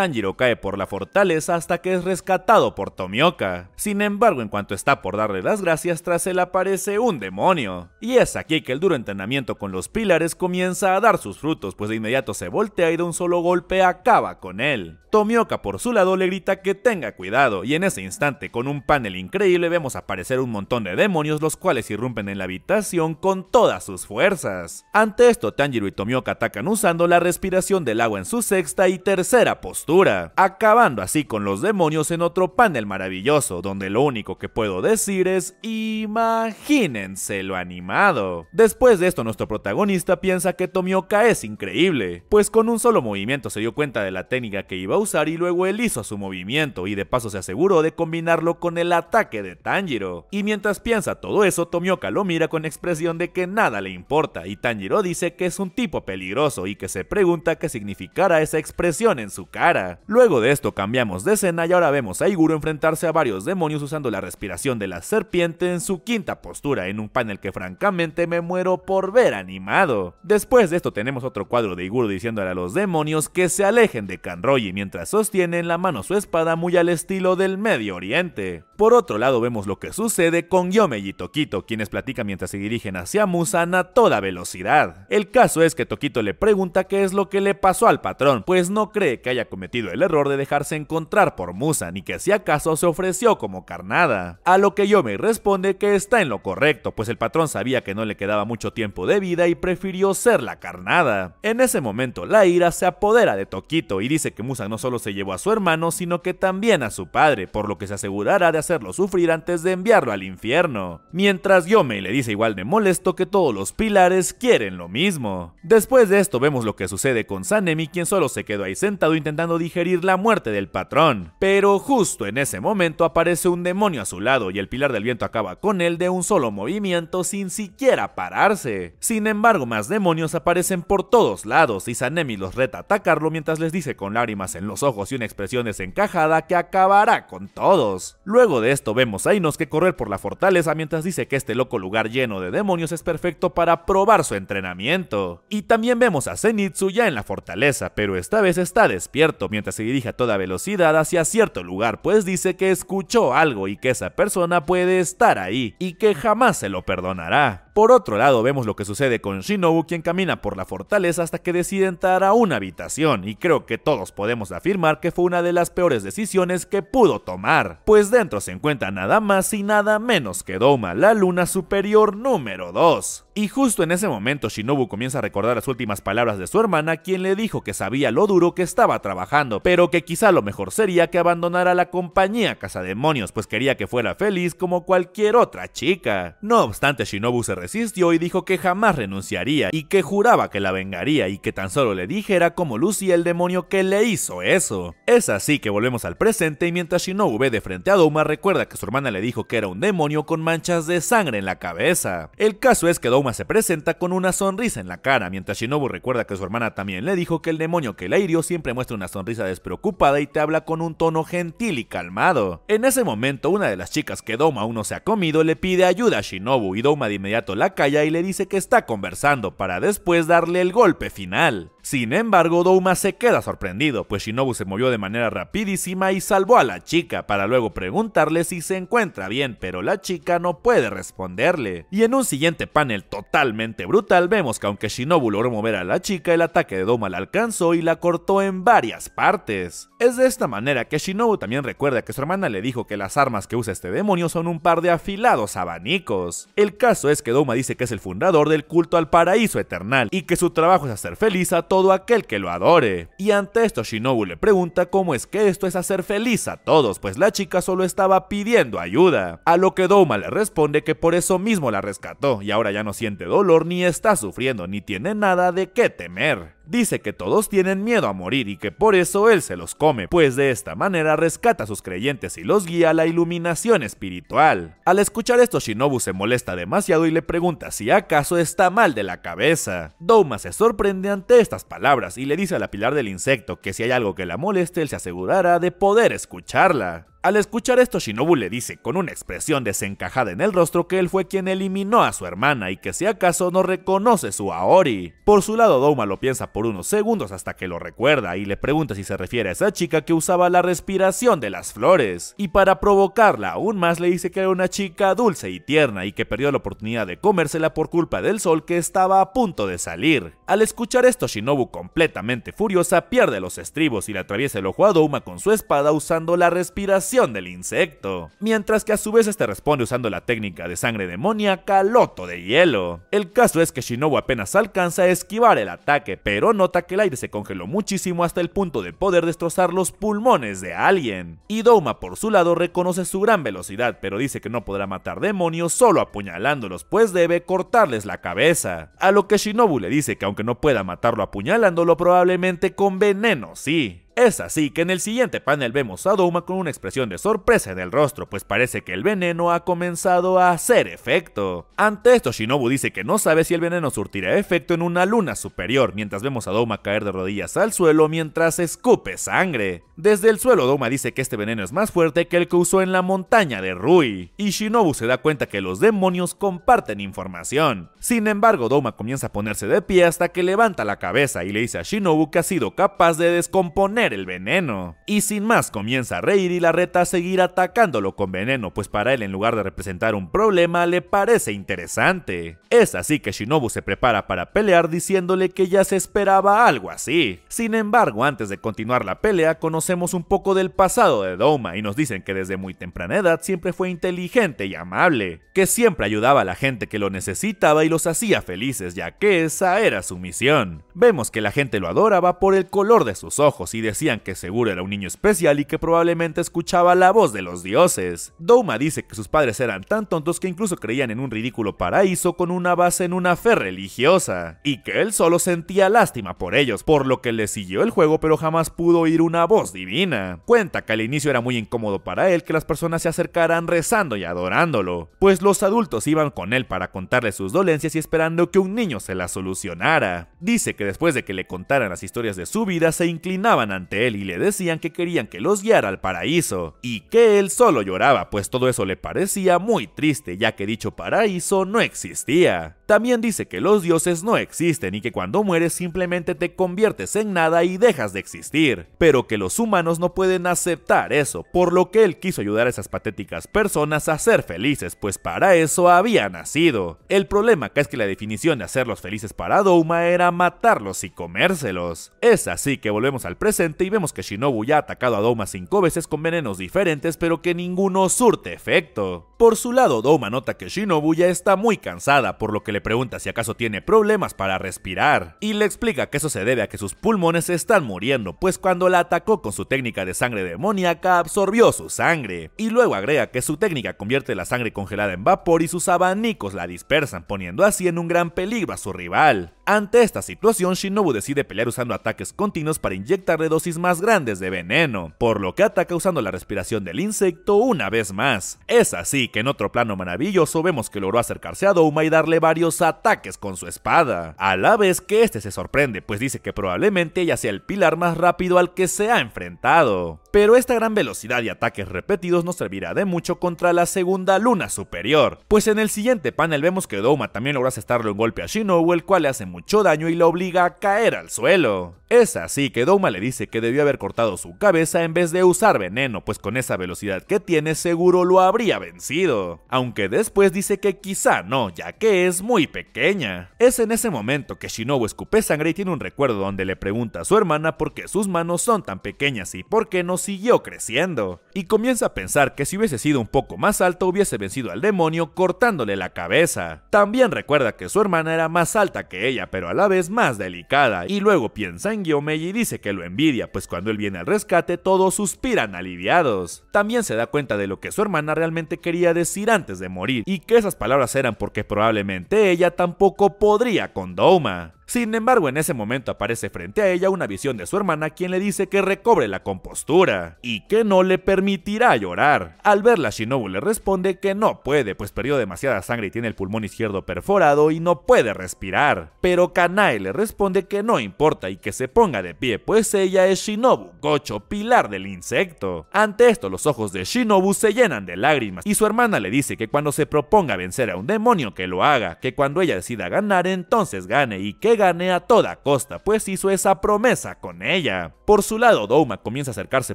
Tanjiro cae por la fortaleza hasta que es rescatado por Tomioka. Sin embargo, en cuanto está por darle las gracias, tras él aparece un demonio. Y es aquí que el duro entrenamiento con los pilares comienza a dar sus frutos, pues de inmediato se voltea y de un solo golpe acaba con él. Tomioka por su lado le grita que tenga cuidado, y en ese instante, con un panel increíble, vemos aparecer un montón de demonios los cuales irrumpen en la habitación con todas sus fuerzas. Ante esto, Tanjiro y Tomioka atacan usando la respiración del agua en su sexta y tercera postura acabando así con los demonios en otro panel maravilloso, donde lo único que puedo decir es imagínense lo animado. Después de esto nuestro protagonista piensa que Tomioka es increíble, pues con un solo movimiento se dio cuenta de la técnica que iba a usar y luego él hizo su movimiento y de paso se aseguró de combinarlo con el ataque de Tanjiro. Y mientras piensa todo eso, Tomioka lo mira con expresión de que nada le importa y Tanjiro dice que es un tipo peligroso y que se pregunta qué significará esa expresión en su cara. Luego de esto cambiamos de escena y ahora vemos a Iguro enfrentarse a varios demonios usando la respiración de la serpiente en su quinta postura en un panel que francamente me muero por ver animado. Después de esto tenemos otro cuadro de Iguro diciéndole a los demonios que se alejen de Kanroji mientras sostiene en la mano su espada muy al estilo del Medio Oriente. Por otro lado vemos lo que sucede con Yomei y Tokito, quienes platican mientras se dirigen hacia Musan a toda velocidad. El caso es que Tokito le pregunta qué es lo que le pasó al patrón, pues no cree que haya cometido el error de dejarse encontrar por Musan y que si acaso se ofreció como carnada. A lo que Yomei responde que está en lo correcto, pues el patrón sabía que no le quedaba mucho tiempo de vida y prefirió ser la carnada. En ese momento la ira se apodera de Tokito y dice que Musan no solo se llevó a su hermano, sino que también a su padre, por lo que se asegurará de hacer hacerlo sufrir antes de enviarlo al infierno. Mientras Yomei le dice igual de molesto que todos los pilares quieren lo mismo. Después de esto vemos lo que sucede con Sanemi quien solo se quedó ahí sentado intentando digerir la muerte del patrón. Pero justo en ese momento aparece un demonio a su lado y el pilar del viento acaba con él de un solo movimiento sin siquiera pararse. Sin embargo más demonios aparecen por todos lados y Sanemi los reta a atacarlo mientras les dice con lágrimas en los ojos y una expresión desencajada que acabará con todos. Luego de esto vemos a Inos que correr por la fortaleza mientras dice que este loco lugar lleno de demonios es perfecto para probar su entrenamiento. Y también vemos a Zenitsu ya en la fortaleza, pero esta vez está despierto mientras se dirige a toda velocidad hacia cierto lugar, pues dice que escuchó algo y que esa persona puede estar ahí y que jamás se lo perdonará. Por otro lado, vemos lo que sucede con Shinobu, quien camina por la fortaleza hasta que decide entrar a una habitación, y creo que todos podemos afirmar que fue una de las peores decisiones que pudo tomar, pues dentro se encuentra nada más y nada menos que Doma, la luna superior número 2. Y justo en ese momento Shinobu comienza a recordar las últimas palabras de su hermana, quien le dijo que sabía lo duro que estaba trabajando, pero que quizá lo mejor sería que abandonara la compañía Cazademonios, pues quería que fuera feliz como cualquier otra chica. No obstante, Shinobu se resistió y dijo que jamás renunciaría y que juraba que la vengaría y que tan solo le dijera como lucía el demonio que le hizo eso. Es así que volvemos al presente y mientras Shinobu ve de frente a Douma recuerda que su hermana le dijo que era un demonio con manchas de sangre en la cabeza. El caso es que Doma se presenta con una sonrisa en la cara, mientras Shinobu recuerda que su hermana también le dijo que el demonio que la hirió siempre muestra una sonrisa despreocupada y te habla con un tono gentil y calmado. En ese momento, una de las chicas que Doma aún no se ha comido le pide ayuda a Shinobu y Doma de inmediato la calla y le dice que está conversando para después darle el golpe final. Sin embargo, Douma se queda sorprendido, pues Shinobu se movió de manera rapidísima y salvó a la chica para luego preguntarle si se encuentra bien, pero la chica no puede responderle. Y en un siguiente panel totalmente brutal vemos que aunque Shinobu logró mover a la chica, el ataque de Douma la alcanzó y la cortó en varias partes. Es de esta manera que Shinobu también recuerda que su hermana le dijo que las armas que usa este demonio son un par de afilados abanicos. El caso es que Douma dice que es el fundador del culto al paraíso eternal y que su trabajo es hacer feliz a todos todo aquel que lo adore. Y ante esto Shinobu le pregunta cómo es que esto es hacer feliz a todos, pues la chica solo estaba pidiendo ayuda. A lo que Doma le responde que por eso mismo la rescató y ahora ya no siente dolor ni está sufriendo ni tiene nada de qué temer. Dice que todos tienen miedo a morir y que por eso él se los come, pues de esta manera rescata a sus creyentes y los guía a la iluminación espiritual. Al escuchar esto, Shinobu se molesta demasiado y le pregunta si acaso está mal de la cabeza. Douma se sorprende ante estas palabras y le dice a la pilar del insecto que si hay algo que la moleste, él se asegurará de poder escucharla. Al escuchar esto, Shinobu le dice con una expresión desencajada en el rostro que él fue quien eliminó a su hermana y que si acaso no reconoce su Aori. Por su lado, Douma lo piensa por unos segundos hasta que lo recuerda y le pregunta si se refiere a esa chica que usaba la respiración de las flores. Y para provocarla aún más le dice que era una chica dulce y tierna y que perdió la oportunidad de comérsela por culpa del sol que estaba a punto de salir. Al escuchar esto, Shinobu completamente furiosa pierde los estribos y le atraviesa el ojo a Douma con su espada usando la respiración del insecto, mientras que a su vez este responde usando la técnica de sangre demoníaca Loto de Hielo. El caso es que Shinobu apenas alcanza a esquivar el ataque, pero nota que el aire se congeló muchísimo hasta el punto de poder destrozar los pulmones de alguien. Y Douma por su lado reconoce su gran velocidad, pero dice que no podrá matar demonios solo apuñalándolos, pues debe cortarles la cabeza. A lo que Shinobu le dice que aunque no pueda matarlo apuñalándolo, probablemente con veneno, sí. Es así que en el siguiente panel vemos a Doma con una expresión de sorpresa en el rostro, pues parece que el veneno ha comenzado a hacer efecto. Ante esto, Shinobu dice que no sabe si el veneno surtirá efecto en una luna superior, mientras vemos a Doma caer de rodillas al suelo mientras escupe sangre. Desde el suelo, Doma dice que este veneno es más fuerte que el que usó en la montaña de Rui, y Shinobu se da cuenta que los demonios comparten información. Sin embargo, Doma comienza a ponerse de pie hasta que levanta la cabeza y le dice a Shinobu que ha sido capaz de descomponer el veneno. Y sin más comienza a reír y la reta a seguir atacándolo con veneno, pues para él en lugar de representar un problema le parece interesante. Es así que Shinobu se prepara para pelear diciéndole que ya se esperaba algo así. Sin embargo, antes de continuar la pelea, conocemos un poco del pasado de Doma y nos dicen que desde muy temprana edad siempre fue inteligente y amable, que siempre ayudaba a la gente que lo necesitaba y los hacía felices, ya que esa era su misión. Vemos que la gente lo adoraba por el color de sus ojos y de decían que seguro era un niño especial y que probablemente escuchaba la voz de los dioses. Douma dice que sus padres eran tan tontos que incluso creían en un ridículo paraíso con una base en una fe religiosa, y que él solo sentía lástima por ellos, por lo que le siguió el juego pero jamás pudo oír una voz divina. Cuenta que al inicio era muy incómodo para él que las personas se acercaran rezando y adorándolo, pues los adultos iban con él para contarle sus dolencias y esperando que un niño se las solucionara. Dice que después de que le contaran las historias de su vida se inclinaban a ante él y le decían que querían que los guiara al paraíso, y que él solo lloraba, pues todo eso le parecía muy triste, ya que dicho paraíso no existía. También dice que los dioses no existen y que cuando mueres simplemente te conviertes en nada y dejas de existir, pero que los humanos no pueden aceptar eso, por lo que él quiso ayudar a esas patéticas personas a ser felices, pues para eso había nacido. El problema acá es que la definición de hacerlos felices para Douma era matarlos y comérselos. Es así que volvemos al presente y vemos que Shinobu ya ha atacado a Douma cinco veces con venenos diferentes, pero que ninguno surte efecto. Por su lado, Douma nota que Shinobu ya está muy cansada, por lo que le le pregunta si acaso tiene problemas para respirar y le explica que eso se debe a que sus pulmones están muriendo, pues cuando la atacó con su técnica de sangre demoníaca absorbió su sangre. Y luego agrega que su técnica convierte la sangre congelada en vapor y sus abanicos la dispersan, poniendo así en un gran peligro a su rival. Ante esta situación, Shinobu decide pelear usando ataques continuos para inyectarle dosis más grandes de veneno, por lo que ataca usando la respiración del insecto una vez más. Es así que en otro plano maravilloso vemos que logró acercarse a Douma y darle varios ataques con su espada, a la vez que este se sorprende, pues dice que probablemente ella sea el pilar más rápido al que se ha enfrentado. Pero esta gran velocidad y ataques repetidos no servirá de mucho contra la segunda luna superior, pues en el siguiente panel vemos que Douma también logra asestarle un golpe a Shinobu, el cual le hace mucho daño y la obliga a caer al suelo. Es así que Douma le dice que debió haber cortado su cabeza en vez de usar veneno, pues con esa velocidad que tiene seguro lo habría vencido. Aunque después dice que quizá no, ya que es muy pequeña. Es en ese momento que Shinobu escupe sangre y tiene un recuerdo donde le pregunta a su hermana por qué sus manos son tan pequeñas y por qué no siguió creciendo. Y comienza a pensar que si hubiese sido un poco más alto hubiese vencido al demonio cortándole la cabeza. También recuerda que su hermana era más alta que ella, pero a la vez más delicada, y luego piensa en Gyomei y dice que lo envidia, pues cuando él viene al rescate todos suspiran aliviados. También se da cuenta de lo que su hermana realmente quería decir antes de morir, y que esas palabras eran porque probablemente ella tampoco podría con Douma. Sin embargo, en ese momento aparece frente a ella una visión de su hermana quien le dice que recobre la compostura y que no le permitirá llorar. Al verla, Shinobu le responde que no puede, pues perdió demasiada sangre y tiene el pulmón izquierdo perforado y no puede respirar. Pero Kanae le responde que no importa y que se ponga de pie, pues ella es Shinobu, Gocho, pilar del insecto. Ante esto, los ojos de Shinobu se llenan de lágrimas y su hermana le dice que cuando se proponga vencer a un demonio que lo haga, que cuando ella decida ganar entonces gane y que gane a toda costa, pues hizo esa promesa con ella. Por su lado, Douma comienza a acercarse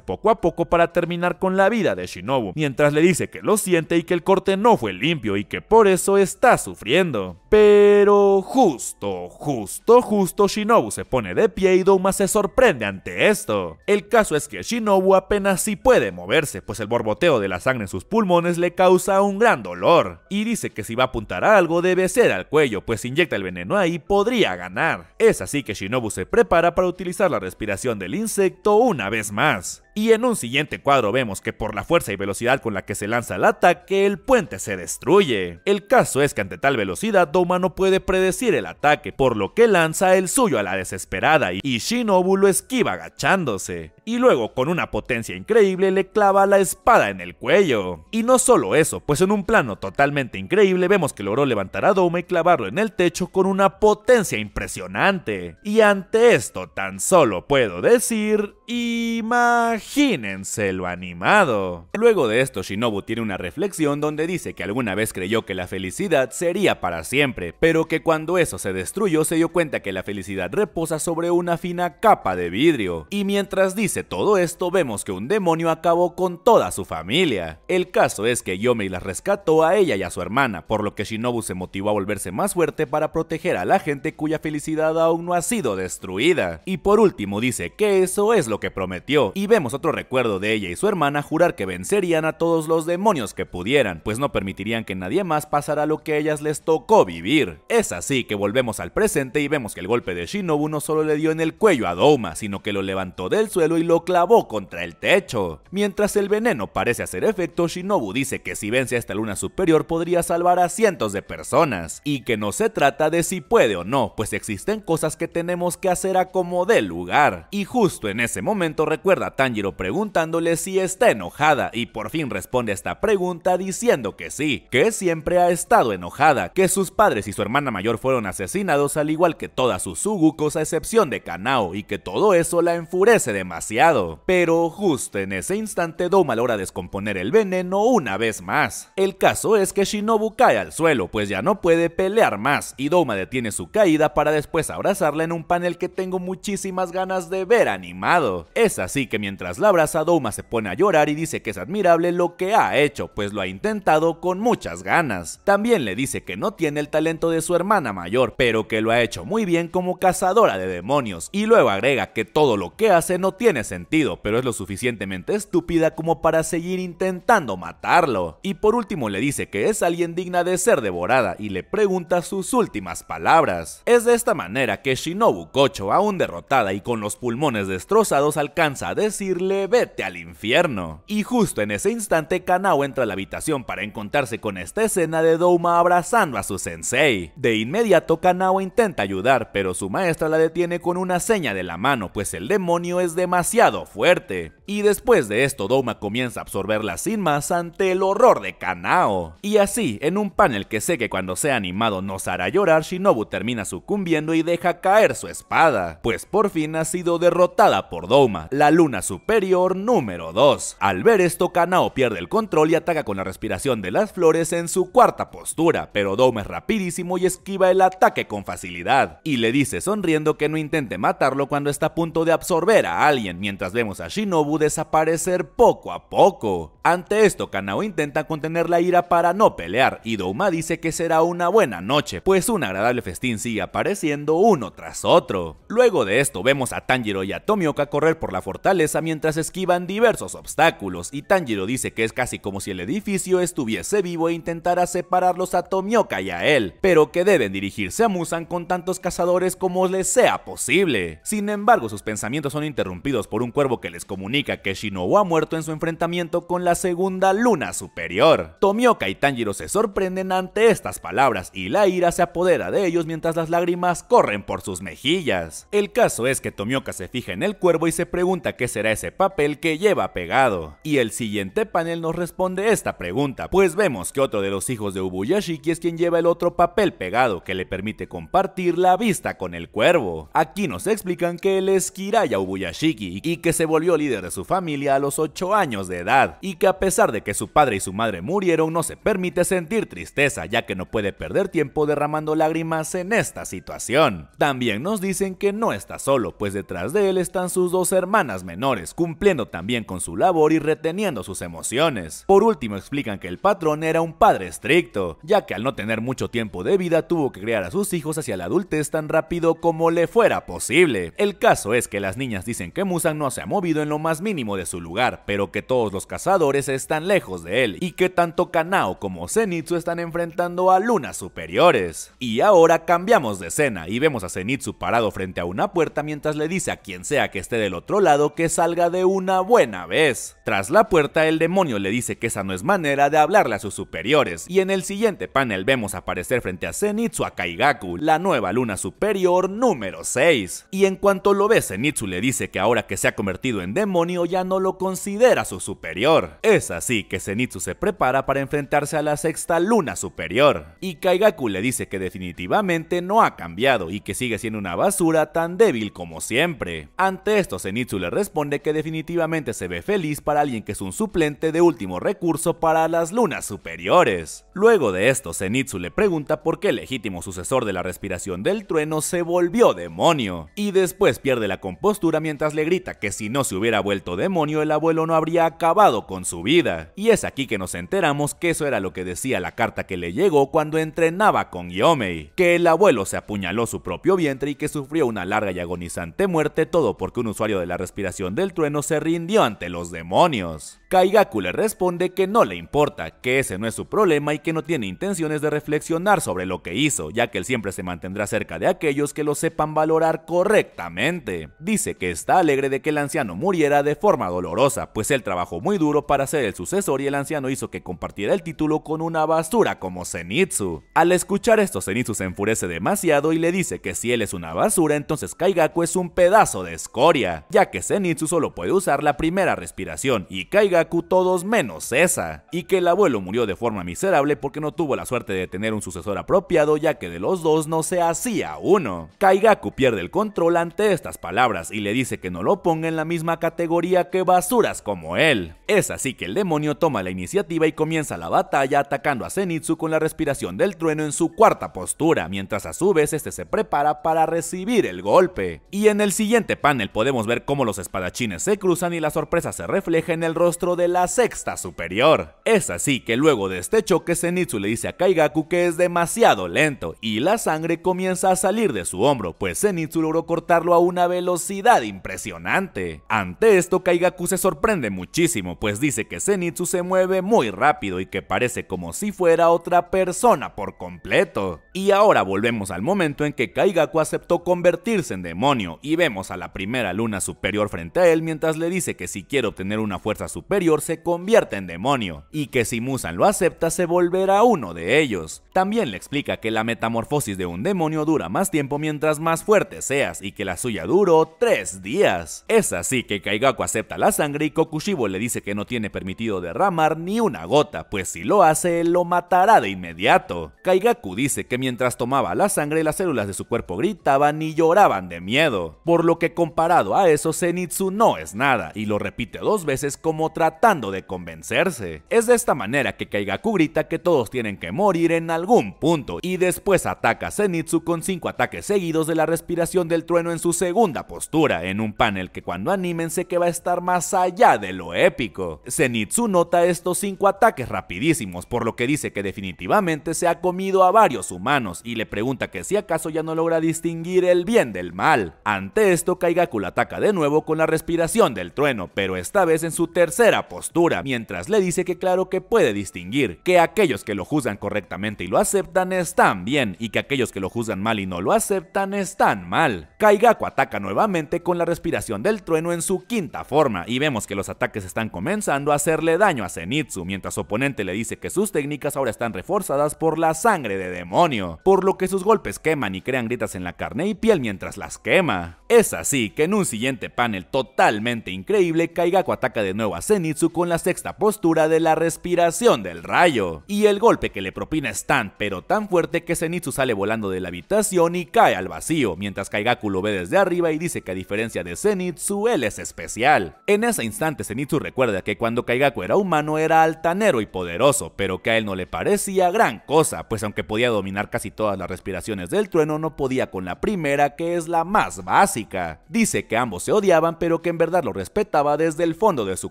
poco a poco para terminar con la vida de Shinobu, mientras le dice que lo siente y que el corte no fue limpio y que por eso está sufriendo. Pero justo, justo, justo Shinobu se pone de pie y Douma se sorprende ante esto. El caso es que Shinobu apenas si puede moverse, pues el borboteo de la sangre en sus pulmones le causa un gran dolor. Y dice que si va a apuntar a algo debe ser al cuello, pues si inyecta el veneno ahí podría ganar. Es así que Shinobu se prepara para utilizar la respiración del insecto una vez más y en un siguiente cuadro vemos que por la fuerza y velocidad con la que se lanza el ataque, el puente se destruye. El caso es que ante tal velocidad, Douma no puede predecir el ataque, por lo que lanza el suyo a la desesperada y Shinobu lo esquiva agachándose. Y luego, con una potencia increíble, le clava la espada en el cuello. Y no solo eso, pues en un plano totalmente increíble vemos que logró levantar a Douma y clavarlo en el techo con una potencia impresionante. Y ante esto tan solo puedo decir... Imagínate Imagínense lo animado. Luego de esto, Shinobu tiene una reflexión donde dice que alguna vez creyó que la felicidad sería para siempre, pero que cuando eso se destruyó se dio cuenta que la felicidad reposa sobre una fina capa de vidrio. Y mientras dice todo esto, vemos que un demonio acabó con toda su familia. El caso es que Yomei la rescató a ella y a su hermana, por lo que Shinobu se motivó a volverse más fuerte para proteger a la gente cuya felicidad aún no ha sido destruida. Y por último dice que eso es lo que prometió, y vemos otro recuerdo de ella y su hermana jurar que vencerían a todos los demonios que pudieran, pues no permitirían que nadie más pasara lo que a ellas les tocó vivir. Es así que volvemos al presente y vemos que el golpe de Shinobu no solo le dio en el cuello a Douma, sino que lo levantó del suelo y lo clavó contra el techo. Mientras el veneno parece hacer efecto, Shinobu dice que si vence a esta luna superior podría salvar a cientos de personas, y que no se trata de si puede o no, pues existen cosas que tenemos que hacer a como de lugar. Y justo en ese momento recuerda a Tanjiro preguntándole si está enojada y por fin responde a esta pregunta diciendo que sí, que siempre ha estado enojada, que sus padres y su hermana mayor fueron asesinados al igual que todas sus Sugukos a excepción de Kanao y que todo eso la enfurece demasiado. Pero justo en ese instante Doma logra descomponer el veneno una vez más. El caso es que Shinobu cae al suelo pues ya no puede pelear más y Doma detiene su caída para después abrazarla en un panel que tengo muchísimas ganas de ver animado. Es así que mientras la abraza Douma se pone a llorar y dice que es admirable lo que ha hecho, pues lo ha intentado con muchas ganas. También le dice que no tiene el talento de su hermana mayor, pero que lo ha hecho muy bien como cazadora de demonios, y luego agrega que todo lo que hace no tiene sentido, pero es lo suficientemente estúpida como para seguir intentando matarlo. Y por último le dice que es alguien digna de ser devorada y le pregunta sus últimas palabras. Es de esta manera que Shinobu Kocho, aún derrotada y con los pulmones destrozados, alcanza a decir le vete al infierno. Y justo en ese instante Kanao entra a la habitación para encontrarse con esta escena de Douma abrazando a su sensei. De inmediato Kanao intenta ayudar, pero su maestra la detiene con una seña de la mano, pues el demonio es demasiado fuerte. Y después de esto Douma comienza a absorber sin más ante el horror de Kanao. Y así, en un panel que sé que cuando sea animado nos hará llorar, Shinobu termina sucumbiendo y deja caer su espada, pues por fin ha sido derrotada por Douma, la luna superior superior número 2. Al ver esto, Kanao pierde el control y ataca con la respiración de las flores en su cuarta postura, pero Dome es rapidísimo y esquiva el ataque con facilidad. Y le dice sonriendo que no intente matarlo cuando está a punto de absorber a alguien, mientras vemos a Shinobu desaparecer poco a poco. Ante esto, Kanao intenta contener la ira para no pelear y Douma dice que será una buena noche, pues un agradable festín sigue apareciendo uno tras otro. Luego de esto vemos a Tanjiro y a Tomioka correr por la fortaleza mientras esquivan diversos obstáculos y Tanjiro dice que es casi como si el edificio estuviese vivo e intentara separarlos a Tomioka y a él, pero que deben dirigirse a Musan con tantos cazadores como les sea posible. Sin embargo, sus pensamientos son interrumpidos por un cuervo que les comunica que Shinobu ha muerto en su enfrentamiento con la segunda luna superior. Tomioka y Tanjiro se sorprenden ante estas palabras y la ira se apodera de ellos mientras las lágrimas corren por sus mejillas. El caso es que Tomioka se fija en el cuervo y se pregunta qué será ese papel que lleva pegado. Y el siguiente panel nos responde esta pregunta, pues vemos que otro de los hijos de Ubuyashiki es quien lleva el otro papel pegado que le permite compartir la vista con el cuervo. Aquí nos explican que él es Kiraya Ubuyashiki y que se volvió líder de su familia a los 8 años de edad y que a pesar de que su padre y su madre murieron, no se permite sentir tristeza, ya que no puede perder tiempo derramando lágrimas en esta situación. También nos dicen que no está solo, pues detrás de él están sus dos hermanas menores, cumpliendo también con su labor y reteniendo sus emociones. Por último, explican que el patrón era un padre estricto, ya que al no tener mucho tiempo de vida tuvo que criar a sus hijos hacia la adultez tan rápido como le fuera posible. El caso es que las niñas dicen que Musan no se ha movido en lo más mínimo de su lugar, pero que todos los cazadores están lejos de él y que tanto Kanao como Zenitsu están enfrentando a lunas superiores. Y ahora cambiamos de escena y vemos a Zenitsu parado frente a una puerta mientras le dice a quien sea que esté del otro lado que salga de una buena vez. Tras la puerta el demonio le dice que esa no es manera de hablarle a sus superiores y en el siguiente panel vemos aparecer frente a Zenitsu a Kaigaku, la nueva luna superior número 6. Y en cuanto lo ve Zenitsu le dice que ahora que se ha convertido en demonio ya no lo considera su superior. Es así que Zenitsu se prepara para enfrentarse a la sexta luna superior. Y Kaigaku le dice que definitivamente no ha cambiado y que sigue siendo una basura tan débil como siempre. Ante esto Zenitsu le responde que definitivamente se ve feliz para alguien que es un suplente de último recurso para las lunas superiores. Luego de esto Zenitsu le pregunta por qué el legítimo sucesor de la respiración del trueno se volvió demonio. Y después pierde la compostura mientras le grita que si no se hubiera vuelto demonio el abuelo no habría acabado con su vida. Y es aquí que nos enteramos que eso era lo que decía la carta que le llegó cuando entrenaba con Yomei, que el abuelo se apuñaló su propio vientre y que sufrió una larga y agonizante muerte, todo porque un usuario de la respiración del trueno se rindió ante los demonios. Kaigaku le responde que no le importa, que ese no es su problema y que no tiene intenciones de reflexionar sobre lo que hizo, ya que él siempre se mantendrá cerca de aquellos que lo sepan valorar correctamente. Dice que está alegre de que el anciano muriera de forma dolorosa, pues él trabajó muy duro para ser el sucesor y el anciano hizo que compartiera el título con una basura como Zenitsu. Al escuchar esto, Zenitsu se enfurece demasiado y le dice que si él es una basura, entonces Kaigaku es un pedazo de escoria, ya que Zenitsu solo puede usar la primera respiración y Kaigaku todos menos esa, y que el abuelo murió de forma miserable porque no tuvo la suerte de tener un sucesor apropiado ya que de los dos no se hacía uno. Kaigaku pierde el control ante estas palabras y le dice que no lo ponga en la misma categoría que basuras como él. Es así que el demonio toma la iniciativa y comienza la batalla atacando a Zenitsu con la respiración del trueno en su cuarta postura, mientras a su vez este se prepara para recibir el golpe. Y en el siguiente panel podemos ver cómo los espadachines se cruzan y la sorpresa se refleja en el rostro de la sexta superior. Es así que luego de este choque Senitsu le dice a Kaigaku que es demasiado lento y la sangre comienza a salir de su hombro, pues Senitsu logró cortarlo a una velocidad impresionante. Ante esto Kaigaku se sorprende muchísimo, pues dice que Senitsu se mueve muy rápido y que parece como si fuera otra persona por completo. Y ahora volvemos al momento en que Kaigaku aceptó convertirse en demonio y vemos a la primera luna superior frente a él mientras le dice que si quiere obtener una fuerza superior se convierte en demonio, y que si Musan lo acepta se volverá uno de ellos. También le explica que la metamorfosis de un demonio dura más tiempo mientras más fuerte seas y que la suya duró tres días. Es así que Kaigaku acepta la sangre y Kokushibo le dice que no tiene permitido derramar ni una gota, pues si lo hace lo matará de inmediato. Kaigaku dice que mientras tomaba la sangre las células de su cuerpo gritaban y lloraban de miedo, por lo que comparado a eso Zenitsu no es nada y lo repite dos veces como otra tratando de convencerse. Es de esta manera que Kaigaku grita que todos tienen que morir en algún punto y después ataca a Zenitsu con 5 ataques seguidos de la respiración del trueno en su segunda postura, en un panel que cuando anímense que va a estar más allá de lo épico. Zenitsu nota estos 5 ataques rapidísimos, por lo que dice que definitivamente se ha comido a varios humanos y le pregunta que si acaso ya no logra distinguir el bien del mal. Ante esto, Kaigaku la ataca de nuevo con la respiración del trueno, pero esta vez en su tercera postura, mientras le dice que claro que puede distinguir, que aquellos que lo juzgan correctamente y lo aceptan están bien, y que aquellos que lo juzgan mal y no lo aceptan están mal. Kaigaku ataca nuevamente con la respiración del trueno en su quinta forma, y vemos que los ataques están comenzando a hacerle daño a Zenitsu, mientras su oponente le dice que sus técnicas ahora están reforzadas por la sangre de demonio, por lo que sus golpes queman y crean gritas en la carne y piel mientras las quema. Es así que en un siguiente panel totalmente increíble, Kaigaku ataca de nuevo a Zenitsu con la sexta postura de la respiración del rayo. Y el golpe que le propina es tan pero tan fuerte que Zenitsu sale volando de la habitación y cae al vacío, mientras Kaigaku lo ve desde arriba y dice que a diferencia de Zenitsu, él es especial. En ese instante Zenitsu recuerda que cuando Kaigaku era humano era altanero y poderoso, pero que a él no le parecía gran cosa, pues aunque podía dominar casi todas las respiraciones del trueno, no podía con la primera que es la más básica. Dice que ambos se odiaban pero que en verdad lo respetaba desde el fondo de su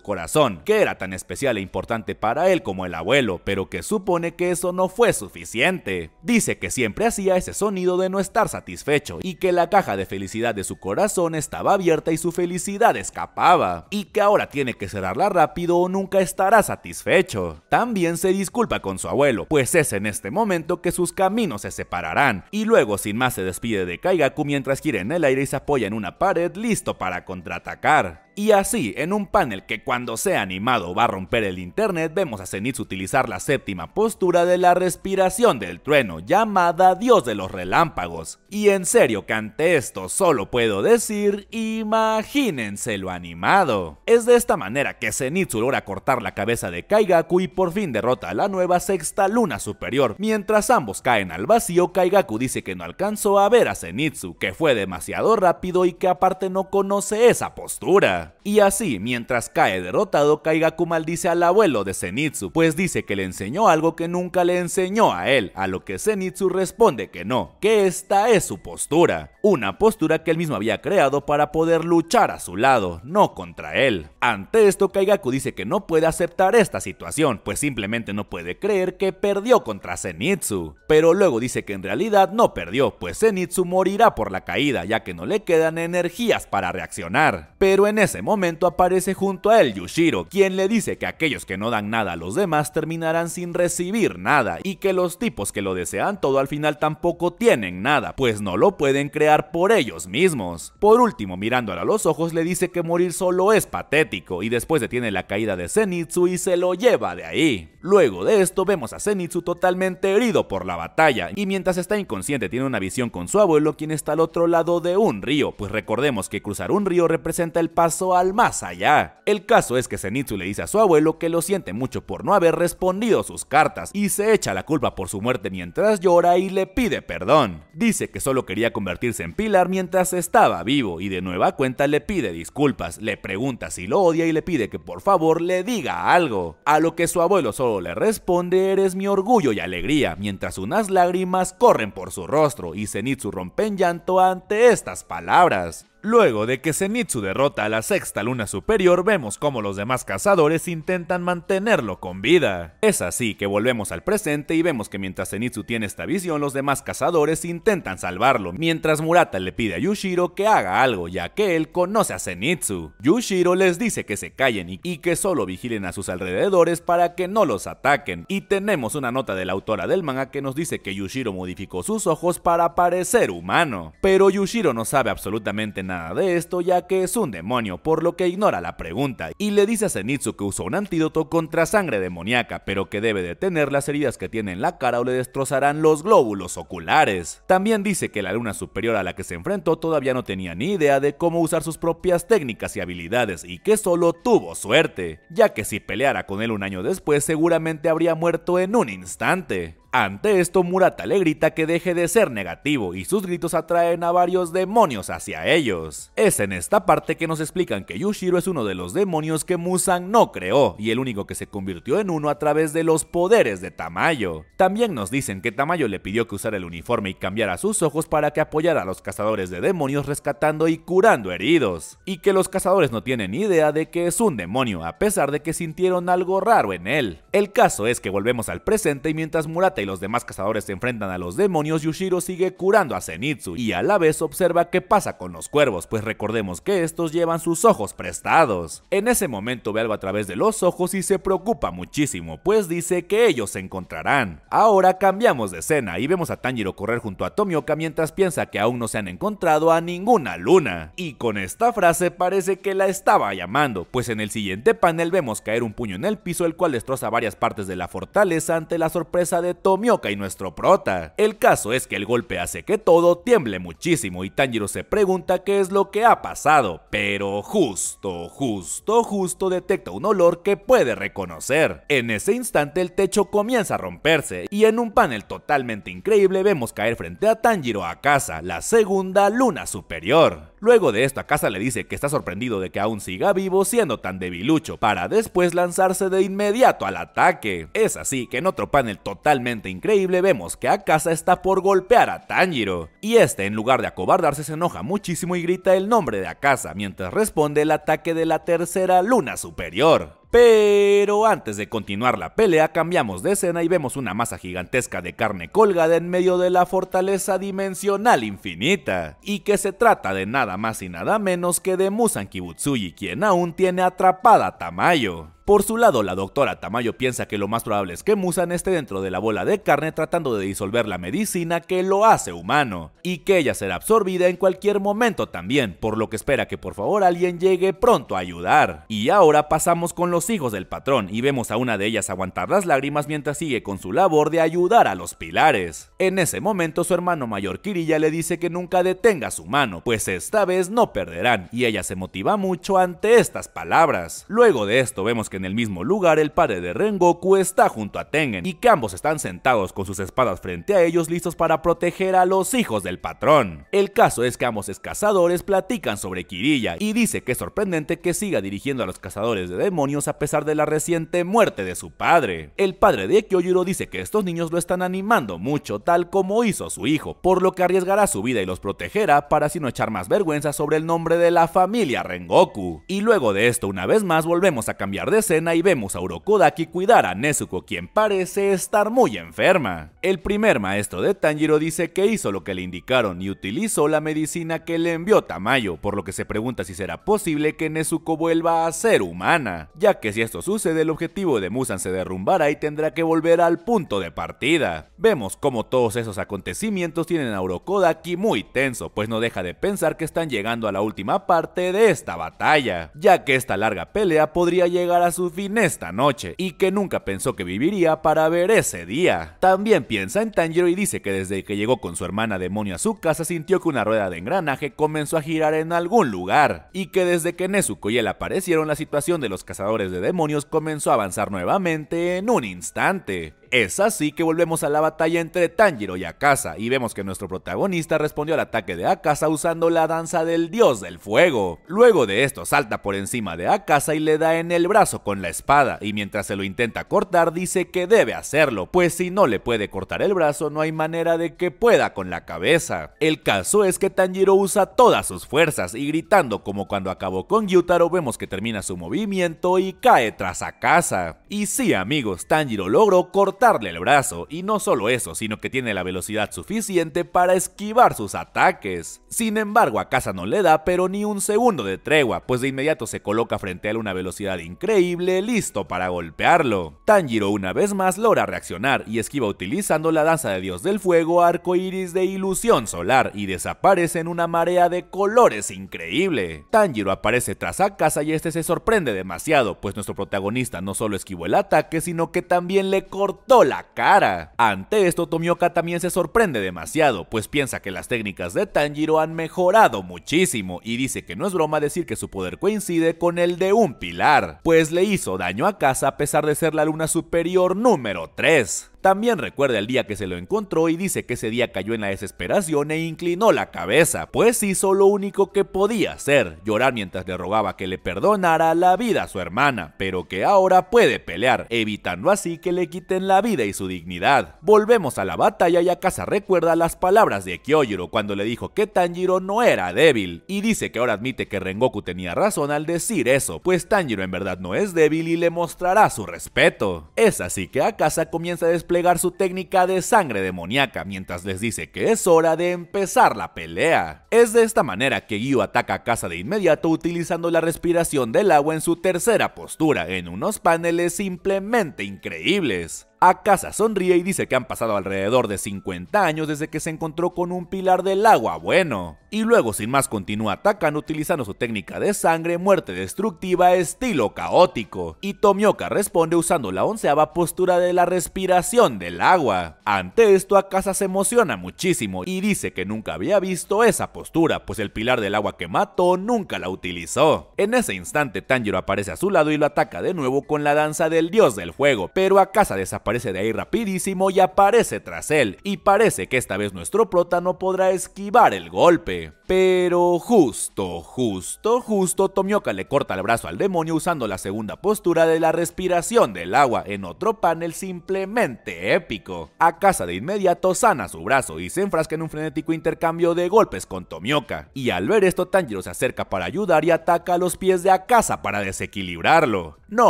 corazón que era tan especial e importante para él como el abuelo, pero que supone que eso no fue suficiente. Dice que siempre hacía ese sonido de no estar satisfecho y que la caja de felicidad de su corazón estaba abierta y su felicidad escapaba, y que ahora tiene que cerrarla rápido o nunca estará satisfecho. También se disculpa con su abuelo, pues es en este momento que sus caminos se separarán, y luego sin más se despide de Kaigaku mientras gira en el aire y se apoya en una pared listo para contraatacar. Y así, en un panel que cuando sea animado va a romper el internet, vemos a Zenitsu utilizar la séptima postura de la respiración del trueno, llamada Dios de los Relámpagos. Y en serio que ante esto solo puedo decir, imagínense lo animado. Es de esta manera que Zenitsu logra cortar la cabeza de Kaigaku y por fin derrota a la nueva sexta luna superior. Mientras ambos caen al vacío, Kaigaku dice que no alcanzó a ver a Zenitsu, que fue demasiado rápido y que aparte no conoce esa postura. Y así, mientras cae derrotado, Kaigaku maldice al abuelo de Zenitsu, pues dice que le enseñó algo que nunca le enseñó a él, a lo que Zenitsu responde que no, que esta es su postura, una postura que él mismo había creado para poder luchar a su lado, no contra él. Ante esto, Kaigaku dice que no puede aceptar esta situación, pues simplemente no puede creer que perdió contra Zenitsu, pero luego dice que en realidad no perdió, pues Zenitsu morirá por la caída, ya que no le quedan energías para reaccionar. Pero en ese momento aparece junto a él Yushiro, quien le dice que aquellos que no dan nada a los demás terminarán sin recibir nada y que los tipos que lo desean todo al final tampoco tienen nada, pues no lo pueden crear por ellos mismos. Por último, mirándolo a los ojos, le dice que morir solo es patético y después detiene la caída de Zenitsu y se lo lleva de ahí. Luego de esto vemos a Zenitsu totalmente herido por la batalla y mientras está inconsciente tiene una visión con su abuelo quien está al otro lado de un río, pues recordemos que cruzar un río representa el paso al más allá. El caso es que Zenitsu le dice a su abuelo que lo siente mucho por no haber respondido sus cartas y se echa la culpa por su muerte mientras llora y le pide perdón. Dice que solo quería convertirse en Pilar mientras estaba vivo y de nueva cuenta le pide disculpas, le pregunta si lo odia y le pide que por favor le diga algo. A lo que su abuelo solo le responde eres mi orgullo y alegría, mientras unas lágrimas corren por su rostro y Zenitsu rompe en llanto ante estas palabras. Luego de que Senitsu derrota a la sexta luna superior, vemos cómo los demás cazadores intentan mantenerlo con vida. Es así que volvemos al presente y vemos que mientras Senitsu tiene esta visión, los demás cazadores intentan salvarlo, mientras Murata le pide a Yushiro que haga algo ya que él conoce a Senitsu. Yushiro les dice que se callen y que solo vigilen a sus alrededores para que no los ataquen. Y tenemos una nota de la autora del manga que nos dice que Yushiro modificó sus ojos para parecer humano. Pero Yushiro no sabe absolutamente nada de esto ya que es un demonio, por lo que ignora la pregunta y le dice a Zenitsu que usó un antídoto contra sangre demoníaca, pero que debe detener las heridas que tiene en la cara o le destrozarán los glóbulos oculares. También dice que la luna superior a la que se enfrentó todavía no tenía ni idea de cómo usar sus propias técnicas y habilidades y que solo tuvo suerte, ya que si peleara con él un año después seguramente habría muerto en un instante. Ante esto, Murata le grita que deje de ser negativo y sus gritos atraen a varios demonios hacia ellos. Es en esta parte que nos explican que Yushiro es uno de los demonios que Musan no creó y el único que se convirtió en uno a través de los poderes de Tamayo. También nos dicen que Tamayo le pidió que usara el uniforme y cambiara sus ojos para que apoyara a los cazadores de demonios rescatando y curando heridos. Y que los cazadores no tienen idea de que es un demonio a pesar de que sintieron algo raro en él. El caso es que volvemos al presente y mientras Murata los demás cazadores se enfrentan a los demonios, Yushiro sigue curando a Zenitsu y a la vez observa qué pasa con los cuervos, pues recordemos que estos llevan sus ojos prestados. En ese momento ve algo a través de los ojos y se preocupa muchísimo, pues dice que ellos se encontrarán. Ahora cambiamos de escena y vemos a Tanjiro correr junto a Tomioka mientras piensa que aún no se han encontrado a ninguna luna. Y con esta frase parece que la estaba llamando, pues en el siguiente panel vemos caer un puño en el piso el cual destroza varias partes de la fortaleza ante la sorpresa de Mioka y nuestro prota. El caso es que el golpe hace que todo tiemble muchísimo y Tanjiro se pregunta qué es lo que ha pasado, pero justo, justo, justo detecta un olor que puede reconocer. En ese instante el techo comienza a romperse y en un panel totalmente increíble vemos caer frente a Tanjiro a casa, la segunda luna superior. Luego de esto, Akasa le dice que está sorprendido de que aún siga vivo siendo tan debilucho, para después lanzarse de inmediato al ataque. Es así que en otro panel totalmente increíble vemos que Akasa está por golpear a Tanjiro, y este en lugar de acobardarse se enoja muchísimo y grita el nombre de Akasa mientras responde el ataque de la tercera luna superior. Pero antes de continuar la pelea, cambiamos de escena y vemos una masa gigantesca de carne colgada en medio de la fortaleza dimensional infinita. Y que se trata de nada más y nada menos que de Musan Kibutsuji, quien aún tiene atrapada a Tamayo. Por su lado, la doctora Tamayo piensa que lo más probable es que Musan esté dentro de la bola de carne tratando de disolver la medicina que lo hace humano, y que ella será absorbida en cualquier momento también, por lo que espera que por favor alguien llegue pronto a ayudar. Y ahora pasamos con los hijos del patrón y vemos a una de ellas aguantar las lágrimas mientras sigue con su labor de ayudar a los pilares. En ese momento su hermano mayor Kirilla le dice que nunca detenga su mano, pues esta vez no perderán, y ella se motiva mucho ante estas palabras. Luego de esto vemos que en el mismo lugar el padre de Rengoku está junto a Tengen y que ambos están sentados con sus espadas frente a ellos listos para proteger a los hijos del patrón. El caso es que ambos cazadores platican sobre Kirilla y dice que es sorprendente que siga dirigiendo a los cazadores de demonios a pesar de la reciente muerte de su padre. El padre de Kyojuro dice que estos niños lo están animando mucho tal como hizo su hijo, por lo que arriesgará su vida y los protegerá para así no echar más vergüenza sobre el nombre de la familia Rengoku. Y luego de esto una vez más volvemos a cambiar de escena y vemos a Urokodaki cuidar a Nezuko quien parece estar muy enferma. El primer maestro de Tanjiro dice que hizo lo que le indicaron y utilizó la medicina que le envió Tamayo, por lo que se pregunta si será posible que Nezuko vuelva a ser humana, ya que si esto sucede el objetivo de Musan se derrumbará y tendrá que volver al punto de partida. Vemos como todos esos acontecimientos tienen a Urokodaki muy tenso, pues no deja de pensar que están llegando a la última parte de esta batalla, ya que esta larga pelea podría llegar a su fin esta noche y que nunca pensó que viviría para ver ese día. También piensa en Tanjiro y dice que desde que llegó con su hermana demonio a su casa sintió que una rueda de engranaje comenzó a girar en algún lugar y que desde que Nezuko y él aparecieron la situación de los cazadores de demonios comenzó a avanzar nuevamente en un instante. Es así que volvemos a la batalla entre Tanjiro y Akasa y vemos que nuestro protagonista respondió al ataque de Akasa usando la danza del dios del fuego. Luego de esto salta por encima de Akasa y le da en el brazo con la espada y mientras se lo intenta cortar dice que debe hacerlo, pues si no le puede cortar el brazo no hay manera de que pueda con la cabeza. El caso es que Tanjiro usa todas sus fuerzas y gritando como cuando acabó con Yutaro vemos que termina su movimiento y cae tras Akasa. Y sí amigos, Tanjiro logró cortar cortarle el brazo, y no solo eso, sino que tiene la velocidad suficiente para esquivar sus ataques. Sin embargo, a Casa no le da pero ni un segundo de tregua, pues de inmediato se coloca frente a él una velocidad increíble, listo para golpearlo. Tanjiro una vez más logra reaccionar y esquiva utilizando la danza de Dios del Fuego, arco iris de ilusión solar, y desaparece en una marea de colores increíble. Tanjiro aparece tras a casa y este se sorprende demasiado, pues nuestro protagonista no solo esquivó el ataque, sino que también le cortó la cara. Ante esto, Tomioka también se sorprende demasiado, pues piensa que las técnicas de Tanjiro han mejorado muchísimo y dice que no es broma decir que su poder coincide con el de un pilar, pues le hizo daño a casa a pesar de ser la luna superior número 3. También recuerda el día que se lo encontró y dice que ese día cayó en la desesperación e inclinó la cabeza, pues hizo lo único que podía hacer, llorar mientras le rogaba que le perdonara la vida a su hermana, pero que ahora puede pelear, evitando así que le quiten la vida y su dignidad. Volvemos a la batalla y Akasa recuerda las palabras de Kyojiro cuando le dijo que Tanjiro no era débil, y dice que ahora admite que Rengoku tenía razón al decir eso, pues Tanjiro en verdad no es débil y le mostrará su respeto. Es así que Akasa comienza a desplegar su técnica de sangre demoníaca mientras les dice que es hora de empezar la pelea. Es de esta manera que Gyu ataca a casa de inmediato utilizando la respiración del agua en su tercera postura en unos paneles simplemente increíbles casa sonríe y dice que han pasado alrededor de 50 años desde que se encontró con un pilar del agua, bueno. Y luego sin más continúa atacando utilizando su técnica de sangre, muerte destructiva, estilo caótico. Y Tomioka responde usando la onceava postura de la respiración del agua. Ante esto Akasa se emociona muchísimo y dice que nunca había visto esa postura, pues el pilar del agua que mató nunca la utilizó. En ese instante Tanjiro aparece a su lado y lo ataca de nuevo con la danza del dios del fuego, pero Akasa desaparece de ahí rapidísimo y aparece tras él, y parece que esta vez nuestro prota no podrá esquivar el golpe. Pero justo, justo, justo, Tomioka le corta el brazo al demonio usando la segunda postura de la respiración del agua en otro panel simplemente épico. A casa de inmediato sana su brazo y se enfrasca en un frenético intercambio de golpes con Tomioka. Y al ver esto, Tanjiro se acerca para ayudar y ataca a los pies de Akasa para desequilibrarlo. No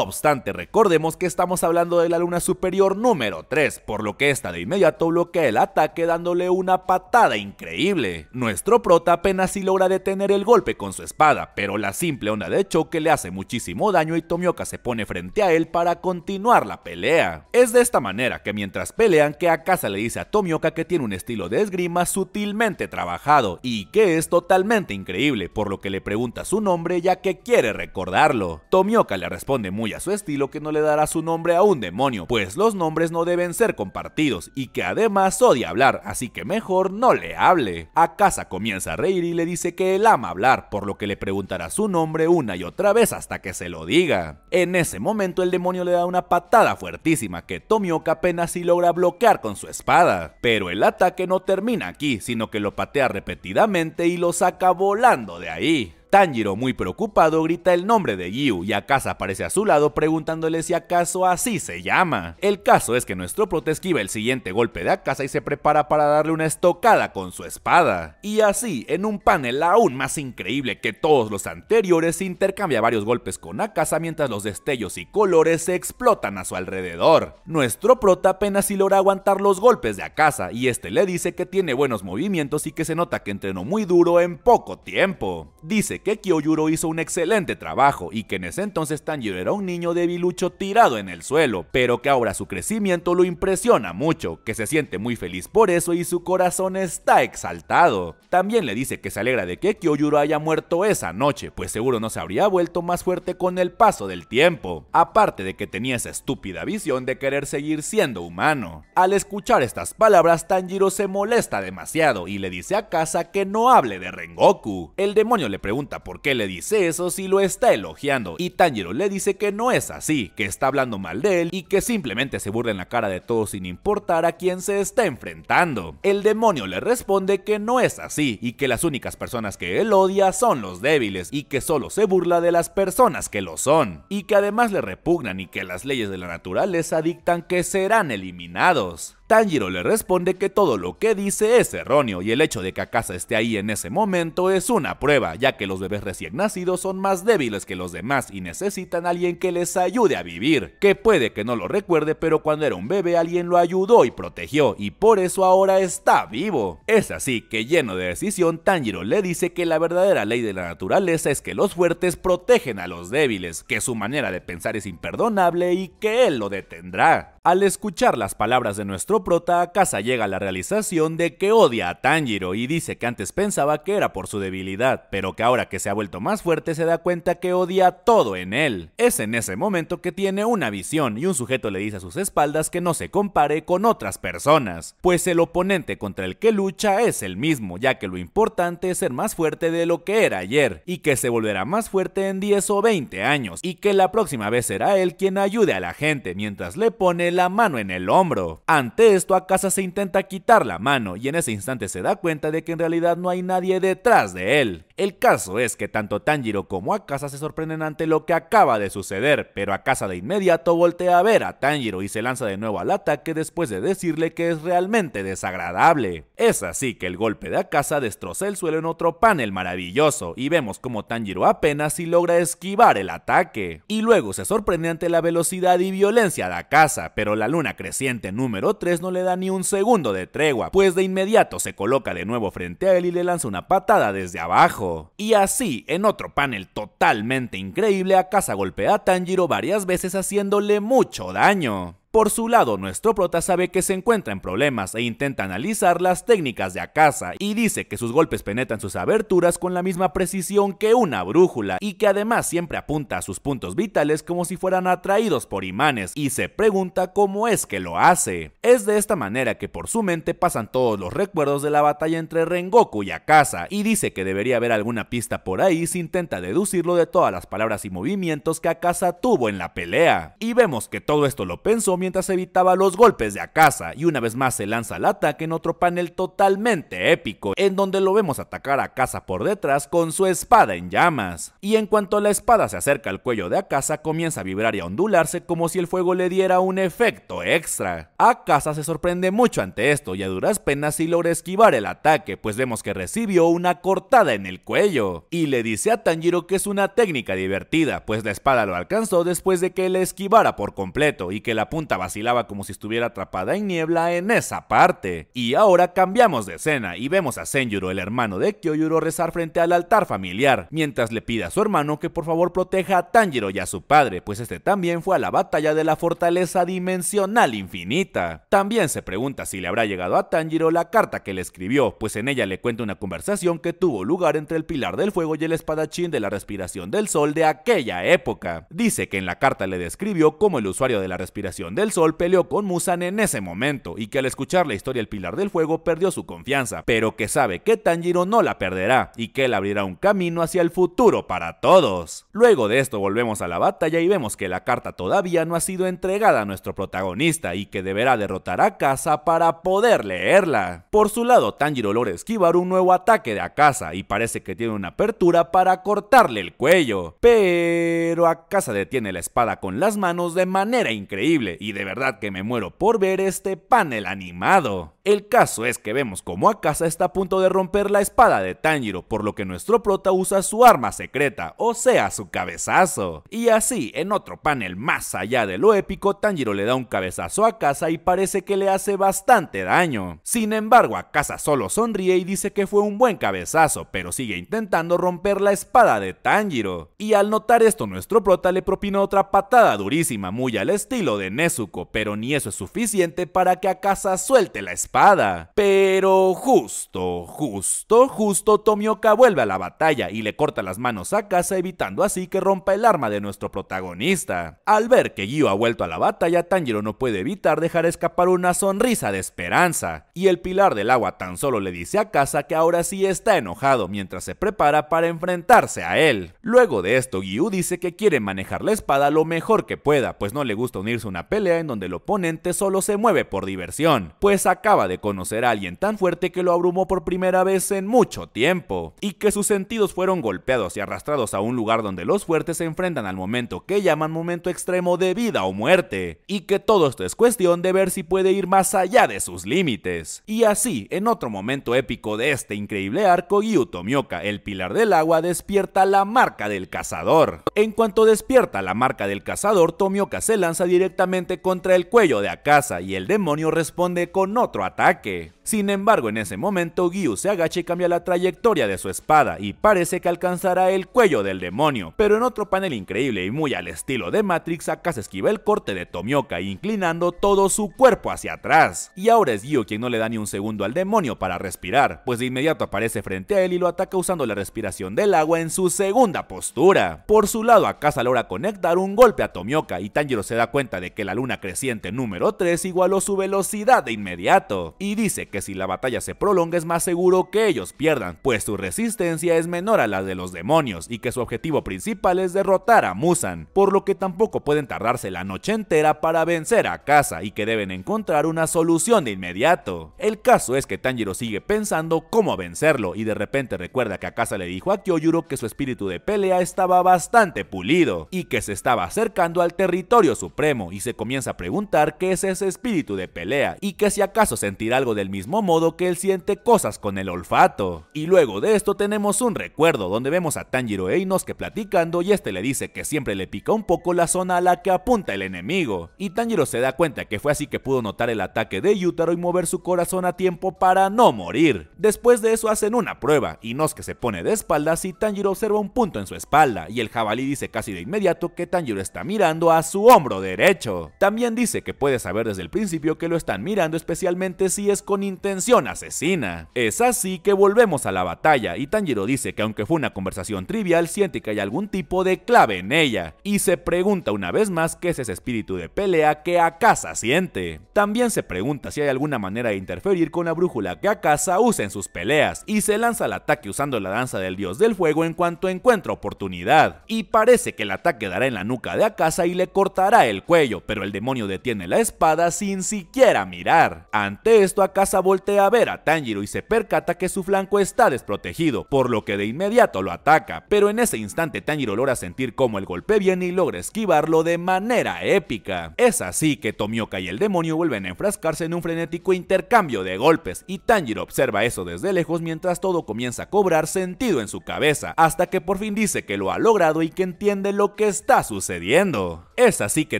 obstante, recordemos que estamos hablando de la luna superior número 3, por lo que esta de inmediato bloquea el ataque dándole una patada increíble. Nuestro prota apenas si logra detener el golpe con su espada, pero la simple onda de choque le hace muchísimo daño y Tomioka se pone frente a él para continuar la pelea. Es de esta manera que mientras pelean que le dice a Tomioka que tiene un estilo de esgrima sutilmente trabajado y que es totalmente increíble, por lo que le pregunta su nombre ya que quiere recordarlo. Tomioka le responde muy a su estilo que no le dará su nombre a un demonio, pues los nombres no deben ser compartidos y que además odia hablar, así que mejor no le hable. A casa comienza a reír y le dice que él ama hablar, por lo que le preguntará su nombre una y otra vez hasta que se lo diga. En ese momento el demonio le da una patada fuertísima que Tomioka apenas si logra bloquear con su espada, pero el ataque no termina aquí, sino que lo patea repetidamente y lo saca volando de ahí. Tanjiro, muy preocupado, grita el nombre de Gyu y Akasa aparece a su lado preguntándole si acaso así se llama. El caso es que nuestro prota esquiva el siguiente golpe de Akasa y se prepara para darle una estocada con su espada. Y así, en un panel aún más increíble que todos los anteriores, intercambia varios golpes con Akasa mientras los destellos y colores se explotan a su alrededor. Nuestro prota apenas si logra aguantar los golpes de Akasa y este le dice que tiene buenos movimientos y que se nota que entrenó muy duro en poco tiempo. Dice que Kyojuro hizo un excelente trabajo y que en ese entonces Tanjiro era un niño debilucho tirado en el suelo, pero que ahora su crecimiento lo impresiona mucho, que se siente muy feliz por eso y su corazón está exaltado. También le dice que se alegra de que Kyojuro haya muerto esa noche, pues seguro no se habría vuelto más fuerte con el paso del tiempo, aparte de que tenía esa estúpida visión de querer seguir siendo humano. Al escuchar estas palabras, Tanjiro se molesta demasiado y le dice a Casa que no hable de Rengoku. El demonio le pregunta por qué le dice eso si lo está elogiando y Tanjiro le dice que no es así, que está hablando mal de él y que simplemente se burla en la cara de todos sin importar a quién se está enfrentando. El demonio le responde que no es así y que las únicas personas que él odia son los débiles y que solo se burla de las personas que lo son y que además le repugnan y que las leyes de la naturaleza dictan que serán eliminados. Tanjiro le responde que todo lo que dice es erróneo y el hecho de que Akasa esté ahí en ese momento es una prueba, ya que los bebés recién nacidos son más débiles que los demás y necesitan a alguien que les ayude a vivir, que puede que no lo recuerde, pero cuando era un bebé alguien lo ayudó y protegió y por eso ahora está vivo. Es así que lleno de decisión, Tanjiro le dice que la verdadera ley de la naturaleza es que los fuertes protegen a los débiles, que su manera de pensar es imperdonable y que él lo detendrá. Al escuchar las palabras de nuestro prota, Casa llega a la realización de que odia a Tanjiro y dice que antes pensaba que era por su debilidad, pero que ahora que se ha vuelto más fuerte se da cuenta que odia todo en él. Es en ese momento que tiene una visión y un sujeto le dice a sus espaldas que no se compare con otras personas, pues el oponente contra el que lucha es el mismo, ya que lo importante es ser más fuerte de lo que era ayer y que se volverá más fuerte en 10 o 20 años y que la próxima vez será él quien ayude a la gente mientras le pone la mano en el hombro. Ante esto, Akasa se intenta quitar la mano y en ese instante se da cuenta de que en realidad no hay nadie detrás de él. El caso es que tanto Tanjiro como Akasa se sorprenden ante lo que acaba de suceder, pero Akasa de inmediato voltea a ver a Tanjiro y se lanza de nuevo al ataque después de decirle que es realmente desagradable. Es así que el golpe de Akasa destroza el suelo en otro panel maravilloso y vemos como Tanjiro apenas si logra esquivar el ataque. Y luego se sorprende ante la velocidad y violencia de Akasa, pero la luna creciente número 3 no le da ni un segundo de tregua, pues de inmediato se coloca de nuevo frente a él y le lanza una patada desde abajo. Y así, en otro panel totalmente increíble, Akasa golpea a Tanjiro varias veces haciéndole mucho daño. Por su lado, nuestro prota sabe que se encuentra en problemas e intenta analizar las técnicas de Akasa y dice que sus golpes penetran sus aberturas con la misma precisión que una brújula y que además siempre apunta a sus puntos vitales como si fueran atraídos por imanes y se pregunta cómo es que lo hace. Es de esta manera que por su mente pasan todos los recuerdos de la batalla entre Rengoku y Akasa y dice que debería haber alguna pista por ahí si intenta deducirlo de todas las palabras y movimientos que Akasa tuvo en la pelea. Y vemos que todo esto lo pensó mientras evitaba los golpes de Akasa y una vez más se lanza al ataque en otro panel totalmente épico en donde lo vemos atacar a Akasa por detrás con su espada en llamas. Y en cuanto la espada se acerca al cuello de Akasa comienza a vibrar y a ondularse como si el fuego le diera un efecto extra. Akasa se sorprende mucho ante esto y a duras penas si logra esquivar el ataque pues vemos que recibió una cortada en el cuello. Y le dice a Tanjiro que es una técnica divertida pues la espada lo alcanzó después de que le esquivara por completo y que la punta vacilaba como si estuviera atrapada en niebla en esa parte. Y ahora cambiamos de escena y vemos a Senjuro, el hermano de Kyojuro rezar frente al altar familiar, mientras le pide a su hermano que por favor proteja a Tanjiro y a su padre, pues este también fue a la batalla de la fortaleza dimensional infinita. También se pregunta si le habrá llegado a Tanjiro la carta que le escribió, pues en ella le cuenta una conversación que tuvo lugar entre el Pilar del Fuego y el espadachín de la respiración del sol de aquella época. Dice que en la carta le describió como el usuario de la respiración del Sol peleó con Musan en ese momento y que al escuchar la historia del Pilar del Fuego perdió su confianza, pero que sabe que Tanjiro no la perderá y que él abrirá un camino hacia el futuro para todos. Luego de esto volvemos a la batalla y vemos que la carta todavía no ha sido entregada a nuestro protagonista y que deberá derrotar a Casa para poder leerla. Por su lado, Tanjiro logra esquivar un nuevo ataque de Akasa y parece que tiene una apertura para cortarle el cuello, pero Akasa detiene la espada con las manos de manera increíble y de verdad que me muero por ver este panel animado. El caso es que vemos como Akasa está a punto de romper la espada de Tanjiro, por lo que nuestro prota usa su arma secreta, o sea su cabezazo. Y así, en otro panel más allá de lo épico, Tanjiro le da un cabezazo a Akasa y parece que le hace bastante daño. Sin embargo, Akasa solo sonríe y dice que fue un buen cabezazo, pero sigue intentando romper la espada de Tanjiro. Y al notar esto, nuestro prota le propina otra patada durísima, muy al estilo de Neso pero ni eso es suficiente para que Akasa suelte la espada. Pero justo, justo, justo Tomioka vuelve a la batalla y le corta las manos a Akasa evitando así que rompa el arma de nuestro protagonista. Al ver que Gyu ha vuelto a la batalla, Tanjiro no puede evitar dejar escapar una sonrisa de esperanza, y el pilar del agua tan solo le dice a Casa que ahora sí está enojado mientras se prepara para enfrentarse a él. Luego de esto, Gyu dice que quiere manejar la espada lo mejor que pueda, pues no le gusta unirse una pelea en donde el oponente solo se mueve por diversión, pues acaba de conocer a alguien tan fuerte que lo abrumó por primera vez en mucho tiempo, y que sus sentidos fueron golpeados y arrastrados a un lugar donde los fuertes se enfrentan al momento que llaman momento extremo de vida o muerte, y que todo esto es cuestión de ver si puede ir más allá de sus límites. Y así, en otro momento épico de este increíble arco, Yu Tomioka, el pilar del agua, despierta la marca del cazador. En cuanto despierta la marca del cazador, Tomioka se lanza directamente contra el cuello de Akasa y el demonio responde con otro ataque. Sin embargo, en ese momento Gyu se agacha y cambia la trayectoria de su espada y parece que alcanzará el cuello del demonio, pero en otro panel increíble y muy al estilo de Matrix, Akasa esquiva el corte de Tomioka inclinando todo su cuerpo hacia atrás. Y ahora es Gyu quien no le da ni un segundo al demonio para respirar, pues de inmediato aparece frente a él y lo ataca usando la respiración del agua en su segunda postura. Por su lado, Akasa logra conectar un golpe a Tomioka y Tanjiro se da cuenta de que la luna una creciente número 3 igualó su velocidad de inmediato, y dice que si la batalla se prolonga es más seguro que ellos pierdan, pues su resistencia es menor a la de los demonios y que su objetivo principal es derrotar a Musan, por lo que tampoco pueden tardarse la noche entera para vencer a casa y que deben encontrar una solución de inmediato. El caso es que Tanjiro sigue pensando cómo vencerlo y de repente recuerda que Akasa le dijo a Kyoyuro que su espíritu de pelea estaba bastante pulido y que se estaba acercando al territorio supremo y se comienza comienza a preguntar qué es ese espíritu de pelea y que si acaso sentirá algo del mismo modo que él siente cosas con el olfato. Y luego de esto tenemos un recuerdo donde vemos a Tanjiro e Inosuke platicando y este le dice que siempre le pica un poco la zona a la que apunta el enemigo. Y Tanjiro se da cuenta que fue así que pudo notar el ataque de Yutaro y mover su corazón a tiempo para no morir. Después de eso hacen una prueba, Inosuke se pone de espaldas y Tanjiro observa un punto en su espalda y el jabalí dice casi de inmediato que Tanjiro está mirando a su hombro derecho. También dice que puede saber desde el principio que lo están mirando especialmente si es con intención asesina. Es así que volvemos a la batalla y Tanjiro dice que aunque fue una conversación trivial, siente que hay algún tipo de clave en ella y se pregunta una vez más qué es ese espíritu de pelea que Akasa siente. También se pregunta si hay alguna manera de interferir con la brújula que Akasa usa en sus peleas y se lanza al ataque usando la danza del dios del fuego en cuanto encuentra oportunidad. Y parece que el ataque dará en la nuca de Akasa y le cortará el cuello, pero el demonio detiene la espada sin siquiera mirar. Ante esto, Akasa voltea a ver a Tanjiro y se percata que su flanco está desprotegido, por lo que de inmediato lo ataca, pero en ese instante Tanjiro logra sentir cómo el golpe viene y logra esquivarlo de manera épica. Es así que Tomioka y el demonio vuelven a enfrascarse en un frenético intercambio de golpes, y Tanjiro observa eso desde lejos mientras todo comienza a cobrar sentido en su cabeza, hasta que por fin dice que lo ha logrado y que entiende lo que está sucediendo. Es así que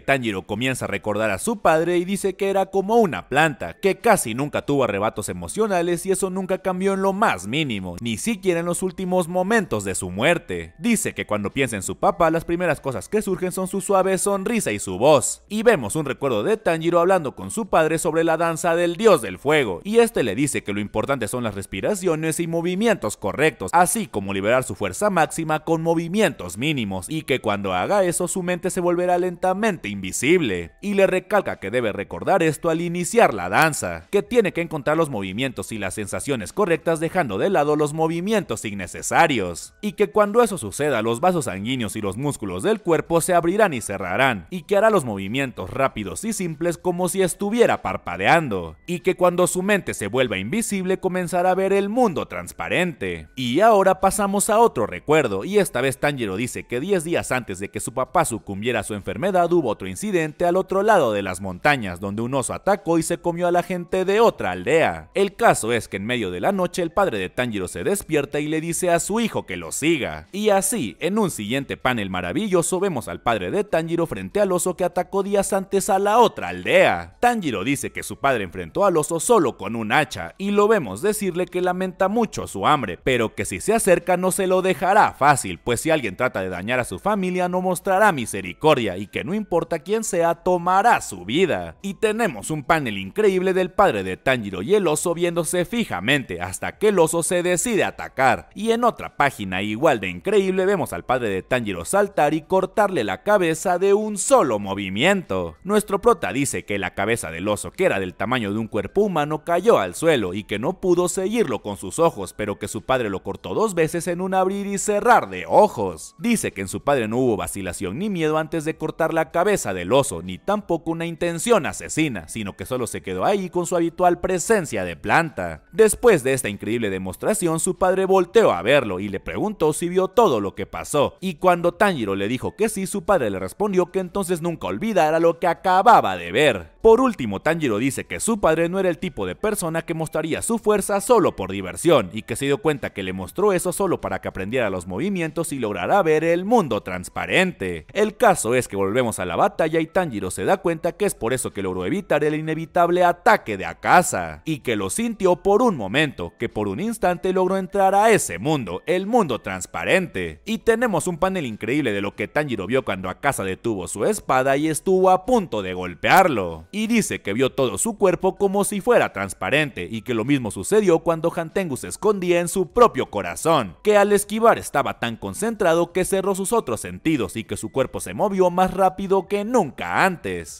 Tanjiro comienza a recordar a su padre y dice que era como una planta, que casi nunca tuvo arrebatos emocionales y eso nunca cambió en lo más mínimo, ni siquiera en los últimos momentos de su muerte. Dice que cuando piensa en su papá, las primeras cosas que surgen son su suave sonrisa y su voz. Y vemos un recuerdo de Tanjiro hablando con su padre sobre la danza del dios del fuego, y este le dice que lo importante son las respiraciones y movimientos correctos, así como liberar su fuerza máxima con movimientos mínimos, y que cuando haga eso su mente se volverá lentamente invisible y le recalca que debe recordar esto al iniciar la danza, que tiene que encontrar los movimientos y las sensaciones correctas dejando de lado los movimientos innecesarios, y que cuando eso suceda los vasos sanguíneos y los músculos del cuerpo se abrirán y cerrarán, y que hará los movimientos rápidos y simples como si estuviera parpadeando, y que cuando su mente se vuelva invisible comenzará a ver el mundo transparente. Y ahora pasamos a otro recuerdo, y esta vez Tanjiro dice que 10 días antes de que su papá sucumbiera a su enfermedad hubo otro incidente al otro lado de las montañas donde un oso atacó y se comió a la gente de otra aldea. El caso es que en medio de la noche el padre de Tanjiro se despierta y le dice a su hijo que lo siga. Y así, en un siguiente panel maravilloso vemos al padre de Tanjiro frente al oso que atacó días antes a la otra aldea. Tanjiro dice que su padre enfrentó al oso solo con un hacha y lo vemos decirle que lamenta mucho su hambre, pero que si se acerca no se lo dejará fácil, pues si alguien trata de dañar a su familia no mostrará misericordia y que no importa quién sea, tomará su vida. Y tenemos un panel increíble del padre de Tanjiro y el oso viéndose fijamente hasta que el oso se decide atacar. Y en otra página igual de increíble vemos al padre de Tanjiro saltar y cortarle la cabeza de un solo movimiento. Nuestro prota dice que la cabeza del oso que era del tamaño de un cuerpo humano cayó al suelo y que no pudo seguirlo con sus ojos, pero que su padre lo cortó dos veces en un abrir y cerrar de ojos. Dice que en su padre no hubo vacilación ni miedo antes de cortar la cabeza del oso, ni tampoco una intención asesina, sino que solo se quedó ahí con su habitual presencia de planta. Después de esta increíble demostración, su padre volteó a verlo y le preguntó si vio todo lo que pasó, y cuando Tanjiro le dijo que sí, su padre le respondió que entonces nunca olvidara lo que acababa de ver. Por último, Tanjiro dice que su padre no era el tipo de persona que mostraría su fuerza solo por diversión, y que se dio cuenta que le mostró eso solo para que aprendiera los movimientos y lograra ver el mundo transparente. El caso es que volvemos a la batalla y Tanjiro se da cuenta que es por eso que logró evitar el inevitable ataque de Akasa, y que lo sintió por un momento, que por un instante logró entrar a ese mundo, el mundo transparente. Y tenemos un panel increíble de lo que Tanjiro vio cuando Akasa detuvo su espada y estuvo a punto de golpearlo. Y dice que vio todo su cuerpo como si fuera transparente, y que lo mismo sucedió cuando Hantengu se escondía en su propio corazón, que al esquivar estaba tan concentrado que cerró sus otros sentidos y que su cuerpo se movió más rápido que nunca antes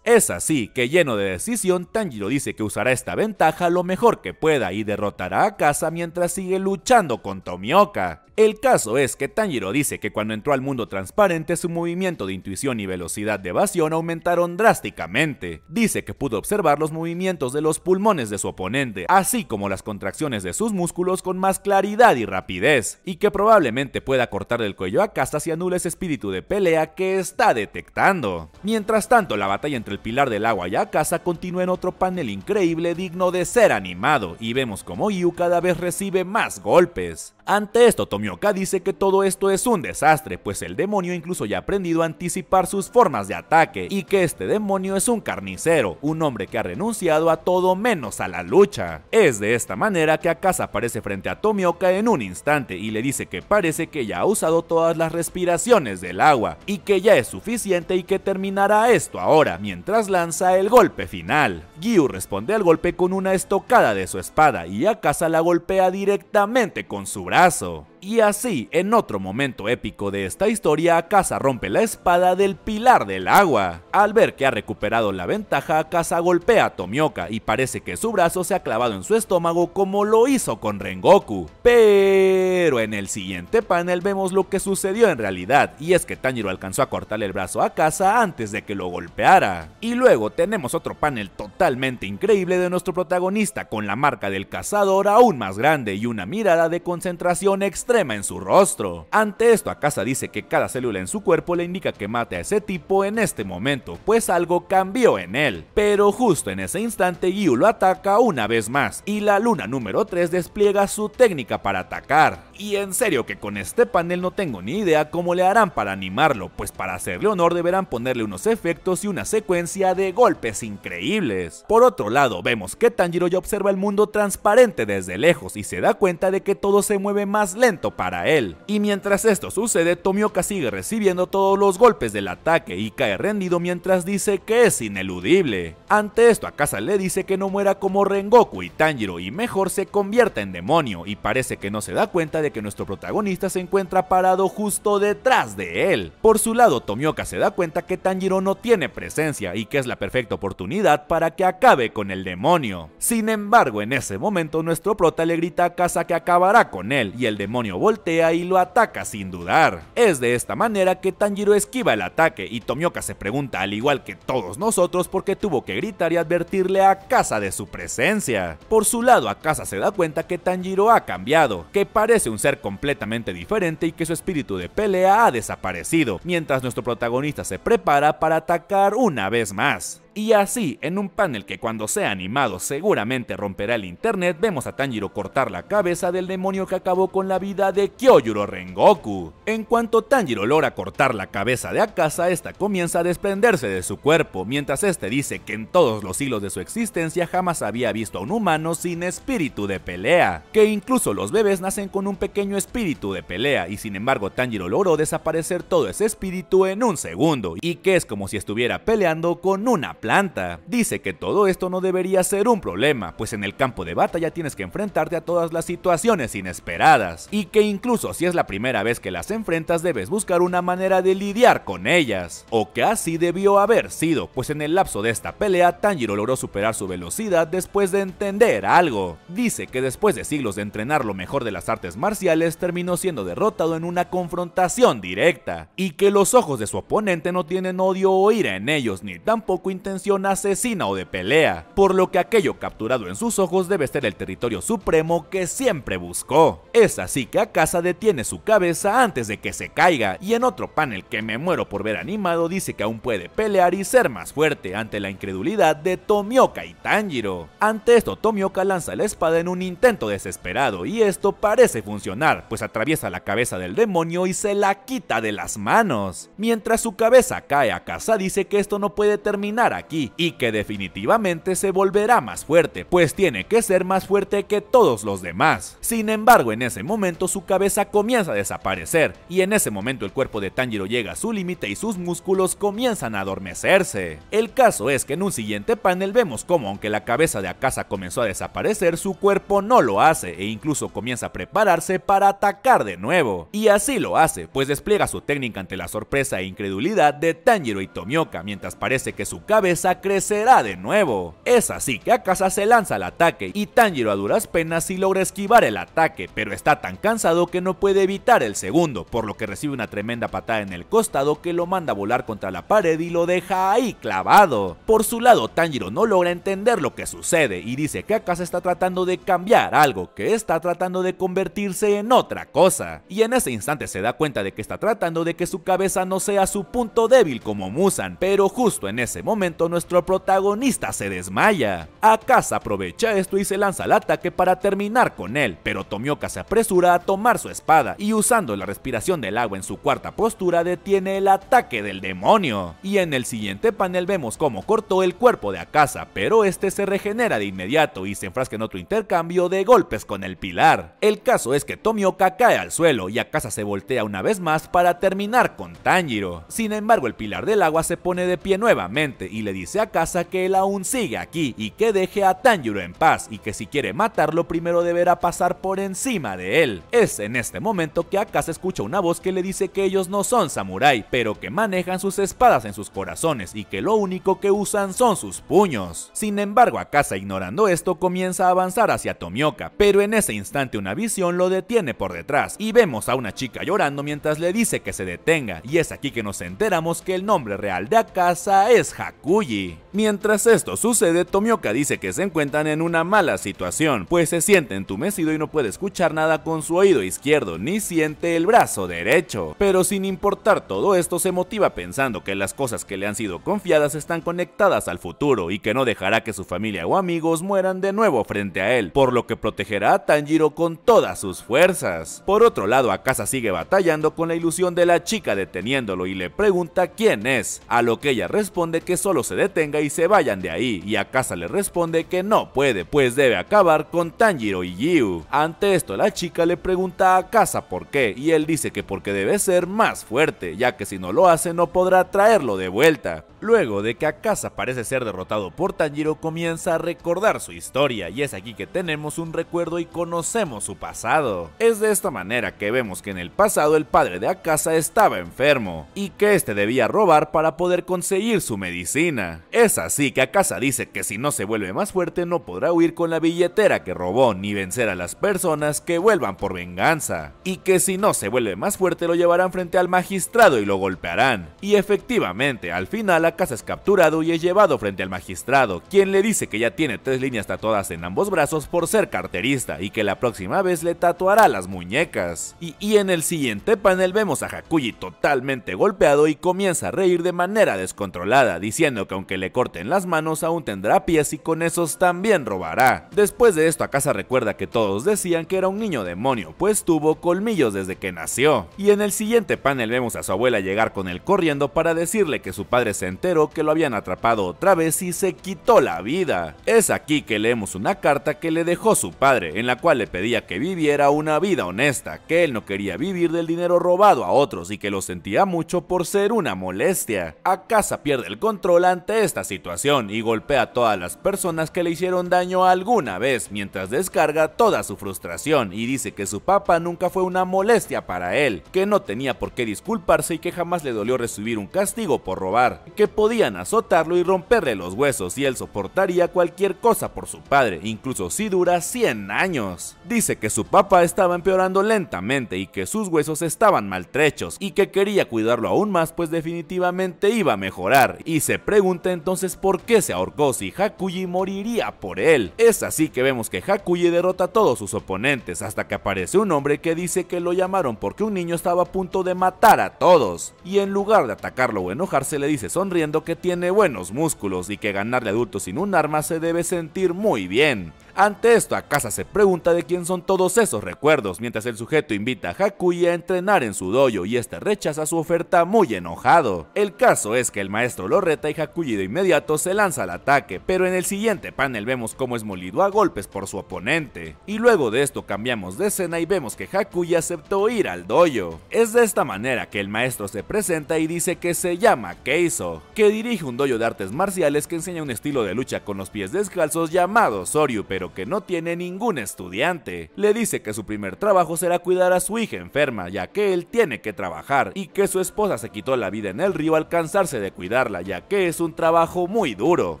es así que lleno de decisión, Tanjiro dice que usará esta ventaja lo mejor que pueda y derrotará a Kasa mientras sigue luchando con Tomioka. El caso es que Tanjiro dice que cuando entró al mundo transparente su movimiento de intuición y velocidad de evasión aumentaron drásticamente. Dice que pudo observar los movimientos de los pulmones de su oponente, así como las contracciones de sus músculos con más claridad y rapidez, y que probablemente pueda cortar el cuello a Casa si anula ese espíritu de pelea que está detectando. Mientras tanto, la batalla entre el Pilar del Agua y casa continúa en otro panel increíble digno de ser animado, y vemos como Yu cada vez recibe más golpes. Ante esto, Tomioka dice que todo esto es un desastre, pues el demonio incluso ya ha aprendido a anticipar sus formas de ataque, y que este demonio es un carnicero, un hombre que ha renunciado a todo menos a la lucha. Es de esta manera que Akasa aparece frente a Tomioka en un instante y le dice que parece que ya ha usado todas las respiraciones del agua, y que ya es suficiente y que terminará esto ahora, mientras lanza el golpe final. Gyu responde al golpe con una estocada de su espada, y Akasa la golpea directamente con su brazo abrazo. Y así, en otro momento épico de esta historia, Casa rompe la espada del pilar del agua. Al ver que ha recuperado la ventaja, Casa golpea a Tomioka y parece que su brazo se ha clavado en su estómago como lo hizo con Rengoku. Pero en el siguiente panel vemos lo que sucedió en realidad, y es que Tanjiro alcanzó a cortarle el brazo a Casa antes de que lo golpeara. Y luego tenemos otro panel totalmente increíble de nuestro protagonista con la marca del cazador aún más grande y una mirada de concentración extraña en su rostro. Ante esto, Akasa dice que cada célula en su cuerpo le indica que mate a ese tipo en este momento, pues algo cambió en él. Pero justo en ese instante, Yu lo ataca una vez más, y la luna número 3 despliega su técnica para atacar. Y en serio que con este panel no tengo ni idea cómo le harán para animarlo, pues para hacerle honor deberán ponerle unos efectos y una secuencia de golpes increíbles. Por otro lado, vemos que Tanjiro ya observa el mundo transparente desde lejos y se da cuenta de que todo se mueve más lento para él. Y mientras esto sucede, Tomioka sigue recibiendo todos los golpes del ataque y cae rendido mientras dice que es ineludible. Ante esto, Akasa le dice que no muera como Rengoku y Tanjiro y mejor se convierta en demonio y parece que no se da cuenta de que nuestro protagonista se encuentra parado justo detrás de él. Por su lado, Tomioka se da cuenta que Tanjiro no tiene presencia y que es la perfecta oportunidad para que acabe con el demonio. Sin embargo, en ese momento nuestro prota le grita a Akasa que acabará con él y el demonio voltea y lo ataca sin dudar. Es de esta manera que Tanjiro esquiva el ataque y Tomioka se pregunta al igual que todos nosotros por qué tuvo que gritar y advertirle a Casa de su presencia. Por su lado, casa se da cuenta que Tanjiro ha cambiado, que parece un ser completamente diferente y que su espíritu de pelea ha desaparecido, mientras nuestro protagonista se prepara para atacar una vez más. Y así, en un panel que cuando sea animado seguramente romperá el internet, vemos a Tanjiro cortar la cabeza del demonio que acabó con la vida de Kyojuro Rengoku. En cuanto Tanjiro logra cortar la cabeza de Akasa, esta comienza a desprenderse de su cuerpo, mientras este dice que en todos los hilos de su existencia jamás había visto a un humano sin espíritu de pelea, que incluso los bebés nacen con un pequeño espíritu de pelea, y sin embargo Tanjiro logró desaparecer todo ese espíritu en un segundo, y que es como si estuviera peleando con una planta. Dice que todo esto no debería ser un problema, pues en el campo de batalla tienes que enfrentarte a todas las situaciones inesperadas, y que incluso si es la primera vez que las enfrentas debes buscar una manera de lidiar con ellas, o que así debió haber sido, pues en el lapso de esta pelea Tanjiro logró superar su velocidad después de entender algo. Dice que después de siglos de entrenar lo mejor de las artes marciales terminó siendo derrotado en una confrontación directa, y que los ojos de su oponente no tienen odio o ira en ellos, ni tampoco intentan asesina o de pelea, por lo que aquello capturado en sus ojos debe ser el territorio supremo que siempre buscó. Es así que Akasa detiene su cabeza antes de que se caiga, y en otro panel que me muero por ver animado dice que aún puede pelear y ser más fuerte ante la incredulidad de Tomioka y Tanjiro. Ante esto Tomioka lanza la espada en un intento desesperado y esto parece funcionar, pues atraviesa la cabeza del demonio y se la quita de las manos. Mientras su cabeza cae, casa dice que esto no puede terminar aquí y que definitivamente se volverá más fuerte, pues tiene que ser más fuerte que todos los demás. Sin embargo, en ese momento su cabeza comienza a desaparecer y en ese momento el cuerpo de Tanjiro llega a su límite y sus músculos comienzan a adormecerse. El caso es que en un siguiente panel vemos cómo aunque la cabeza de Akasa comenzó a desaparecer, su cuerpo no lo hace e incluso comienza a prepararse para atacar de nuevo. Y así lo hace, pues despliega su técnica ante la sorpresa e incredulidad de Tanjiro y Tomioka, mientras parece que su cabeza crecerá de nuevo. Es así que Akasa se lanza al ataque y Tanjiro a duras penas y logra esquivar el ataque, pero está tan cansado que no puede evitar el segundo, por lo que recibe una tremenda patada en el costado que lo manda a volar contra la pared y lo deja ahí clavado. Por su lado, Tanjiro no logra entender lo que sucede y dice que Akasa está tratando de cambiar algo, que está tratando de convertirse en otra cosa. Y en ese instante se da cuenta de que está tratando de que su cabeza no sea su punto débil como Musan, pero justo en ese momento nuestro protagonista se desmaya. Akasa aprovecha esto y se lanza al ataque para terminar con él, pero Tomioka se apresura a tomar su espada y usando la respiración del agua en su cuarta postura detiene el ataque del demonio. Y en el siguiente panel vemos cómo cortó el cuerpo de Akasa, pero este se regenera de inmediato y se enfrasca en otro intercambio de golpes con el pilar. El caso es que Tomioka cae al suelo y Akasa se voltea una vez más para terminar con Tanjiro. Sin embargo, el pilar del agua se pone de pie nuevamente y le dice a Casa que él aún sigue aquí y que deje a Tanjiro en paz y que si quiere matarlo primero deberá pasar por encima de él. Es en este momento que Akasa escucha una voz que le dice que ellos no son samurai, pero que manejan sus espadas en sus corazones y que lo único que usan son sus puños. Sin embargo, Akasa ignorando esto comienza a avanzar hacia Tomioka, pero en ese instante una visión lo detiene por detrás y vemos a una chica llorando mientras le dice que se detenga y es aquí que nos enteramos que el nombre real de Akasa es Haku ¡Oye! Mientras esto sucede, Tomioka dice que se encuentran en una mala situación, pues se siente entumecido y no puede escuchar nada con su oído izquierdo, ni siente el brazo derecho. Pero sin importar todo esto, se motiva pensando que las cosas que le han sido confiadas están conectadas al futuro y que no dejará que su familia o amigos mueran de nuevo frente a él, por lo que protegerá a Tanjiro con todas sus fuerzas. Por otro lado, Akasa sigue batallando con la ilusión de la chica deteniéndolo y le pregunta quién es, a lo que ella responde que solo se detenga y se vayan de ahí, y Akasa le responde que no puede, pues debe acabar con Tanjiro y Yu. Ante esto la chica le pregunta a Akasa por qué, y él dice que porque debe ser más fuerte, ya que si no lo hace no podrá traerlo de vuelta. Luego de que Akasa parece ser derrotado por Tanjiro, comienza a recordar su historia y es aquí que tenemos un recuerdo y conocemos su pasado. Es de esta manera que vemos que en el pasado el padre de Akasa estaba enfermo y que este debía robar para poder conseguir su medicina. Es así que Akasa dice que si no se vuelve más fuerte no podrá huir con la billetera que robó ni vencer a las personas que vuelvan por venganza y que si no se vuelve más fuerte lo llevarán frente al magistrado y lo golpearán. Y efectivamente, al final casa es capturado y es llevado frente al magistrado, quien le dice que ya tiene tres líneas tatuadas en ambos brazos por ser carterista y que la próxima vez le tatuará las muñecas. Y, en el siguiente panel vemos a Hakuji totalmente golpeado y comienza a reír de manera descontrolada, diciendo que aunque le corten las manos aún tendrá pies y con esos también robará. Después de esto Casa recuerda que todos decían que era un niño demonio, pues tuvo colmillos desde que nació. Y en el siguiente panel vemos a su abuela llegar con él corriendo para decirle que su padre se que lo habían atrapado otra vez y se quitó la vida. Es aquí que leemos una carta que le dejó su padre, en la cual le pedía que viviera una vida honesta, que él no quería vivir del dinero robado a otros y que lo sentía mucho por ser una molestia. A casa pierde el control ante esta situación y golpea a todas las personas que le hicieron daño alguna vez, mientras descarga toda su frustración y dice que su papá nunca fue una molestia para él, que no tenía por qué disculparse y que jamás le dolió recibir un castigo por robar, podían azotarlo y romperle los huesos y él soportaría cualquier cosa por su padre, incluso si dura 100 años. Dice que su papá estaba empeorando lentamente y que sus huesos estaban maltrechos y que quería cuidarlo aún más pues definitivamente iba a mejorar y se pregunta entonces por qué se ahorcó si Hakuji moriría por él. Es así que vemos que Hakuji derrota a todos sus oponentes hasta que aparece un hombre que dice que lo llamaron porque un niño estaba a punto de matar a todos y en lugar de atacarlo o enojarse le dice sonriendo que tiene buenos músculos y que ganarle adultos sin un arma se debe sentir muy bien. Ante esto, Akasa se pregunta de quién son todos esos recuerdos, mientras el sujeto invita a Hakuyi a entrenar en su dojo y este rechaza su oferta muy enojado. El caso es que el maestro lo reta y Hakuyi de inmediato se lanza al ataque, pero en el siguiente panel vemos cómo es molido a golpes por su oponente. Y luego de esto cambiamos de escena y vemos que Hakuyi aceptó ir al dojo. Es de esta manera que el maestro se presenta y dice que se llama Keizo que dirige un dojo de artes marciales que enseña un estilo de lucha con los pies descalzos llamado Soryu, que no tiene ningún estudiante. Le dice que su primer trabajo será cuidar a su hija enferma, ya que él tiene que trabajar, y que su esposa se quitó la vida en el río al cansarse de cuidarla, ya que es un trabajo muy duro.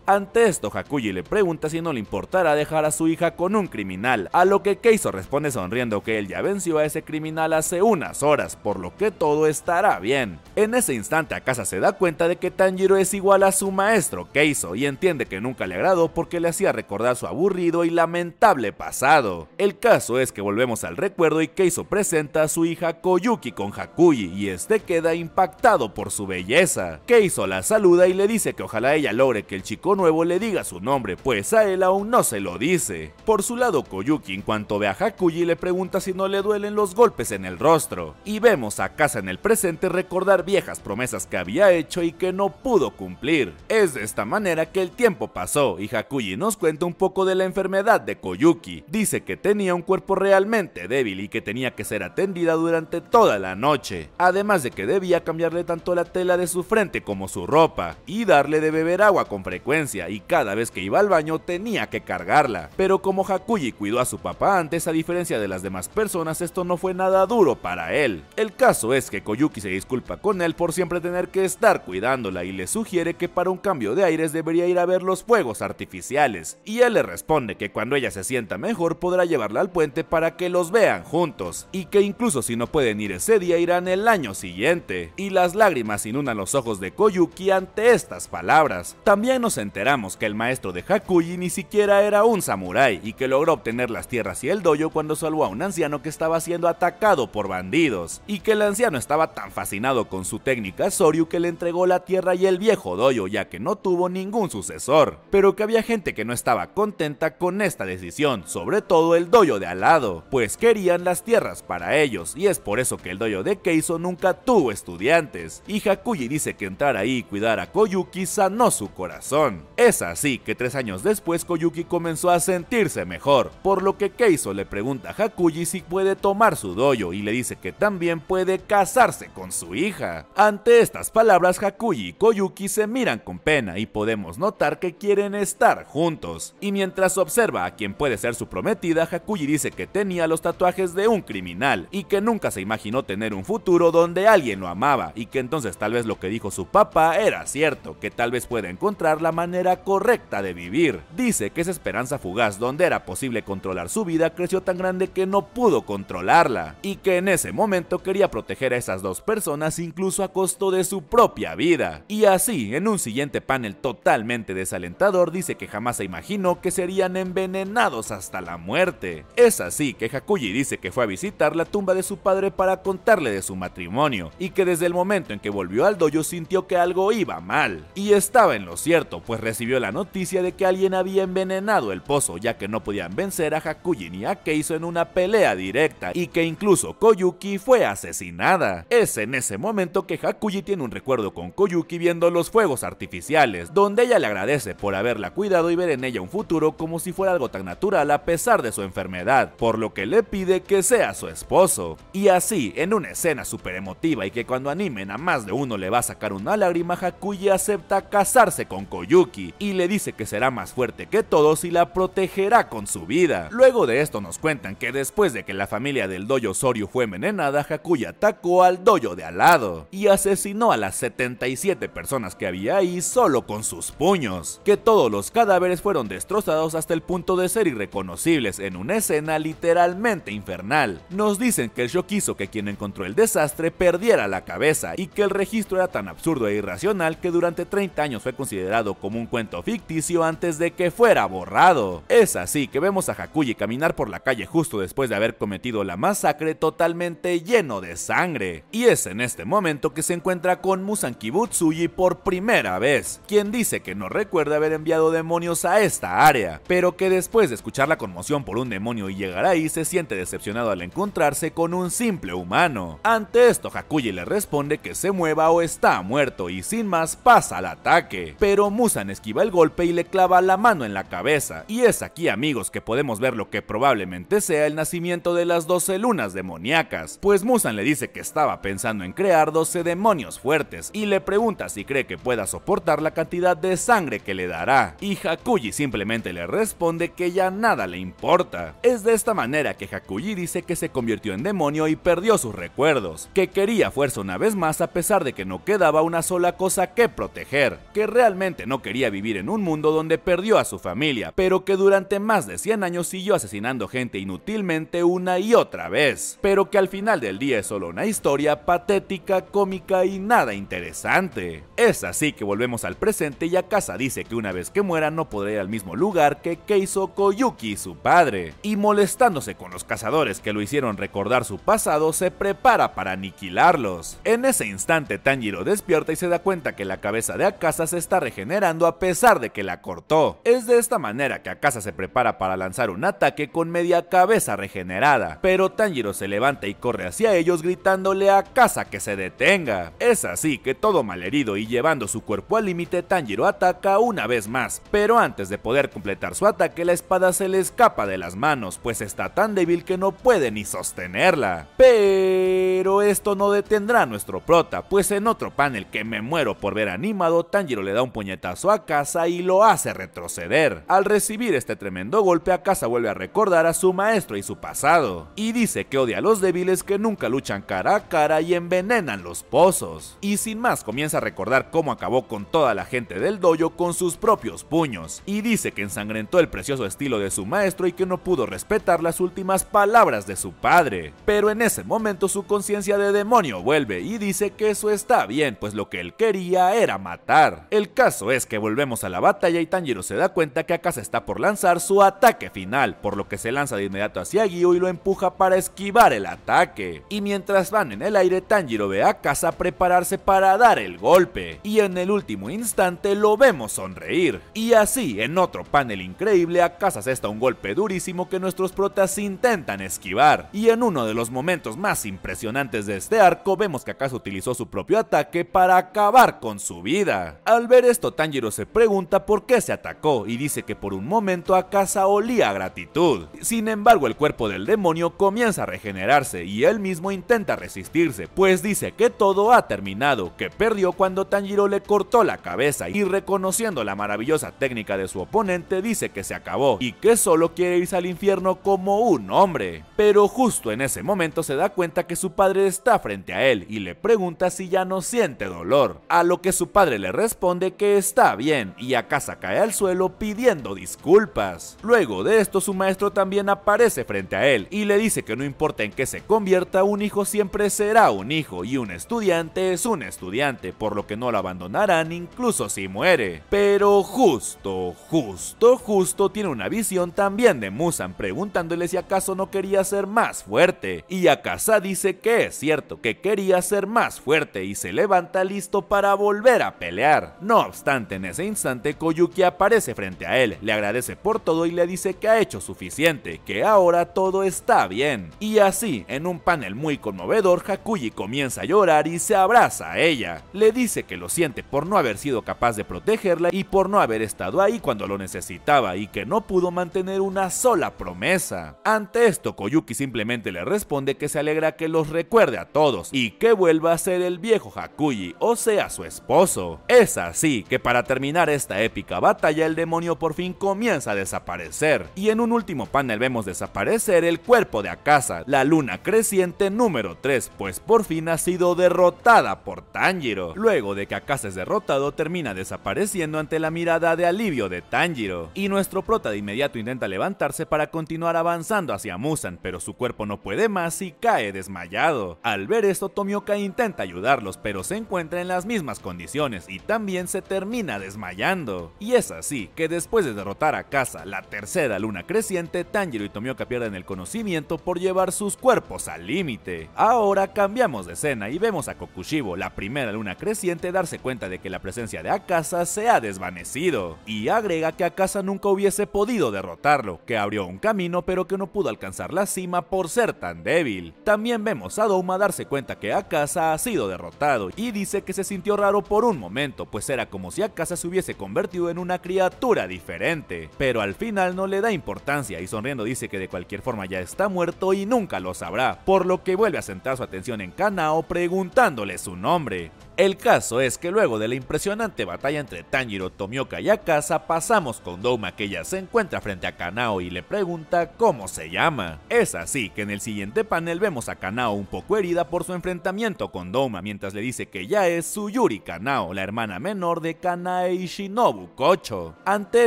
Ante esto, Hakuji le pregunta si no le importará dejar a su hija con un criminal, a lo que Keizo responde sonriendo que él ya venció a ese criminal hace unas horas, por lo que todo estará bien. En ese instante Akasa se da cuenta de que Tanjiro es igual a su maestro Keizo y entiende que nunca le agradó porque le hacía recordar su aburrido y lamentable pasado. El caso es que volvemos al recuerdo y Keizo presenta a su hija Koyuki con Hakuyi y este queda impactado por su belleza. Keizo la saluda y le dice que ojalá ella logre que el chico nuevo le diga su nombre, pues a él aún no se lo dice. Por su lado, Koyuki en cuanto ve a Hakuyi le pregunta si no le duelen los golpes en el rostro. Y vemos a Casa en el presente recordar viejas promesas que había hecho y que no pudo cumplir. Es de esta manera que el tiempo pasó y Hakuyi nos cuenta un poco de la enfermedad de Koyuki. Dice que tenía un cuerpo realmente débil y que tenía que ser atendida durante toda la noche. Además de que debía cambiarle tanto la tela de su frente como su ropa y darle de beber agua con frecuencia y cada vez que iba al baño tenía que cargarla. Pero como Hakuji cuidó a su papá antes a diferencia de las demás personas esto no fue nada duro para él. El caso es que Koyuki se disculpa con él por siempre tener que estar cuidándola y le sugiere que para un cambio de aires debería ir a ver los fuegos artificiales y él le responde que cuando ella se sienta mejor podrá llevarla al puente para que los vean juntos y que incluso si no pueden ir ese día irán el año siguiente. Y las lágrimas inundan los ojos de Koyuki ante estas palabras. También nos enteramos que el maestro de Hakuyi ni siquiera era un samurái y que logró obtener las tierras y el dojo cuando salvó a un anciano que estaba siendo atacado por bandidos y que el anciano estaba tan fascinado con su técnica Soryu que le entregó la tierra y el viejo dojo ya que no tuvo ningún sucesor, pero que había gente que no estaba contenta con esta decisión, sobre todo el dojo de al lado, pues querían las tierras para ellos y es por eso que el dojo de Keizo nunca tuvo estudiantes, y Hakuji dice que entrar ahí y cuidar a Koyuki sanó su corazón. Es así que tres años después Koyuki comenzó a sentirse mejor, por lo que Keizo le pregunta a Hakuji si puede tomar su dojo y le dice que también puede casarse con su hija. Ante estas palabras Hakuji y Koyuki se miran con pena y podemos notar que quieren estar juntos, y mientras observan a quien puede ser su prometida, Hakuji dice que tenía los tatuajes de un criminal y que nunca se imaginó tener un futuro donde alguien lo amaba y que entonces tal vez lo que dijo su papá era cierto, que tal vez pueda encontrar la manera correcta de vivir. Dice que esa esperanza fugaz donde era posible controlar su vida creció tan grande que no pudo controlarla y que en ese momento quería proteger a esas dos personas incluso a costo de su propia vida. Y así, en un siguiente panel totalmente desalentador, dice que jamás se imaginó que serían en envenenados hasta la muerte. Es así que Hakuji dice que fue a visitar la tumba de su padre para contarle de su matrimonio y que desde el momento en que volvió al dojo sintió que algo iba mal. Y estaba en lo cierto, pues recibió la noticia de que alguien había envenenado el pozo ya que no podían vencer a Hakuji ni a Keizo en una pelea directa y que incluso Koyuki fue asesinada. Es en ese momento que Hakuji tiene un recuerdo con Koyuki viendo los fuegos artificiales, donde ella le agradece por haberla cuidado y ver en ella un futuro como si fuera algo tan natural a pesar de su enfermedad, por lo que le pide que sea su esposo. Y así, en una escena super emotiva y que cuando animen a más de uno le va a sacar una lágrima, Hakuyi acepta casarse con Koyuki y le dice que será más fuerte que todos y la protegerá con su vida. Luego de esto nos cuentan que después de que la familia del dojo Soryu fue envenenada, Hakuyi atacó al dojo de al lado y asesinó a las 77 personas que había ahí solo con sus puños, que todos los cadáveres fueron destrozados hasta el de ser irreconocibles en una escena literalmente infernal. Nos dicen que el shock hizo que quien encontró el desastre perdiera la cabeza y que el registro era tan absurdo e irracional que durante 30 años fue considerado como un cuento ficticio antes de que fuera borrado. Es así que vemos a Hakuji caminar por la calle justo después de haber cometido la masacre totalmente lleno de sangre. Y es en este momento que se encuentra con Musan Kibutsuji por primera vez, quien dice que no recuerda haber enviado demonios a esta área, pero que que después de escuchar la conmoción por un demonio y llegar ahí, se siente decepcionado al encontrarse con un simple humano. Ante esto, Hakuji le responde que se mueva o está muerto y sin más pasa al ataque. Pero Musan esquiva el golpe y le clava la mano en la cabeza. Y es aquí, amigos, que podemos ver lo que probablemente sea el nacimiento de las 12 lunas demoníacas, pues Musan le dice que estaba pensando en crear 12 demonios fuertes y le pregunta si cree que pueda soportar la cantidad de sangre que le dará. Y Hakuji simplemente le responde de que ya nada le importa. Es de esta manera que Hakuji dice que se convirtió en demonio y perdió sus recuerdos, que quería fuerza una vez más a pesar de que no quedaba una sola cosa que proteger, que realmente no quería vivir en un mundo donde perdió a su familia, pero que durante más de 100 años siguió asesinando gente inútilmente una y otra vez, pero que al final del día es solo una historia patética, cómica y nada interesante. Es así que volvemos al presente y Akasa dice que una vez que muera no podrá ir al mismo lugar que Kei hizo Koyuki, su padre, y molestándose con los cazadores que lo hicieron recordar su pasado, se prepara para aniquilarlos. En ese instante, Tanjiro despierta y se da cuenta que la cabeza de Akasa se está regenerando a pesar de que la cortó. Es de esta manera que Akasa se prepara para lanzar un ataque con media cabeza regenerada, pero Tanjiro se levanta y corre hacia ellos gritándole a Akasa que se detenga. Es así que todo malherido y llevando su cuerpo al límite, Tanjiro ataca una vez más, pero antes de poder completar su ataque, que la espada se le escapa de las manos, pues está tan débil que no puede ni sostenerla. Pero esto no detendrá a nuestro prota, pues en otro panel que me muero por ver animado, Tanjiro le da un puñetazo a Casa y lo hace retroceder. Al recibir este tremendo golpe, a casa vuelve a recordar a su maestro y su pasado, y dice que odia a los débiles que nunca luchan cara a cara y envenenan los pozos. Y sin más comienza a recordar cómo acabó con toda la gente del dojo con sus propios puños, y dice que ensangrentó el precioso estilo de su maestro y que no pudo respetar las últimas palabras de su padre. Pero en ese momento su conciencia de demonio vuelve y dice que eso está bien, pues lo que él quería era matar. El caso es que volvemos a la batalla y Tanjiro se da cuenta que Akasa está por lanzar su ataque final, por lo que se lanza de inmediato hacia Gyu y lo empuja para esquivar el ataque. Y mientras van en el aire, Tanjiro ve a Akasa prepararse para dar el golpe, y en el último instante lo vemos sonreír. Y así, en otro panel increíble, a Casas está un golpe durísimo que nuestros protas intentan esquivar. Y en uno de los momentos más impresionantes de este arco vemos que Akasa utilizó su propio ataque para acabar con su vida. Al ver esto Tanjiro se pregunta por qué se atacó y dice que por un momento Akaza olía gratitud. Sin embargo el cuerpo del demonio comienza a regenerarse y él mismo intenta resistirse, pues dice que todo ha terminado, que perdió cuando Tanjiro le cortó la cabeza y reconociendo la maravillosa técnica de su oponente dice que se acabó y que solo quiere irse al infierno como un hombre. Pero justo en ese momento se da cuenta que su padre está frente a él y le pregunta si ya no siente dolor, a lo que su padre le responde que está bien y a casa cae al suelo pidiendo disculpas. Luego de esto su maestro también aparece frente a él y le dice que no importa en qué se convierta, un hijo siempre será un hijo y un estudiante es un estudiante, por lo que no lo abandonarán incluso si muere. Pero justo, justo, justo tiene una visión también de Musan preguntándole si acaso no quería ser más fuerte. Y Akasa dice que es cierto que quería ser más fuerte y se levanta listo para volver a pelear. No obstante, en ese instante Koyuki aparece frente a él, le agradece por todo y le dice que ha hecho suficiente, que ahora todo está bien. Y así, en un panel muy conmovedor, Hakuji comienza a llorar y se abraza a ella. Le dice que lo siente por no haber sido capaz de protegerla y por no haber estado ahí cuando lo necesitaba y que no pudo mantener una sola promesa. Ante esto, Koyuki simplemente le responde que se alegra que los recuerde a todos y que vuelva a ser el viejo Hakuji, o sea, su esposo. Es así que para terminar esta épica batalla, el demonio por fin comienza a desaparecer. Y en un último panel vemos desaparecer el cuerpo de Akasa, la luna creciente número 3, pues por fin ha sido derrotada por Tanjiro. Luego de que Akasa es derrotado, termina desapareciendo ante la mirada de alivio de Tanjiro. Y nuestro prota de inmediato intenta levantarse para continuar avanzando hacia Musan, pero su cuerpo no puede más y cae desmayado. Al ver esto, Tomioka intenta ayudarlos, pero se encuentra en las mismas condiciones y también se termina desmayando. Y es así que después de derrotar a Akasa, la tercera luna creciente, Tanjiro y Tomioka pierden el conocimiento por llevar sus cuerpos al límite. Ahora cambiamos de escena y vemos a Kokushibo, la primera luna creciente, darse cuenta de que la presencia de Akasa se ha desvanecido. Y agrega que Akasa nunca hubiese podido derrotarlo, que abrió un camino pero que no pudo alcanzar la cima por ser tan débil. También vemos a Douma darse cuenta que Akasa ha sido derrotado y dice que se sintió raro por un momento, pues era como si Akasa se hubiese convertido en una criatura diferente. Pero al final no le da importancia y sonriendo dice que de cualquier forma ya está muerto y nunca lo sabrá, por lo que vuelve a centrar su atención en Kanao preguntándole su nombre. El caso es que luego de la impresionante batalla entre Tanjiro, Tomioka y Akasa, pasamos con Douma que ya se encuentra frente a Kanao y le pregunta cómo se llama. Es así que en el siguiente panel vemos a Kanao un poco herida por su enfrentamiento con Douma mientras le dice que ya es Suyuri Kanao, la hermana menor de Kanae Shinobu Kocho. Ante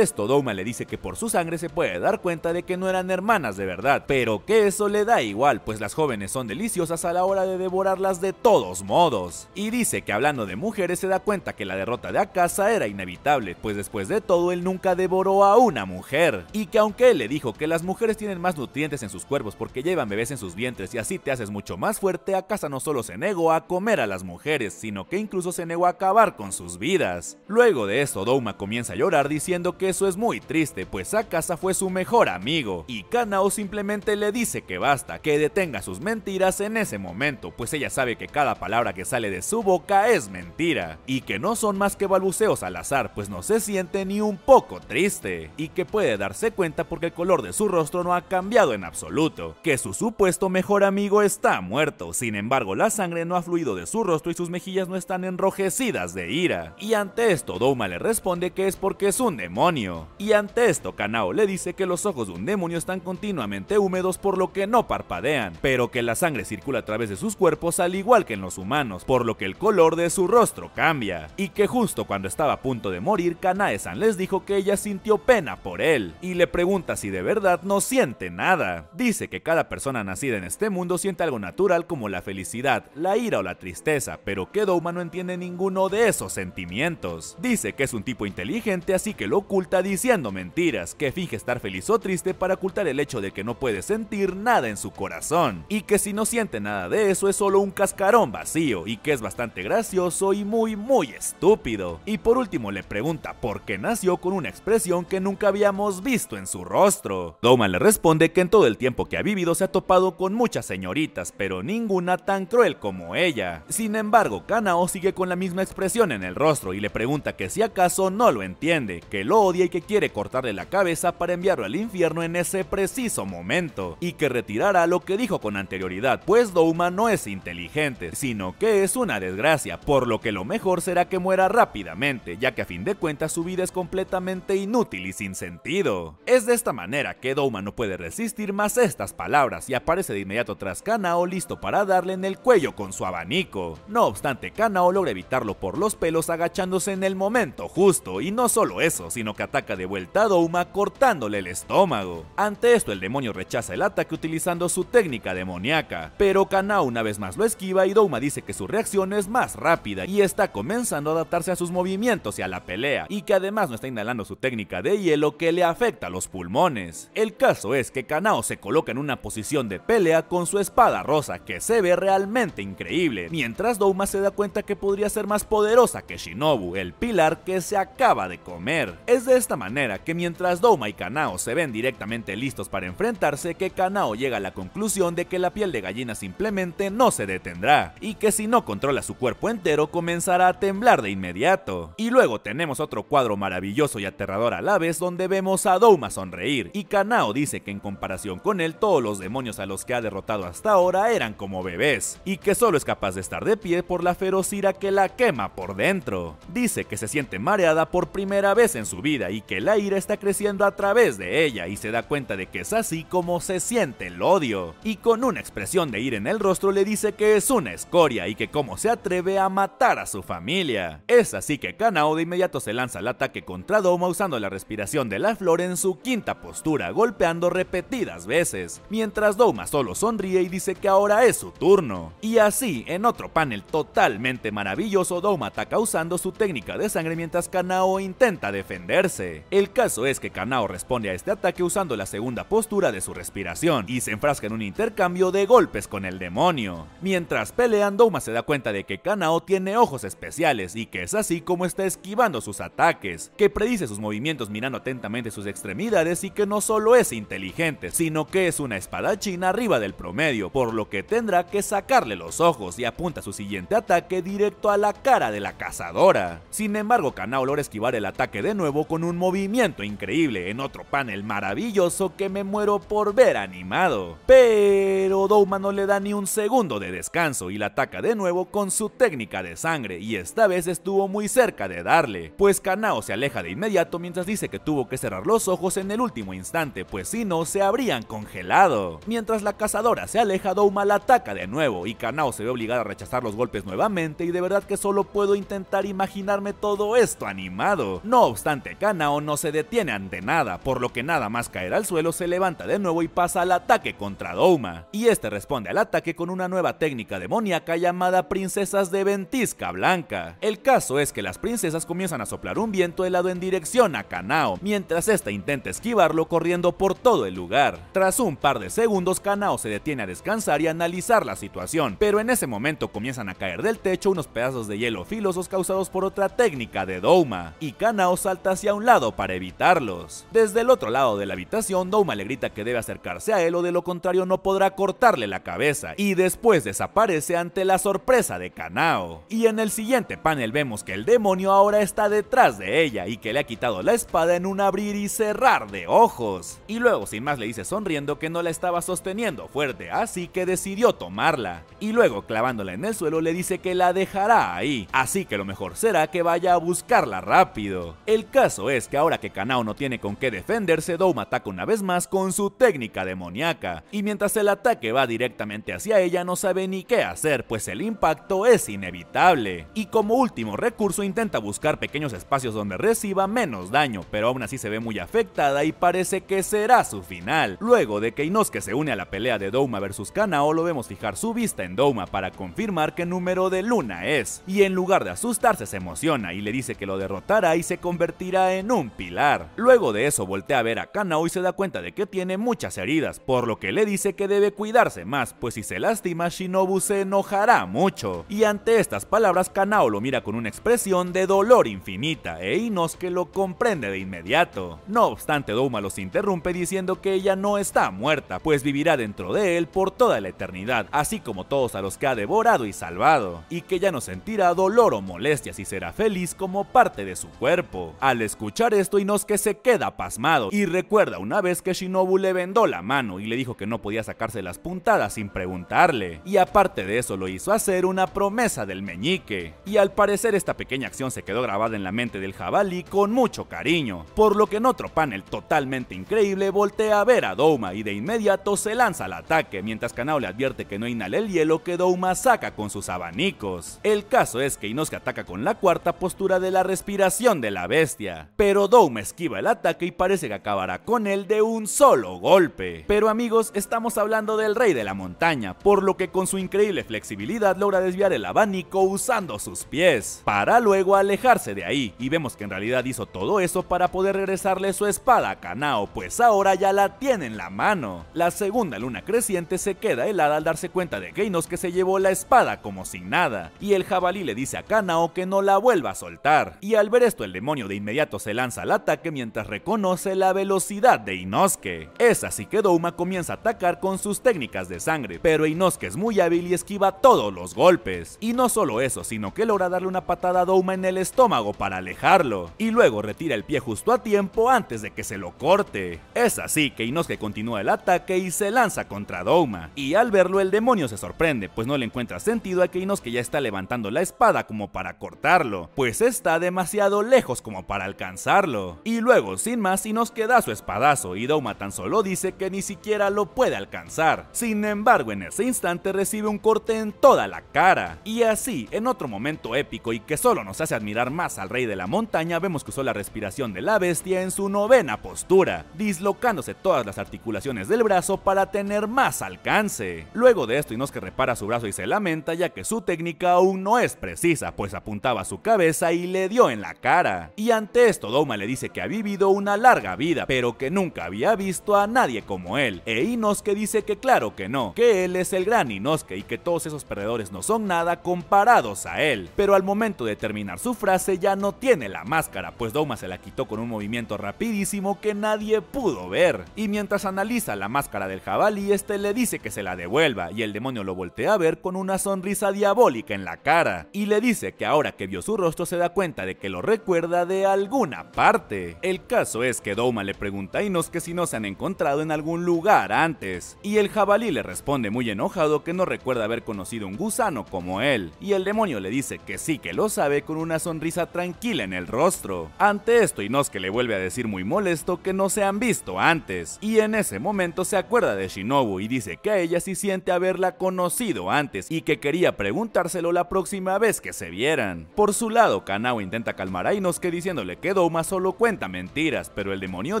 esto Douma le dice que por su sangre se puede dar cuenta de que no eran hermanas de verdad, pero que eso le da igual pues las jóvenes son deliciosas a la hora de devorarlas de todos modos. Y dice que de mujeres se da cuenta que la derrota de Akasa era inevitable, pues después de todo él nunca devoró a una mujer. Y que aunque él le dijo que las mujeres tienen más nutrientes en sus cuerpos porque llevan bebés en sus vientres y así te haces mucho más fuerte, Akasa no solo se negó a comer a las mujeres, sino que incluso se negó a acabar con sus vidas. Luego de eso Douma comienza a llorar diciendo que eso es muy triste, pues Akasa fue su mejor amigo, y Kanao simplemente le dice que basta, que detenga sus mentiras en ese momento, pues ella sabe que cada palabra que sale de su boca es mentira, y que no son más que balbuceos al azar, pues no se siente ni un poco triste, y que puede darse cuenta porque el color de su rostro no ha cambiado en absoluto, que su supuesto mejor amigo está muerto, sin embargo la sangre no ha fluido de su rostro y sus mejillas no están enrojecidas de ira, y ante esto Douma le responde que es porque es un demonio, y ante esto Kanao le dice que los ojos de un demonio están continuamente húmedos por lo que no parpadean, pero que la sangre circula a través de sus cuerpos al igual que en los humanos, por lo que el color de su rostro cambia, y que justo cuando estaba a punto de morir, kanae les dijo que ella sintió pena por él, y le pregunta si de verdad no siente nada. Dice que cada persona nacida en este mundo siente algo natural como la felicidad, la ira o la tristeza, pero que Douma no entiende ninguno de esos sentimientos. Dice que es un tipo inteligente, así que lo oculta diciendo mentiras, que finge estar feliz o triste para ocultar el hecho de que no puede sentir nada en su corazón, y que si no siente nada de eso es solo un cascarón vacío, y que es bastante gracioso y muy muy estúpido. Y por último le pregunta por qué nació con una expresión que nunca habíamos visto en su rostro. Doma le responde que en todo el tiempo que ha vivido se ha topado con muchas señoritas, pero ninguna tan cruel como ella. Sin embargo, Kanao sigue con la misma expresión en el rostro y le pregunta que si acaso no lo entiende, que lo odia y que quiere cortarle la cabeza para enviarlo al infierno en ese preciso momento, y que retirará lo que dijo con anterioridad, pues Douma no es inteligente, sino que es una desgracia por lo que lo mejor será que muera rápidamente, ya que a fin de cuentas su vida es completamente inútil y sin sentido. Es de esta manera que Douma no puede resistir más estas palabras y aparece de inmediato tras Kanao listo para darle en el cuello con su abanico. No obstante, Kanao logra evitarlo por los pelos agachándose en el momento justo, y no solo eso, sino que ataca de vuelta a Douma cortándole el estómago. Ante esto el demonio rechaza el ataque utilizando su técnica demoníaca, pero Kanao una vez más lo esquiva y Douma dice que su reacción es más rápida rápida y está comenzando a adaptarse a sus movimientos y a la pelea, y que además no está inhalando su técnica de hielo que le afecta a los pulmones. El caso es que Kanao se coloca en una posición de pelea con su espada rosa que se ve realmente increíble, mientras Douma se da cuenta que podría ser más poderosa que Shinobu, el pilar que se acaba de comer. Es de esta manera que mientras Douma y Kanao se ven directamente listos para enfrentarse, que Kanao llega a la conclusión de que la piel de gallina simplemente no se detendrá, y que si no controla su cuerpo en comenzará a temblar de inmediato. Y luego tenemos otro cuadro maravilloso y aterrador a la vez donde vemos a Douma sonreír, y Kanao dice que en comparación con él todos los demonios a los que ha derrotado hasta ahora eran como bebés, y que solo es capaz de estar de pie por la feroz ira que la quema por dentro. Dice que se siente mareada por primera vez en su vida y que la ira está creciendo a través de ella y se da cuenta de que es así como se siente el odio. Y con una expresión de ira en el rostro le dice que es una escoria y que cómo se atreve a matar a su familia. Es así que Kanao de inmediato se lanza al ataque contra Doma usando la respiración de la flor en su quinta postura, golpeando repetidas veces, mientras Doma solo sonríe y dice que ahora es su turno. Y así, en otro panel totalmente maravilloso, Doma ataca usando su técnica de sangre mientras Kanao intenta defenderse. El caso es que Kanao responde a este ataque usando la segunda postura de su respiración y se enfrasca en un intercambio de golpes con el demonio. Mientras pelean, Doma se da cuenta de que Kanao tiene ojos especiales y que es así como está esquivando sus ataques, que predice sus movimientos mirando atentamente sus extremidades y que no solo es inteligente, sino que es una espadachina arriba del promedio, por lo que tendrá que sacarle los ojos y apunta su siguiente ataque directo a la cara de la cazadora. Sin embargo, Kanao logra esquivar el ataque de nuevo con un movimiento increíble en otro panel maravilloso que me muero por ver animado. Pero Douma no le da ni un segundo de descanso y la ataca de nuevo con su técnica técnica de sangre y esta vez estuvo muy cerca de darle, pues Kanao se aleja de inmediato mientras dice que tuvo que cerrar los ojos en el último instante, pues si no se habrían congelado. Mientras la cazadora se aleja, Douma la ataca de nuevo y Kanao se ve obligada a rechazar los golpes nuevamente y de verdad que solo puedo intentar imaginarme todo esto animado. No obstante, Kanao no se detiene ante nada, por lo que nada más caer al suelo se levanta de nuevo y pasa al ataque contra Douma. Y este responde al ataque con una nueva técnica demoníaca llamada Princesas de ventisca blanca. El caso es que las princesas comienzan a soplar un viento helado en dirección a Kanao, mientras esta intenta esquivarlo corriendo por todo el lugar. Tras un par de segundos, Kanao se detiene a descansar y analizar la situación, pero en ese momento comienzan a caer del techo unos pedazos de hielo filosos causados por otra técnica de Douma, y Kanao salta hacia un lado para evitarlos. Desde el otro lado de la habitación, Douma le grita que debe acercarse a él o de lo contrario no podrá cortarle la cabeza, y después desaparece ante la sorpresa de Kanao. Y en el siguiente panel vemos que el demonio ahora está detrás de ella y que le ha quitado la espada en un abrir y cerrar de ojos. Y luego sin más le dice sonriendo que no la estaba sosteniendo fuerte, así que decidió tomarla. Y luego clavándola en el suelo le dice que la dejará ahí, así que lo mejor será que vaya a buscarla rápido. El caso es que ahora que Kanao no tiene con qué defenderse, Doom ataca una vez más con su técnica demoníaca. Y mientras el ataque va directamente hacia ella no sabe ni qué hacer, pues el impacto es inevitable inevitable. Y como último recurso intenta buscar pequeños espacios donde reciba menos daño, pero aún así se ve muy afectada y parece que será su final. Luego de que Inosuke se une a la pelea de Douma versus Kanao, lo vemos fijar su vista en Douma para confirmar qué número de luna es, y en lugar de asustarse se emociona y le dice que lo derrotará y se convertirá en un pilar. Luego de eso voltea a ver a Kanao y se da cuenta de que tiene muchas heridas, por lo que le dice que debe cuidarse más, pues si se lastima Shinobu se enojará mucho. Y ante estas palabras, Kanao lo mira con una expresión de dolor infinita e que lo comprende de inmediato. No obstante, Douma los interrumpe diciendo que ella no está muerta, pues vivirá dentro de él por toda la eternidad, así como todos a los que ha devorado y salvado, y que ya no sentirá dolor o molestias y será feliz como parte de su cuerpo. Al escuchar esto, Inosuke se queda pasmado y recuerda una vez que Shinobu le vendó la mano y le dijo que no podía sacarse las puntadas sin preguntarle, y aparte de eso lo hizo hacer una promesa del meñique, y al parecer esta pequeña acción se quedó grabada en la mente del jabalí con mucho cariño, por lo que en otro panel totalmente increíble voltea a ver a Douma y de inmediato se lanza al ataque, mientras Kanao le advierte que no inhale el hielo que Douma saca con sus abanicos. El caso es que Inosuke ataca con la cuarta postura de la respiración de la bestia, pero Douma esquiva el ataque y parece que acabará con él de un solo golpe. Pero amigos, estamos hablando del rey de la montaña, por lo que con su increíble flexibilidad logra desviar el abanico usando sus pies, para luego alejarse de ahí, y vemos que en realidad hizo todo eso para poder regresarle su espada a Kanao, pues ahora ya la tiene en la mano. La segunda luna creciente se queda helada al darse cuenta de que que se llevó la espada como sin nada, y el jabalí le dice a Kanao que no la vuelva a soltar, y al ver esto el demonio de inmediato se lanza al ataque mientras reconoce la velocidad de Inosuke. Es así que Douma comienza a atacar con sus técnicas de sangre, pero Inosuke es muy hábil y esquiva todos los golpes. no solo eso, sino que logra darle una patada a Douma en el estómago para alejarlo, y luego retira el pie justo a tiempo antes de que se lo corte. Es así que Inosuke continúa el ataque y se lanza contra Douma, y al verlo el demonio se sorprende, pues no le encuentra sentido a que Inosuke ya está levantando la espada como para cortarlo, pues está demasiado lejos como para alcanzarlo. Y luego, sin más, Inosuke da su espadazo y Douma tan solo dice que ni siquiera lo puede alcanzar. Sin embargo, en ese instante recibe un corte en toda la cara, y así, en otro momento épico y que solo nos hace admirar más al rey de la montaña, vemos que usó la respiración de la bestia en su novena postura, dislocándose todas las articulaciones del brazo para tener más alcance. Luego de esto Inosuke repara su brazo y se lamenta ya que su técnica aún no es precisa, pues apuntaba su cabeza y le dio en la cara. Y ante esto Douma le dice que ha vivido una larga vida, pero que nunca había visto a nadie como él. E Inosuke dice que claro que no, que él es el gran Inosuke y que todos esos perdedores no son nada como comparados a él. Pero al momento de terminar su frase ya no tiene la máscara, pues Douma se la quitó con un movimiento rapidísimo que nadie pudo ver. Y mientras analiza la máscara del jabalí, este le dice que se la devuelva y el demonio lo voltea a ver con una sonrisa diabólica en la cara. Y le dice que ahora que vio su rostro se da cuenta de que lo recuerda de alguna parte. El caso es que Douma le pregunta a Inos que si no se han encontrado en algún lugar antes. Y el jabalí le responde muy enojado que no recuerda haber conocido un gusano como él y el demonio le dice que sí que lo sabe con una sonrisa tranquila en el rostro. Ante esto, Inosuke le vuelve a decir muy molesto que no se han visto antes, y en ese momento se acuerda de Shinobu y dice que ella sí siente haberla conocido antes y que quería preguntárselo la próxima vez que se vieran. Por su lado, Kanao intenta calmar a Inosuke diciéndole que Doma solo cuenta mentiras, pero el demonio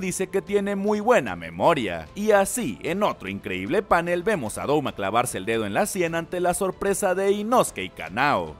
dice que tiene muy buena memoria. Y así, en otro increíble panel, vemos a Douma clavarse el dedo en la sien ante la sorpresa de Inosuke y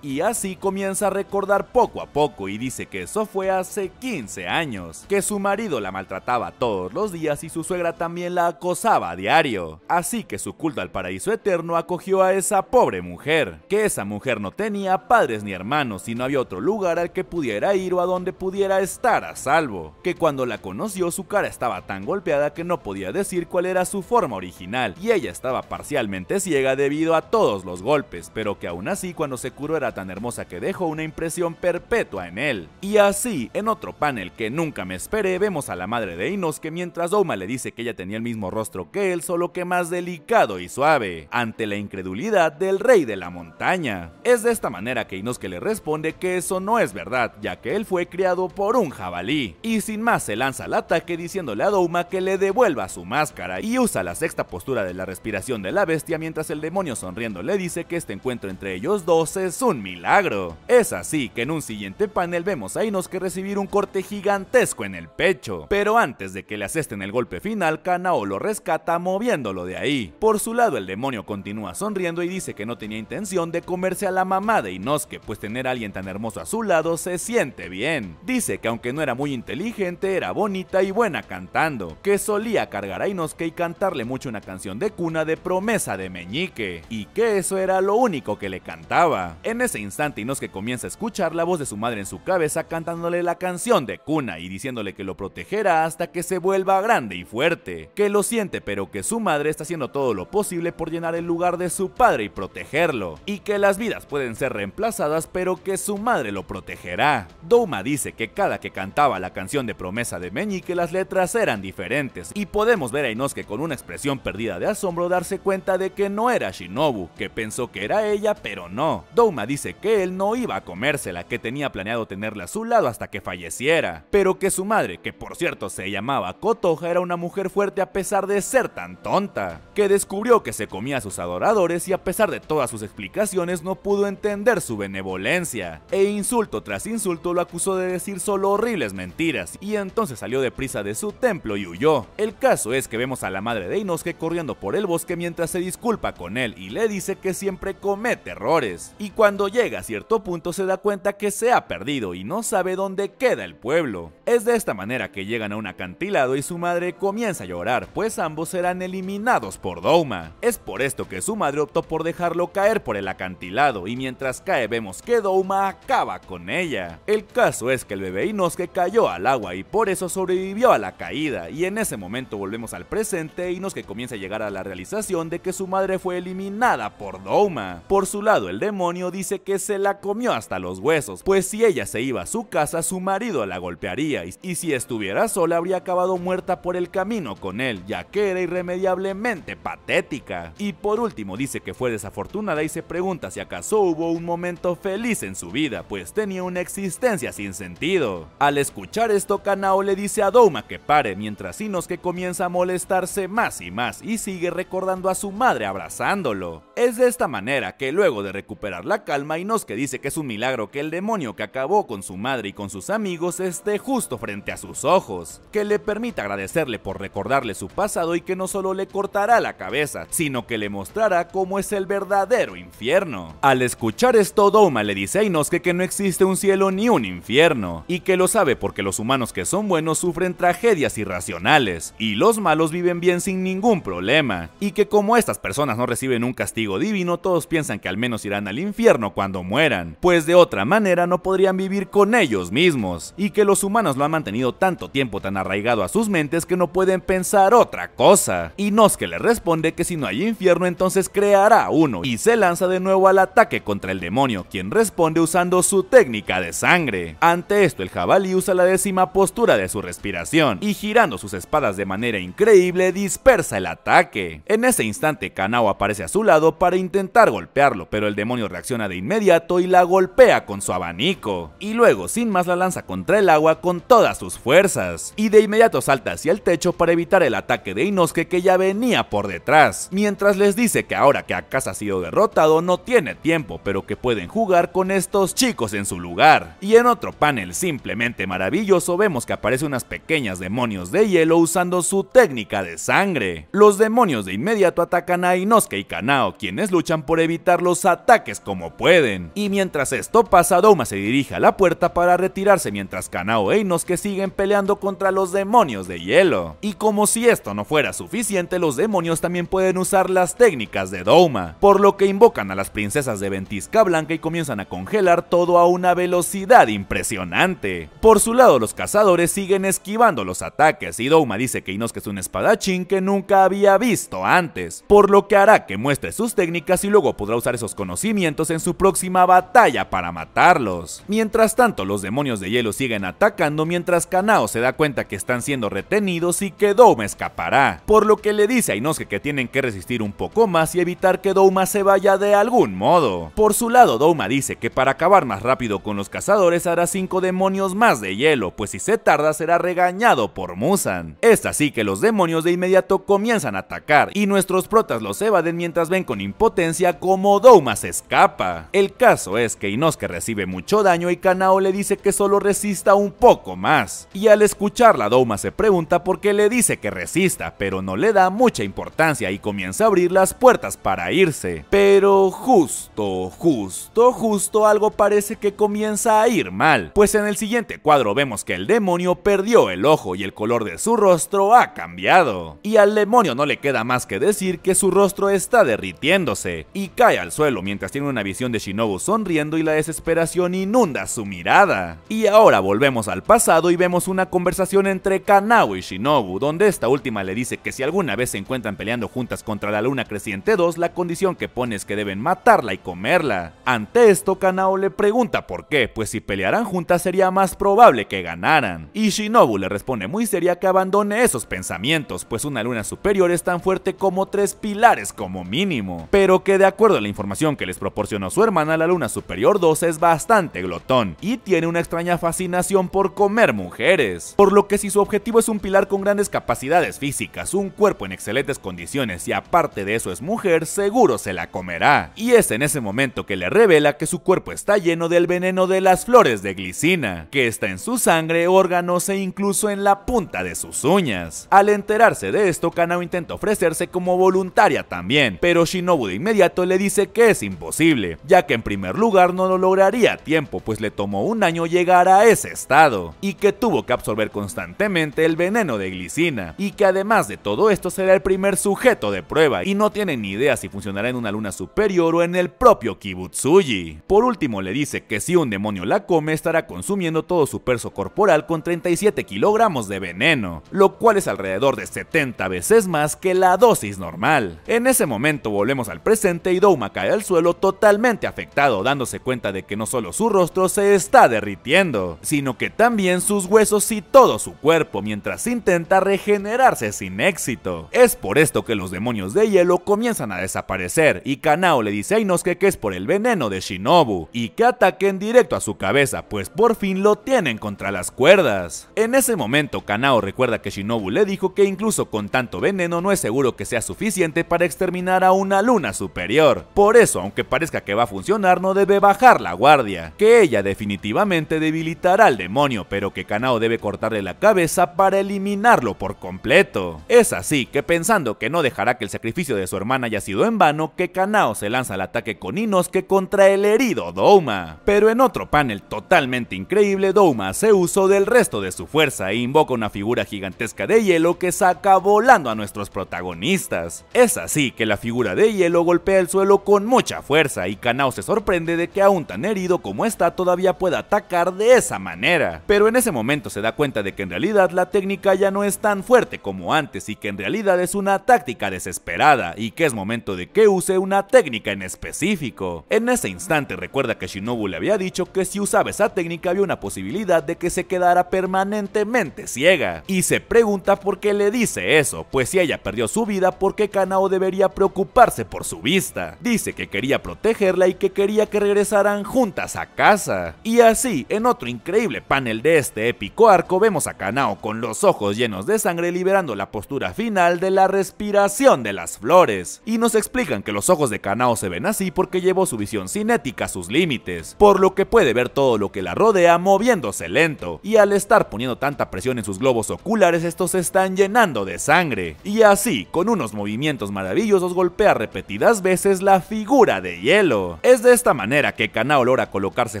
y así comienza a recordar poco a poco y dice que eso fue hace 15 años, que su marido la maltrataba todos los días y su suegra también la acosaba a diario. Así que su culto al paraíso eterno acogió a esa pobre mujer, que esa mujer no tenía padres ni hermanos y no había otro lugar al que pudiera ir o a donde pudiera estar a salvo, que cuando la conoció su cara estaba tan golpeada que no podía decir cuál era su forma original y ella estaba parcialmente ciega debido a todos los golpes, pero que aún así cuando se curó era tan hermosa que dejó una impresión perpetua en él. Y así, en otro panel que nunca me esperé, vemos a la madre de que mientras Douma le dice que ella tenía el mismo rostro que él, solo que más delicado y suave, ante la incredulidad del rey de la montaña. Es de esta manera que que le responde que eso no es verdad, ya que él fue criado por un jabalí. Y sin más se lanza al ataque diciéndole a Douma que le devuelva su máscara y usa la sexta postura de la respiración de la bestia mientras el demonio sonriendo le dice que este encuentro entre ellos dos es un milagro. Es así que en un siguiente panel vemos a Inosuke recibir un corte gigantesco en el pecho, pero antes de que le asesten el golpe final, Kanao lo rescata moviéndolo de ahí. Por su lado, el demonio continúa sonriendo y dice que no tenía intención de comerse a la mamá de Inosuke, pues tener a alguien tan hermoso a su lado se siente bien. Dice que aunque no era muy inteligente, era bonita y buena cantando, que solía cargar a Inosuke y cantarle mucho una canción de cuna de promesa de Meñique, y que eso era lo único que le cantaba. En ese instante Inosuke comienza a escuchar la voz de su madre en su cabeza cantándole la canción de Kuna y diciéndole que lo protegerá hasta que se vuelva grande y fuerte, que lo siente pero que su madre está haciendo todo lo posible por llenar el lugar de su padre y protegerlo, y que las vidas pueden ser reemplazadas pero que su madre lo protegerá. Douma dice que cada que cantaba la canción de promesa de que las letras eran diferentes y podemos ver a Inosuke con una expresión perdida de asombro darse cuenta de que no era Shinobu, que pensó que era ella pero no. Douma dice que él no iba a comérsela, que tenía planeado tenerla a su lado hasta que falleciera, pero que su madre, que por cierto se llamaba Kotoja era una mujer fuerte a pesar de ser tan tonta, que descubrió que se comía a sus adoradores y a pesar de todas sus explicaciones no pudo entender su benevolencia, e insulto tras insulto lo acusó de decir solo horribles mentiras, y entonces salió deprisa de su templo y huyó. El caso es que vemos a la madre de Inosuke corriendo por el bosque mientras se disculpa con él y le dice que siempre comete errores y cuando llega a cierto punto se da cuenta que se ha perdido y no sabe dónde queda el pueblo. Es de esta manera que llegan a un acantilado y su madre comienza a llorar, pues ambos serán eliminados por Douma. Es por esto que su madre optó por dejarlo caer por el acantilado, y mientras cae vemos que Douma acaba con ella. El caso es que el bebé Inosuke cayó al agua y por eso sobrevivió a la caída, y en ese momento volvemos al presente y que comienza a llegar a la realización de que su madre fue eliminada por Douma. Por su lado, el demonio dice que se la comió hasta los huesos, pues si ella se iba a su casa su marido la golpearía y, si estuviera sola habría acabado muerta por el camino con él, ya que era irremediablemente patética. Y por último dice que fue desafortunada y se pregunta si acaso hubo un momento feliz en su vida, pues tenía una existencia sin sentido. Al escuchar esto, Kanao le dice a Douma que pare, mientras que comienza a molestarse más y más y sigue recordando a su madre abrazándolo. Es de esta manera que luego de recuperar recuperar la calma, Inosuke que dice que es un milagro que el demonio que acabó con su madre y con sus amigos esté justo frente a sus ojos, que le permita agradecerle por recordarle su pasado y que no solo le cortará la cabeza, sino que le mostrará cómo es el verdadero infierno. Al escuchar esto, Douma le dice a Inosuke que no existe un cielo ni un infierno, y que lo sabe porque los humanos que son buenos sufren tragedias irracionales, y los malos viven bien sin ningún problema, y que como estas personas no reciben un castigo divino, todos piensan que al menos irán al infierno cuando mueran, pues de otra manera no podrían vivir con ellos mismos, y que los humanos lo han mantenido tanto tiempo tan arraigado a sus mentes que no pueden pensar otra cosa. Y Nos que le responde que si no hay infierno entonces creará uno, y se lanza de nuevo al ataque contra el demonio, quien responde usando su técnica de sangre. Ante esto el jabalí usa la décima postura de su respiración, y girando sus espadas de manera increíble dispersa el ataque. En ese instante Kanao aparece a su lado para intentar golpearlo, pero el demonio reacciona de inmediato y la golpea con su abanico, y luego sin más la lanza contra el agua con todas sus fuerzas, y de inmediato salta hacia el techo para evitar el ataque de Inosuke que ya venía por detrás, mientras les dice que ahora que Akasa ha sido derrotado no tiene tiempo, pero que pueden jugar con estos chicos en su lugar. Y en otro panel simplemente maravilloso vemos que aparecen unas pequeñas demonios de hielo usando su técnica de sangre. Los demonios de inmediato atacan a Inosuke y Kanao, quienes luchan por evitar los ataques como pueden. Y mientras esto pasa, Douma se dirige a la puerta para retirarse mientras Kanao e Inosuke siguen peleando contra los demonios de hielo. Y como si esto no fuera suficiente, los demonios también pueden usar las técnicas de Douma, por lo que invocan a las princesas de Ventisca Blanca y comienzan a congelar todo a una velocidad impresionante. Por su lado, los cazadores siguen esquivando los ataques y Douma dice que Inosuke es un espadachín que nunca había visto antes, por lo que hará que muestre sus técnicas y luego podrá usar esos conocidos en su próxima batalla para matarlos. Mientras tanto, los demonios de hielo siguen atacando mientras Kanao se da cuenta que están siendo retenidos y que Douma escapará, por lo que le dice a Inosuke que tienen que resistir un poco más y evitar que Douma se vaya de algún modo. Por su lado, Douma dice que para acabar más rápido con los cazadores hará 5 demonios más de hielo, pues si se tarda será regañado por Musan. Es así que los demonios de inmediato comienzan a atacar y nuestros protas los evaden mientras ven con impotencia como Douma se escapa. El caso es que Inosuke recibe mucho daño y Kanao le dice que solo resista un poco más. Y al escucharla Douma se pregunta por qué le dice que resista, pero no le da mucha importancia y comienza a abrir las puertas para irse. Pero justo, justo, justo algo parece que comienza a ir mal, pues en el siguiente cuadro vemos que el demonio perdió el ojo y el color de su rostro ha cambiado. Y al demonio no le queda más que decir que su rostro está derritiéndose y cae al suelo mientras tiene una visión de Shinobu sonriendo y la desesperación inunda su mirada. Y ahora volvemos al pasado y vemos una conversación entre Kanao y Shinobu, donde esta última le dice que si alguna vez se encuentran peleando juntas contra la Luna Creciente 2, la condición que pone es que deben matarla y comerla. Ante esto, Kanao le pregunta por qué, pues si pelearan juntas sería más probable que ganaran. Y Shinobu le responde muy seria que abandone esos pensamientos, pues una luna superior es tan fuerte como tres pilares como mínimo, pero que de acuerdo a la información que le proporcionó su hermana la Luna Superior 2 es bastante glotón y tiene una extraña fascinación por comer mujeres, por lo que si su objetivo es un pilar con grandes capacidades físicas, un cuerpo en excelentes condiciones y aparte de eso es mujer, seguro se la comerá. Y es en ese momento que le revela que su cuerpo está lleno del veneno de las flores de glicina, que está en su sangre, órganos e incluso en la punta de sus uñas. Al enterarse de esto, Kanao intenta ofrecerse como voluntaria también, pero Shinobu de inmediato le dice que es imposible posible, ya que en primer lugar no lo lograría a tiempo, pues le tomó un año llegar a ese estado, y que tuvo que absorber constantemente el veneno de glicina, y que además de todo esto será el primer sujeto de prueba, y no tiene ni idea si funcionará en una luna superior o en el propio Kibutsuji. Por último le dice que si un demonio la come estará consumiendo todo su peso corporal con 37 kilogramos de veneno, lo cual es alrededor de 70 veces más que la dosis normal. En ese momento volvemos al presente y Douma cae al suelo totalmente afectado, dándose cuenta de que no solo su rostro se está derritiendo, sino que también sus huesos y todo su cuerpo mientras intenta regenerarse sin éxito. Es por esto que los demonios de hielo comienzan a desaparecer y Kanao le dice a Inosuke que es por el veneno de Shinobu y que ataquen directo a su cabeza, pues por fin lo tienen contra las cuerdas. En ese momento Kanao recuerda que Shinobu le dijo que incluso con tanto veneno no es seguro que sea suficiente para exterminar a una luna superior. Por eso, aunque parezca que va a funcionar, no debe bajar la guardia, que ella definitivamente debilitará al demonio, pero que Kanao debe cortarle la cabeza para eliminarlo por completo. Es así que pensando que no dejará que el sacrificio de su hermana haya sido en vano, que Kanao se lanza al ataque con que contra el herido Douma. Pero en otro panel totalmente increíble, Douma hace uso del resto de su fuerza e invoca una figura gigantesca de hielo que saca volando a nuestros protagonistas. Es así que la figura de hielo golpea el suelo con mucha fuerza y Kanao se sorprende de que aún tan herido como está todavía pueda atacar de esa manera. Pero en ese momento se da cuenta de que en realidad la técnica ya no es tan fuerte como antes y que en realidad es una táctica desesperada y que es momento de que use una técnica en específico. En ese instante recuerda que Shinobu le había dicho que si usaba esa técnica había una posibilidad de que se quedara permanentemente ciega. Y se pregunta por qué le dice eso, pues si ella perdió su vida, ¿por qué Kanao debería preocuparse por su vista? Dice que quería protegerla y que quería que regresaran juntas a casa. Y así, en otro increíble panel de este épico arco, vemos a Kanao con los ojos llenos de sangre liberando la postura final de la respiración de las flores. Y nos explican que los ojos de Kanao se ven así porque llevó su visión cinética a sus límites, por lo que puede ver todo lo que la rodea moviéndose lento. Y al estar poniendo tanta presión en sus globos oculares, estos se están llenando de sangre. Y así, con unos movimientos maravillosos, golpea repetidas veces la figura de hielo. Es de esta manera que Kanao logra colocarse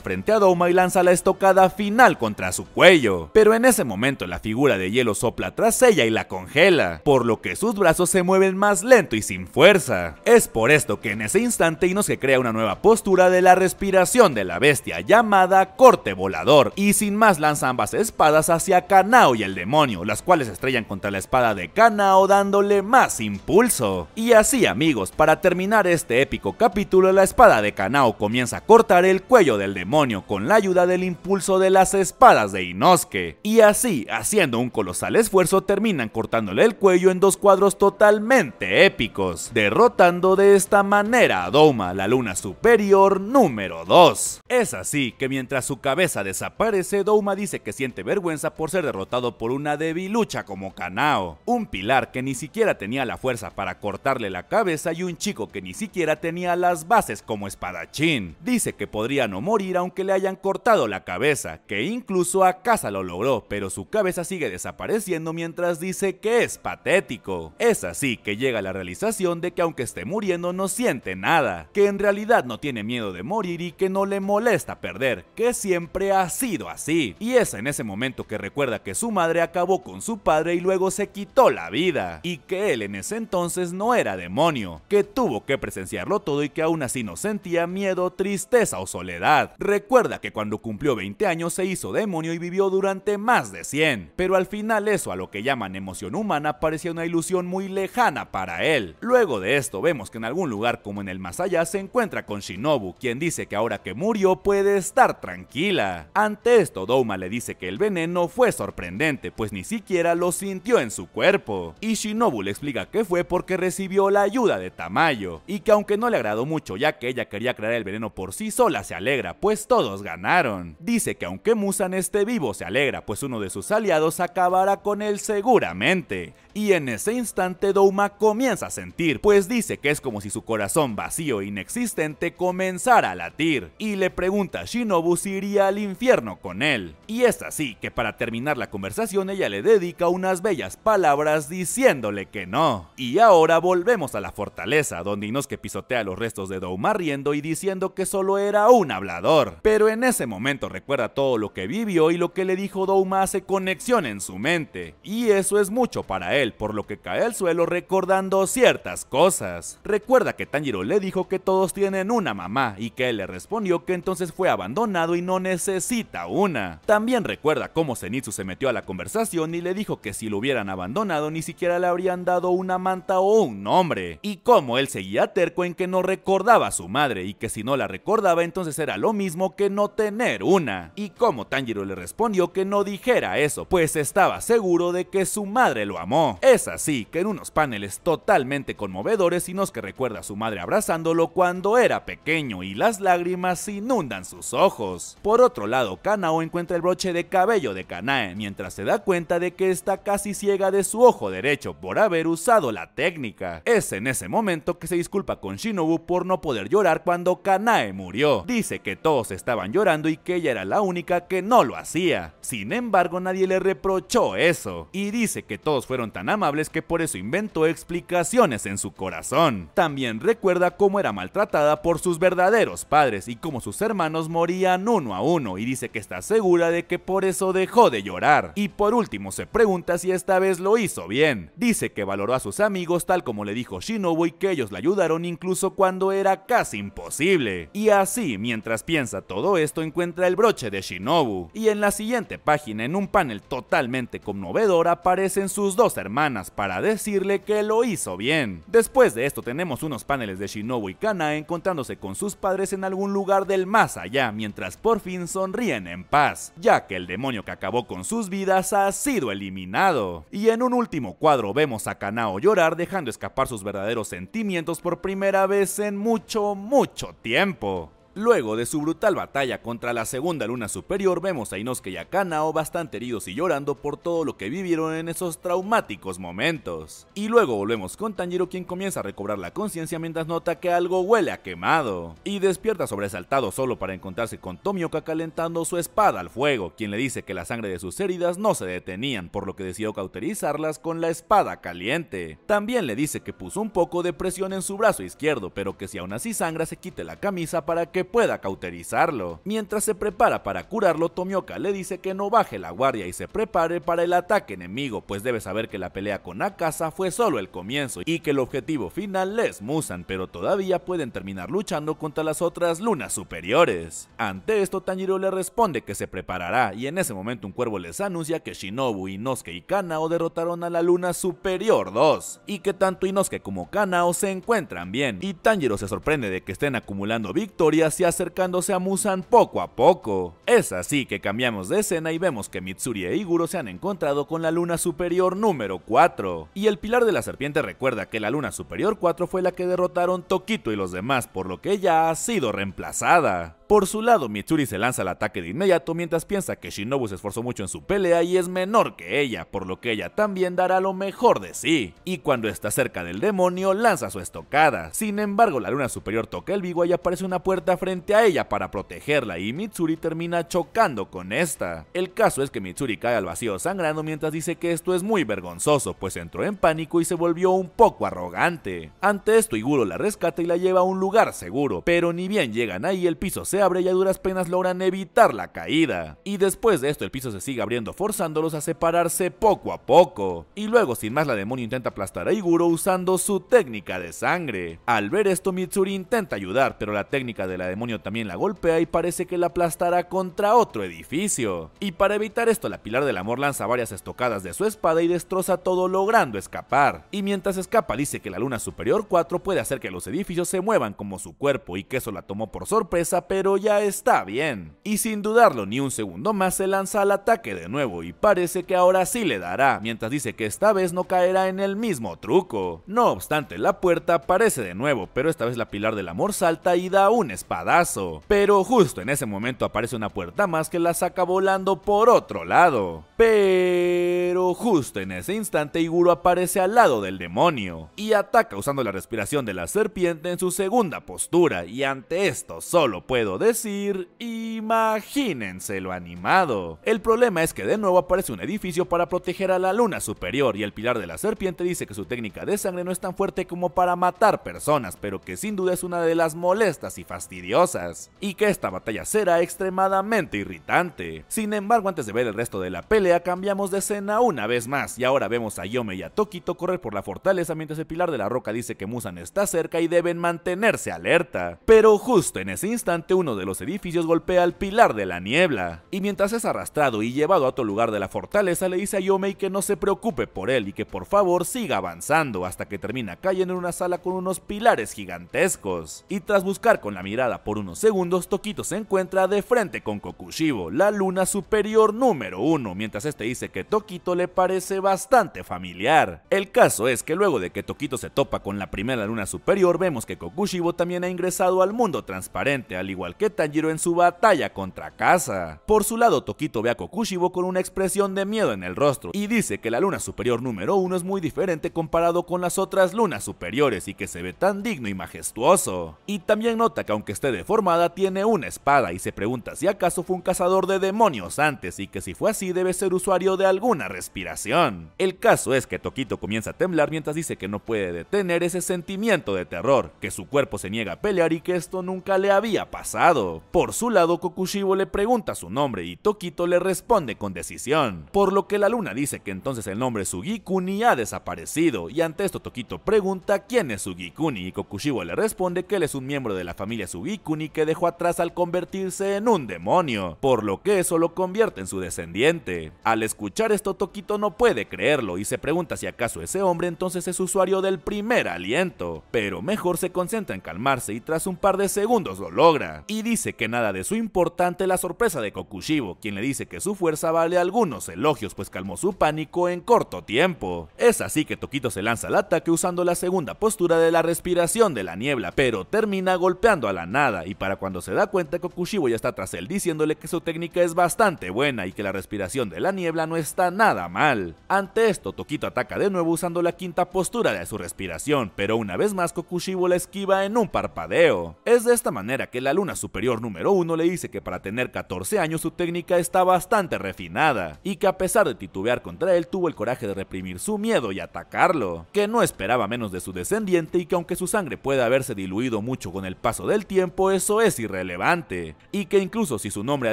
frente a Doma y lanza la estocada final contra su cuello, pero en ese momento la figura de hielo sopla tras ella y la congela, por lo que sus brazos se mueven más lento y sin fuerza. Es por esto que en ese instante se crea una nueva postura de la respiración de la bestia llamada corte volador y sin más lanza ambas espadas hacia Kanao y el demonio, las cuales estrellan contra la espada de Kanao dándole más impulso. Y así amigos, para terminar este épico capítulo la espada de Kanao comienza a cortar el cuello del demonio con la ayuda del impulso de las espadas de Inosuke. Y así, haciendo un colosal esfuerzo, terminan cortándole el cuello en dos cuadros totalmente épicos, derrotando de esta manera a Douma, la luna superior número 2. Es así que mientras su cabeza desaparece, Douma dice que siente vergüenza por ser derrotado por una debilucha como Kanao, un pilar que ni siquiera tenía la fuerza para cortarle la cabeza y un chico que ni siquiera tenía las bases como espadachín. Dice que podría no morir aunque le hayan cortado la cabeza, que incluso a casa lo logró, pero su cabeza sigue desapareciendo mientras dice que es patético. Es así que llega a la realización de que aunque esté muriendo no siente nada, que en realidad no tiene miedo de morir y que no le molesta perder, que siempre ha sido así. Y es en ese momento que recuerda que su madre acabó con su padre y luego se quitó la vida, y que él en ese entonces no era demonio, que tuvo que presenciarlo todo y que aún aún así no sentía miedo, tristeza o soledad. Recuerda que cuando cumplió 20 años se hizo demonio y vivió durante más de 100, pero al final eso a lo que llaman emoción humana parecía una ilusión muy lejana para él. Luego de esto vemos que en algún lugar como en el más allá se encuentra con Shinobu, quien dice que ahora que murió puede estar tranquila. Ante esto Douma le dice que el veneno fue sorprendente, pues ni siquiera lo sintió en su cuerpo. Y Shinobu le explica que fue porque recibió la ayuda de Tamayo, y que aunque no le agradó mucho ya que ella quería crear el veneno por sí sola, se alegra, pues todos ganaron. Dice que aunque Musan esté vivo, se alegra, pues uno de sus aliados acabará con él seguramente. Y en ese instante Douma comienza a sentir, pues dice que es como si su corazón vacío e inexistente comenzara a latir, y le pregunta si Shinobu si iría al infierno con él. Y es así que para terminar la conversación ella le dedica unas bellas palabras diciéndole que no. Y ahora volvemos a la fortaleza, donde que pisotea los restos de de Douma riendo y diciendo que solo era un hablador. Pero en ese momento recuerda todo lo que vivió y lo que le dijo Douma hace conexión en su mente. Y eso es mucho para él, por lo que cae al suelo recordando ciertas cosas. Recuerda que Tanjiro le dijo que todos tienen una mamá y que él le respondió que entonces fue abandonado y no necesita una. También recuerda cómo Zenitsu se metió a la conversación y le dijo que si lo hubieran abandonado ni siquiera le habrían dado una manta o un nombre. Y cómo él seguía terco en que no recordaba daba a su madre y que si no la recordaba entonces era lo mismo que no tener una. Y como Tanjiro le respondió que no dijera eso, pues estaba seguro de que su madre lo amó. Es así que en unos paneles totalmente conmovedores y que recuerda a su madre abrazándolo cuando era pequeño y las lágrimas inundan sus ojos. Por otro lado, Kanao encuentra el broche de cabello de Kanae mientras se da cuenta de que está casi ciega de su ojo derecho por haber usado la técnica. Es en ese momento que se disculpa con Shinobu por no poder llorar cuando Kanae murió. Dice que todos estaban llorando y que ella era la única que no lo hacía. Sin embargo, nadie le reprochó eso. Y dice que todos fueron tan amables que por eso inventó explicaciones en su corazón. También recuerda cómo era maltratada por sus verdaderos padres y cómo sus hermanos morían uno a uno y dice que está segura de que por eso dejó de llorar. Y por último se pregunta si esta vez lo hizo bien. Dice que valoró a sus amigos tal como le dijo Shinobu y que ellos la ayudaron incluso cuando era era casi imposible. Y así, mientras piensa todo esto, encuentra el broche de Shinobu. Y en la siguiente página, en un panel totalmente conmovedor, aparecen sus dos hermanas para decirle que lo hizo bien. Después de esto tenemos unos paneles de Shinobu y Kana encontrándose con sus padres en algún lugar del más allá, mientras por fin sonríen en paz, ya que el demonio que acabó con sus vidas ha sido eliminado. Y en un último cuadro vemos a Kanao llorar dejando escapar sus verdaderos sentimientos por primera vez en mucho mucho, mucho tiempo. Luego de su brutal batalla contra la segunda luna superior, vemos a Inosuke y a Kanao bastante heridos y llorando por todo lo que vivieron en esos traumáticos momentos. Y luego volvemos con Tanjiro quien comienza a recobrar la conciencia mientras nota que algo huele a quemado. Y despierta sobresaltado solo para encontrarse con Tomioka calentando su espada al fuego, quien le dice que la sangre de sus heridas no se detenían, por lo que decidió cauterizarlas con la espada caliente. También le dice que puso un poco de presión en su brazo izquierdo, pero que si aún así sangra se quite la camisa para que pueda cauterizarlo. Mientras se prepara para curarlo, Tomioka le dice que no baje la guardia y se prepare para el ataque enemigo, pues debe saber que la pelea con Akasa fue solo el comienzo y que el objetivo final es Musan, pero todavía pueden terminar luchando contra las otras lunas superiores. Ante esto, Tanjiro le responde que se preparará y en ese momento un cuervo les anuncia que Shinobu, Inosuke y Kanao derrotaron a la luna superior 2 y que tanto Inosuke como Kanao se encuentran bien y Tanjiro se sorprende de que estén acumulando victorias y acercándose a Musan poco a poco. Es así que cambiamos de escena y vemos que Mitsuri e Iguro se han encontrado con la luna superior número 4. Y el pilar de la serpiente recuerda que la luna superior 4 fue la que derrotaron Tokito y los demás, por lo que ella ha sido reemplazada. Por su lado, Mitsuri se lanza al ataque de inmediato mientras piensa que Shinobu se esforzó mucho en su pelea y es menor que ella, por lo que ella también dará lo mejor de sí. Y cuando está cerca del demonio, lanza su estocada. Sin embargo, la luna superior toca el vigua y aparece una puerta frente a ella para protegerla y Mitsuri termina chocando con esta. El caso es que Mitsuri cae al vacío sangrando mientras dice que esto es muy vergonzoso, pues entró en pánico y se volvió un poco arrogante. Ante esto, Iguro la rescata y la lleva a un lugar seguro, pero ni bien llegan ahí el piso se abre y a duras penas logran evitar la caída. Y después de esto el piso se sigue abriendo forzándolos a separarse poco a poco. Y luego sin más la demonio intenta aplastar a Iguro usando su técnica de sangre. Al ver esto Mitsuri intenta ayudar, pero la técnica de la demonio también la golpea y parece que la aplastará contra otro edificio. Y para evitar esto la Pilar del Amor lanza varias estocadas de su espada y destroza todo logrando escapar. Y mientras escapa dice que la luna superior 4 puede hacer que los edificios se muevan como su cuerpo y que eso la tomó por sorpresa pero pero ya está bien. Y sin dudarlo ni un segundo más se lanza al ataque de nuevo y parece que ahora sí le dará, mientras dice que esta vez no caerá en el mismo truco. No obstante, la puerta aparece de nuevo, pero esta vez la pilar del amor salta y da un espadazo. Pero justo en ese momento aparece una puerta más que la saca volando por otro lado. Pero justo en ese instante Iguro aparece al lado del demonio y ataca usando la respiración de la serpiente en su segunda postura y ante esto solo puedo decir imagínense lo animado. El problema es que de nuevo aparece un edificio para proteger a la luna superior y el pilar de la serpiente dice que su técnica de sangre no es tan fuerte como para matar personas, pero que sin duda es una de las molestas y fastidiosas, y que esta batalla será extremadamente irritante. Sin embargo, antes de ver el resto de la pelea, cambiamos de escena una vez más y ahora vemos a Yome y a Tokito correr por la fortaleza mientras el pilar de la roca dice que Musan está cerca y deben mantenerse alerta. Pero justo en ese instante, uno de los edificios golpea al pilar de la niebla. Y mientras es arrastrado y llevado a otro lugar de la fortaleza, le dice a Yomei que no se preocupe por él y que por favor siga avanzando hasta que termina cayendo en una sala con unos pilares gigantescos. Y tras buscar con la mirada por unos segundos, Tokito se encuentra de frente con Kokushibo, la luna superior número uno, mientras este dice que Tokito le parece bastante familiar. El caso es que luego de que Tokito se topa con la primera luna superior, vemos que Kokushibo también ha ingresado al mundo transparente, al igual que Tanjiro en su batalla contra casa. Por su lado, Tokito ve a Kokushibo con una expresión de miedo en el rostro y dice que la luna superior número 1 es muy diferente comparado con las otras lunas superiores y que se ve tan digno y majestuoso. Y también nota que aunque esté deformada, tiene una espada y se pregunta si acaso fue un cazador de demonios antes y que si fue así debe ser usuario de alguna respiración. El caso es que Tokito comienza a temblar mientras dice que no puede detener ese sentimiento de terror, que su cuerpo se niega a pelear y que esto nunca le había pasado. Por su lado, Kokushibo le pregunta su nombre y Tokito le responde con decisión, por lo que la luna dice que entonces el nombre Sugikuni ha desaparecido y ante esto Tokito pregunta quién es Sugikuni y Kokushibo le responde que él es un miembro de la familia Sugikuni que dejó atrás al convertirse en un demonio, por lo que eso lo convierte en su descendiente. Al escuchar esto Tokito no puede creerlo y se pregunta si acaso ese hombre entonces es usuario del primer aliento, pero mejor se concentra en calmarse y tras un par de segundos lo logra y dice que nada de su importante la sorpresa de Kokushibo, quien le dice que su fuerza vale algunos elogios pues calmó su pánico en corto tiempo. Es así que Tokito se lanza al ataque usando la segunda postura de la respiración de la niebla, pero termina golpeando a la nada y para cuando se da cuenta Kokushibo ya está tras él diciéndole que su técnica es bastante buena y que la respiración de la niebla no está nada mal. Ante esto Tokito ataca de nuevo usando la quinta postura de su respiración, pero una vez más Kokushibo la esquiva en un parpadeo. Es de esta manera que la luna superior número 1 le dice que para tener 14 años su técnica está bastante refinada, y que a pesar de titubear contra él tuvo el coraje de reprimir su miedo y atacarlo, que no esperaba menos de su descendiente y que aunque su sangre puede haberse diluido mucho con el paso del tiempo, eso es irrelevante, y que incluso si su nombre ha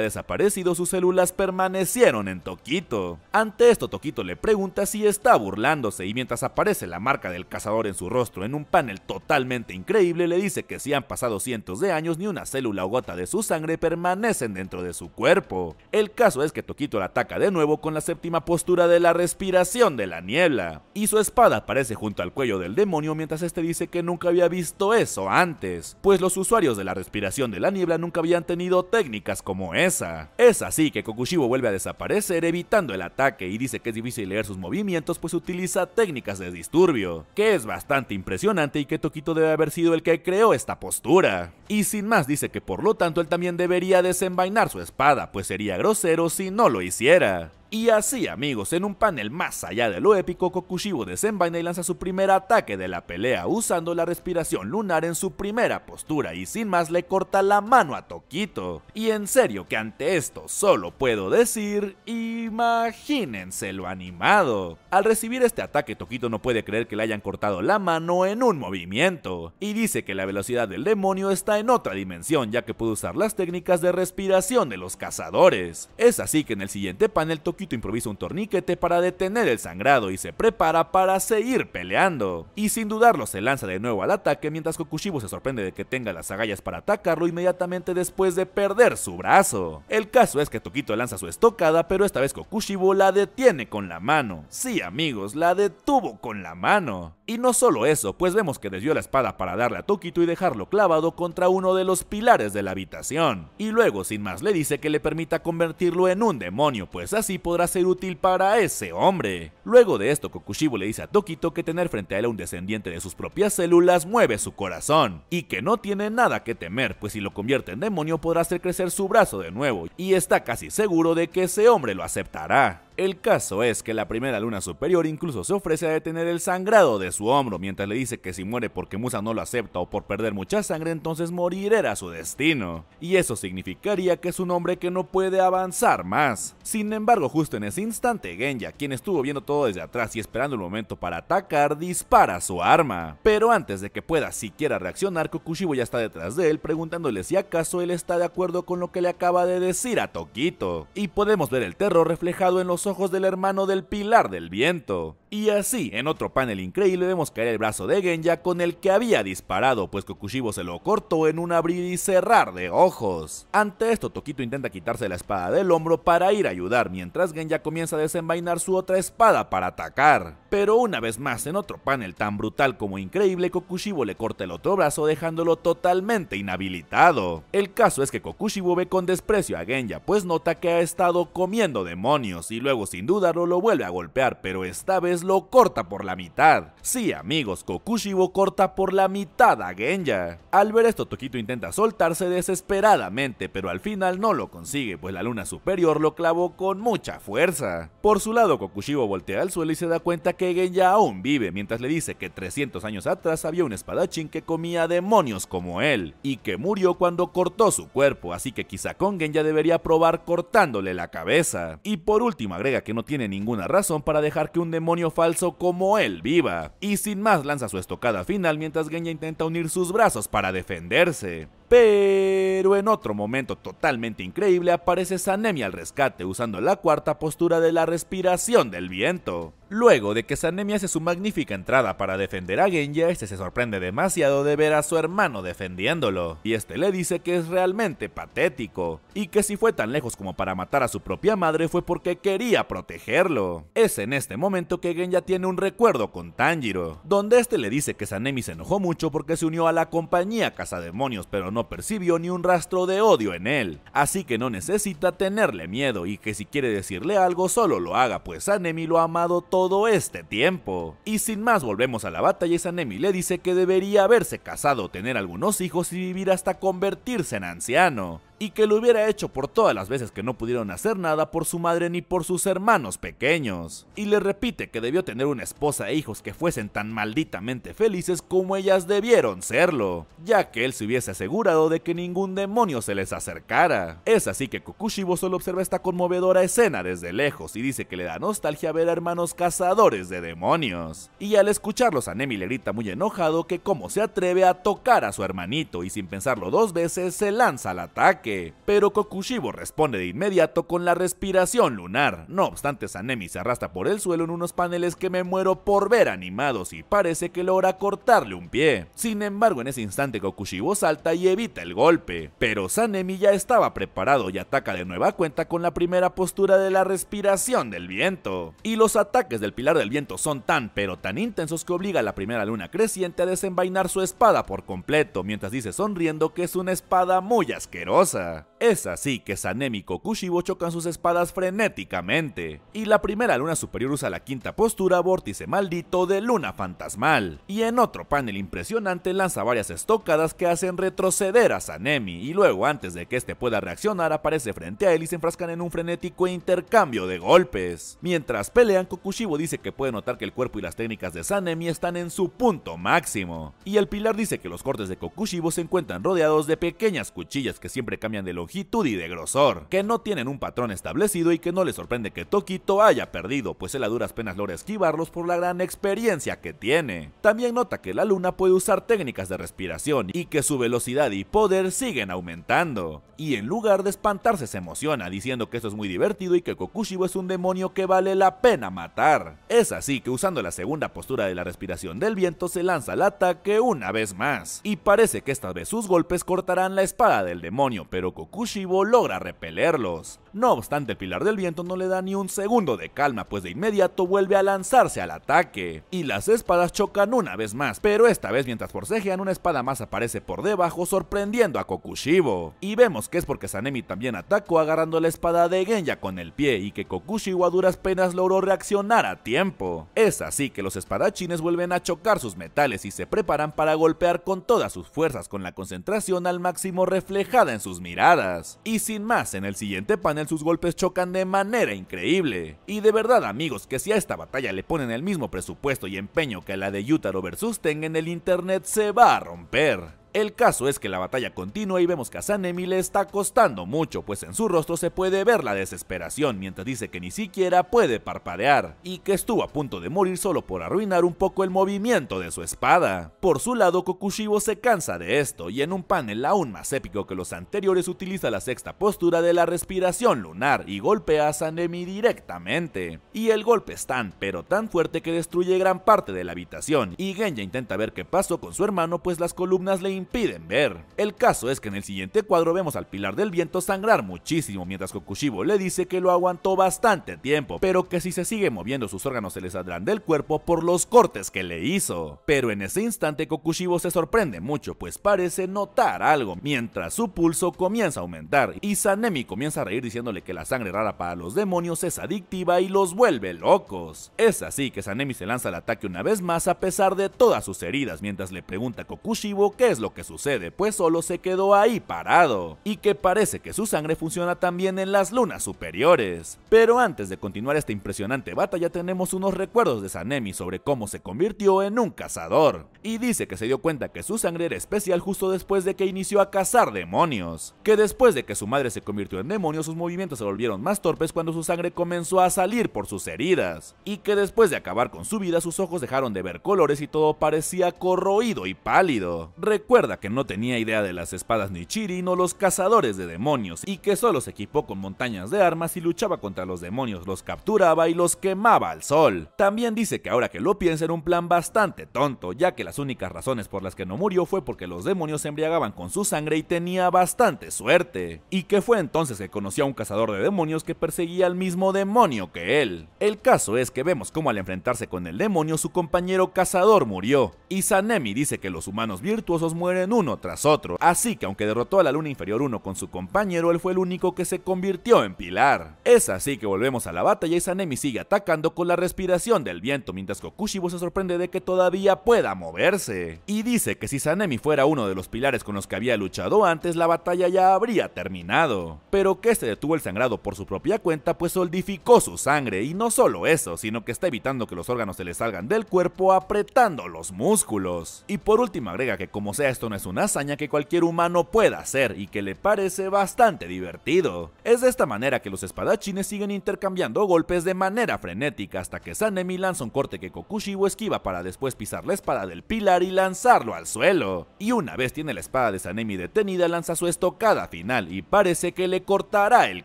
desaparecido sus células permanecieron en Toquito. Ante esto Toquito le pregunta si está burlándose y mientras aparece la marca del cazador en su rostro en un panel totalmente increíble le dice que si han pasado cientos de años ni una célula la gota de su sangre permanecen dentro de su cuerpo. El caso es que Tokito la ataca de nuevo con la séptima postura de la respiración de la niebla, y su espada aparece junto al cuello del demonio mientras este dice que nunca había visto eso antes, pues los usuarios de la respiración de la niebla nunca habían tenido técnicas como esa. Es así que Kokushibo vuelve a desaparecer evitando el ataque y dice que es difícil leer sus movimientos pues utiliza técnicas de disturbio, que es bastante impresionante y que Tokito debe haber sido el que creó esta postura. Y sin más dice que por lo tanto él también debería desenvainar su espada, pues sería grosero si no lo hiciera. Y así amigos, en un panel más allá de lo épico, Kokushibo desenvaina y lanza su primer ataque de la pelea usando la respiración lunar en su primera postura y sin más le corta la mano a Toquito. Y en serio que ante esto solo puedo decir, imagínense lo animado. Al recibir este ataque Toquito no puede creer que le hayan cortado la mano en un movimiento y dice que la velocidad del demonio está en otra dimensión ya que puede usar las técnicas de respiración de los cazadores. Es así que en el siguiente panel Tokito Tokito improvisa un torniquete para detener el sangrado y se prepara para seguir peleando. Y sin dudarlo se lanza de nuevo al ataque mientras Kokushibo se sorprende de que tenga las agallas para atacarlo inmediatamente después de perder su brazo. El caso es que Tokito lanza su estocada pero esta vez Kokushibo la detiene con la mano. Sí amigos, la detuvo con la mano. Y no solo eso, pues vemos que desvió la espada para darle a Tokito y dejarlo clavado contra uno de los pilares de la habitación. Y luego sin más le dice que le permita convertirlo en un demonio, pues así podrá ser útil para ese hombre. Luego de esto, Kokushibo le dice a Tokito que tener frente a él a un descendiente de sus propias células mueve su corazón, y que no tiene nada que temer, pues si lo convierte en demonio podrá hacer crecer su brazo de nuevo, y está casi seguro de que ese hombre lo aceptará. El caso es que la primera luna superior incluso se ofrece a detener el sangrado de su hombro mientras le dice que si muere porque Musa no lo acepta o por perder mucha sangre entonces morir era su destino. Y eso significaría que es un hombre que no puede avanzar más. Sin embargo justo en ese instante Genya, quien estuvo viendo todo desde atrás y esperando el momento para atacar, dispara su arma. Pero antes de que pueda siquiera reaccionar, Kokushibo ya está detrás de él preguntándole si acaso él está de acuerdo con lo que le acaba de decir a Tokito. Y podemos ver el terror reflejado en los ojos del hermano del pilar del viento. Y así, en otro panel increíble vemos caer el brazo de Genya con el que había disparado, pues Kokushibo se lo cortó en un abrir y cerrar de ojos. Ante esto, Tokito intenta quitarse la espada del hombro para ir a ayudar, mientras Genya comienza a desenvainar su otra espada para atacar. Pero una vez más, en otro panel tan brutal como increíble, Kokushibo le corta el otro brazo dejándolo totalmente inhabilitado. El caso es que Kokushibo ve con desprecio a Genya, pues nota que ha estado comiendo demonios y luego sin dudarlo lo vuelve a golpear, pero esta vez lo corta por la mitad. Sí, amigos, Kokushibo corta por la mitad a Genya. Al ver esto, Tokito intenta soltarse desesperadamente, pero al final no lo consigue, pues la luna superior lo clavó con mucha fuerza. Por su lado, Kokushibo voltea al suelo y se da cuenta que Genya aún vive, mientras le dice que 300 años atrás había un espadachín que comía demonios como él, y que murió cuando cortó su cuerpo, así que quizá con Genya debería probar cortándole la cabeza. Y por último agrega que no tiene ninguna razón para dejar que un demonio falso como él viva, y sin más lanza su estocada final mientras Genya intenta unir sus brazos para defenderse. Pero en otro momento totalmente increíble aparece Sanemi al rescate usando la cuarta postura de la respiración del viento. Luego de que Sanemi hace su magnífica entrada para defender a Genya, este se sorprende demasiado de ver a su hermano defendiéndolo, y este le dice que es realmente patético, y que si fue tan lejos como para matar a su propia madre fue porque quería protegerlo. Es en este momento que Genya tiene un recuerdo con Tanjiro, donde este le dice que Sanemi se enojó mucho porque se unió a la compañía Cazademonios pero no percibió ni un rastro de odio en él, así que no necesita tenerle miedo y que si quiere decirle algo solo lo haga pues Sanemi lo ha amado todo todo este tiempo. Y sin más volvemos a la batalla y Sanemi le dice que debería haberse casado, tener algunos hijos y vivir hasta convertirse en anciano y que lo hubiera hecho por todas las veces que no pudieron hacer nada por su madre ni por sus hermanos pequeños. Y le repite que debió tener una esposa e hijos que fuesen tan malditamente felices como ellas debieron serlo, ya que él se hubiese asegurado de que ningún demonio se les acercara. Es así que Kokushibo solo observa esta conmovedora escena desde lejos y dice que le da nostalgia ver a hermanos cazadores de demonios. Y al escucharlos a Nemi le grita muy enojado que cómo se atreve a tocar a su hermanito y sin pensarlo dos veces se lanza al ataque pero Kokushibo responde de inmediato con la respiración lunar. No obstante, Sanemi se arrastra por el suelo en unos paneles que me muero por ver animados y parece que logra cortarle un pie. Sin embargo, en ese instante Kokushibo salta y evita el golpe, pero Sanemi ya estaba preparado y ataca de nueva cuenta con la primera postura de la respiración del viento. Y los ataques del pilar del viento son tan pero tan intensos que obliga a la primera luna creciente a desenvainar su espada por completo, mientras dice sonriendo que es una espada muy asquerosa. Es así que Sanemi y Kokushibo chocan sus espadas frenéticamente, y la primera luna superior usa la quinta postura vórtice maldito de luna fantasmal, y en otro panel impresionante lanza varias estocadas que hacen retroceder a Sanemi, y luego antes de que este pueda reaccionar aparece frente a él y se enfrascan en un frenético intercambio de golpes. Mientras pelean, Kokushibo dice que puede notar que el cuerpo y las técnicas de Sanemi están en su punto máximo, y el pilar dice que los cortes de Kokushibo se encuentran rodeados de pequeñas cuchillas que siempre cambian de longitud y de grosor, que no tienen un patrón establecido y que no le sorprende que Tokito haya perdido, pues él a duras penas logra esquivarlos por la gran experiencia que tiene. También nota que la luna puede usar técnicas de respiración y que su velocidad y poder siguen aumentando. Y en lugar de espantarse se emociona diciendo que esto es muy divertido y que Kokushibo es un demonio que vale la pena matar. Es así que usando la segunda postura de la respiración del viento se lanza al ataque una vez más. Y parece que esta vez sus golpes cortarán la espada del demonio, pero Kokushibo logra repelerlos. No obstante, el Pilar del Viento no le da ni un segundo de calma, pues de inmediato vuelve a lanzarse al ataque. Y las espadas chocan una vez más, pero esta vez mientras forcejean, una espada más aparece por debajo, sorprendiendo a Kokushibo. Y vemos que es porque Sanemi también atacó agarrando la espada de Genya con el pie, y que Kokushibo a duras penas logró reaccionar a tiempo. Es así que los espadachines vuelven a chocar sus metales y se preparan para golpear con todas sus fuerzas, con la concentración al máximo reflejada en sus miradas. Y sin más, en el siguiente panel sus golpes chocan de manera increíble. Y de verdad amigos, que si a esta batalla le ponen el mismo presupuesto y empeño que la de Yutaro vs en el internet se va a romper. El caso es que la batalla continúa y vemos que a Sanemi le está costando mucho, pues en su rostro se puede ver la desesperación mientras dice que ni siquiera puede parpadear y que estuvo a punto de morir solo por arruinar un poco el movimiento de su espada. Por su lado, Kokushibo se cansa de esto y en un panel aún más épico que los anteriores utiliza la sexta postura de la respiración lunar y golpea a Sanemi directamente. Y el golpe es tan pero tan fuerte que destruye gran parte de la habitación y Genja intenta ver qué pasó con su hermano pues las columnas le impiden ver. El caso es que en el siguiente cuadro vemos al Pilar del Viento sangrar muchísimo mientras Kokushibo le dice que lo aguantó bastante tiempo, pero que si se sigue moviendo sus órganos se les saldrán del cuerpo por los cortes que le hizo. Pero en ese instante Kokushibo se sorprende mucho pues parece notar algo, mientras su pulso comienza a aumentar y Sanemi comienza a reír diciéndole que la sangre rara para los demonios es adictiva y los vuelve locos. Es así que Sanemi se lanza al ataque una vez más a pesar de todas sus heridas mientras le pregunta a Kokushibo qué es lo que sucede, pues solo se quedó ahí parado, y que parece que su sangre funciona también en las lunas superiores. Pero antes de continuar esta impresionante batalla tenemos unos recuerdos de Sanemi sobre cómo se convirtió en un cazador, y dice que se dio cuenta que su sangre era especial justo después de que inició a cazar demonios, que después de que su madre se convirtió en demonio sus movimientos se volvieron más torpes cuando su sangre comenzó a salir por sus heridas, y que después de acabar con su vida sus ojos dejaron de ver colores y todo parecía corroído y pálido. Recuerda que no tenía idea de las espadas chiri, o los cazadores de demonios y que solo se equipó con montañas de armas y luchaba contra los demonios, los capturaba y los quemaba al sol. También dice que ahora que lo piensa era un plan bastante tonto, ya que las únicas razones por las que no murió fue porque los demonios se embriagaban con su sangre y tenía bastante suerte. Y que fue entonces que conoció a un cazador de demonios que perseguía al mismo demonio que él. El caso es que vemos cómo al enfrentarse con el demonio su compañero cazador murió. Y Sanemi dice que los humanos virtuosos en uno tras otro, así que aunque derrotó a la Luna Inferior 1 con su compañero, él fue el único que se convirtió en pilar. Es así que volvemos a la batalla y Sanemi sigue atacando con la respiración del viento, mientras Kokushibo se sorprende de que todavía pueda moverse. Y dice que si Sanemi fuera uno de los pilares con los que había luchado antes, la batalla ya habría terminado. Pero que se detuvo el sangrado por su propia cuenta, pues solidificó su sangre, y no solo eso, sino que está evitando que los órganos se le salgan del cuerpo apretando los músculos. Y por último agrega que como sea esto no es una hazaña que cualquier humano pueda hacer y que le parece bastante divertido. Es de esta manera que los espadachines siguen intercambiando golpes de manera frenética hasta que Sanemi lanza un corte que Kokushibo esquiva para después pisar la espada del pilar y lanzarlo al suelo. Y una vez tiene la espada de Sanemi detenida, lanza su estocada final y parece que le cortará el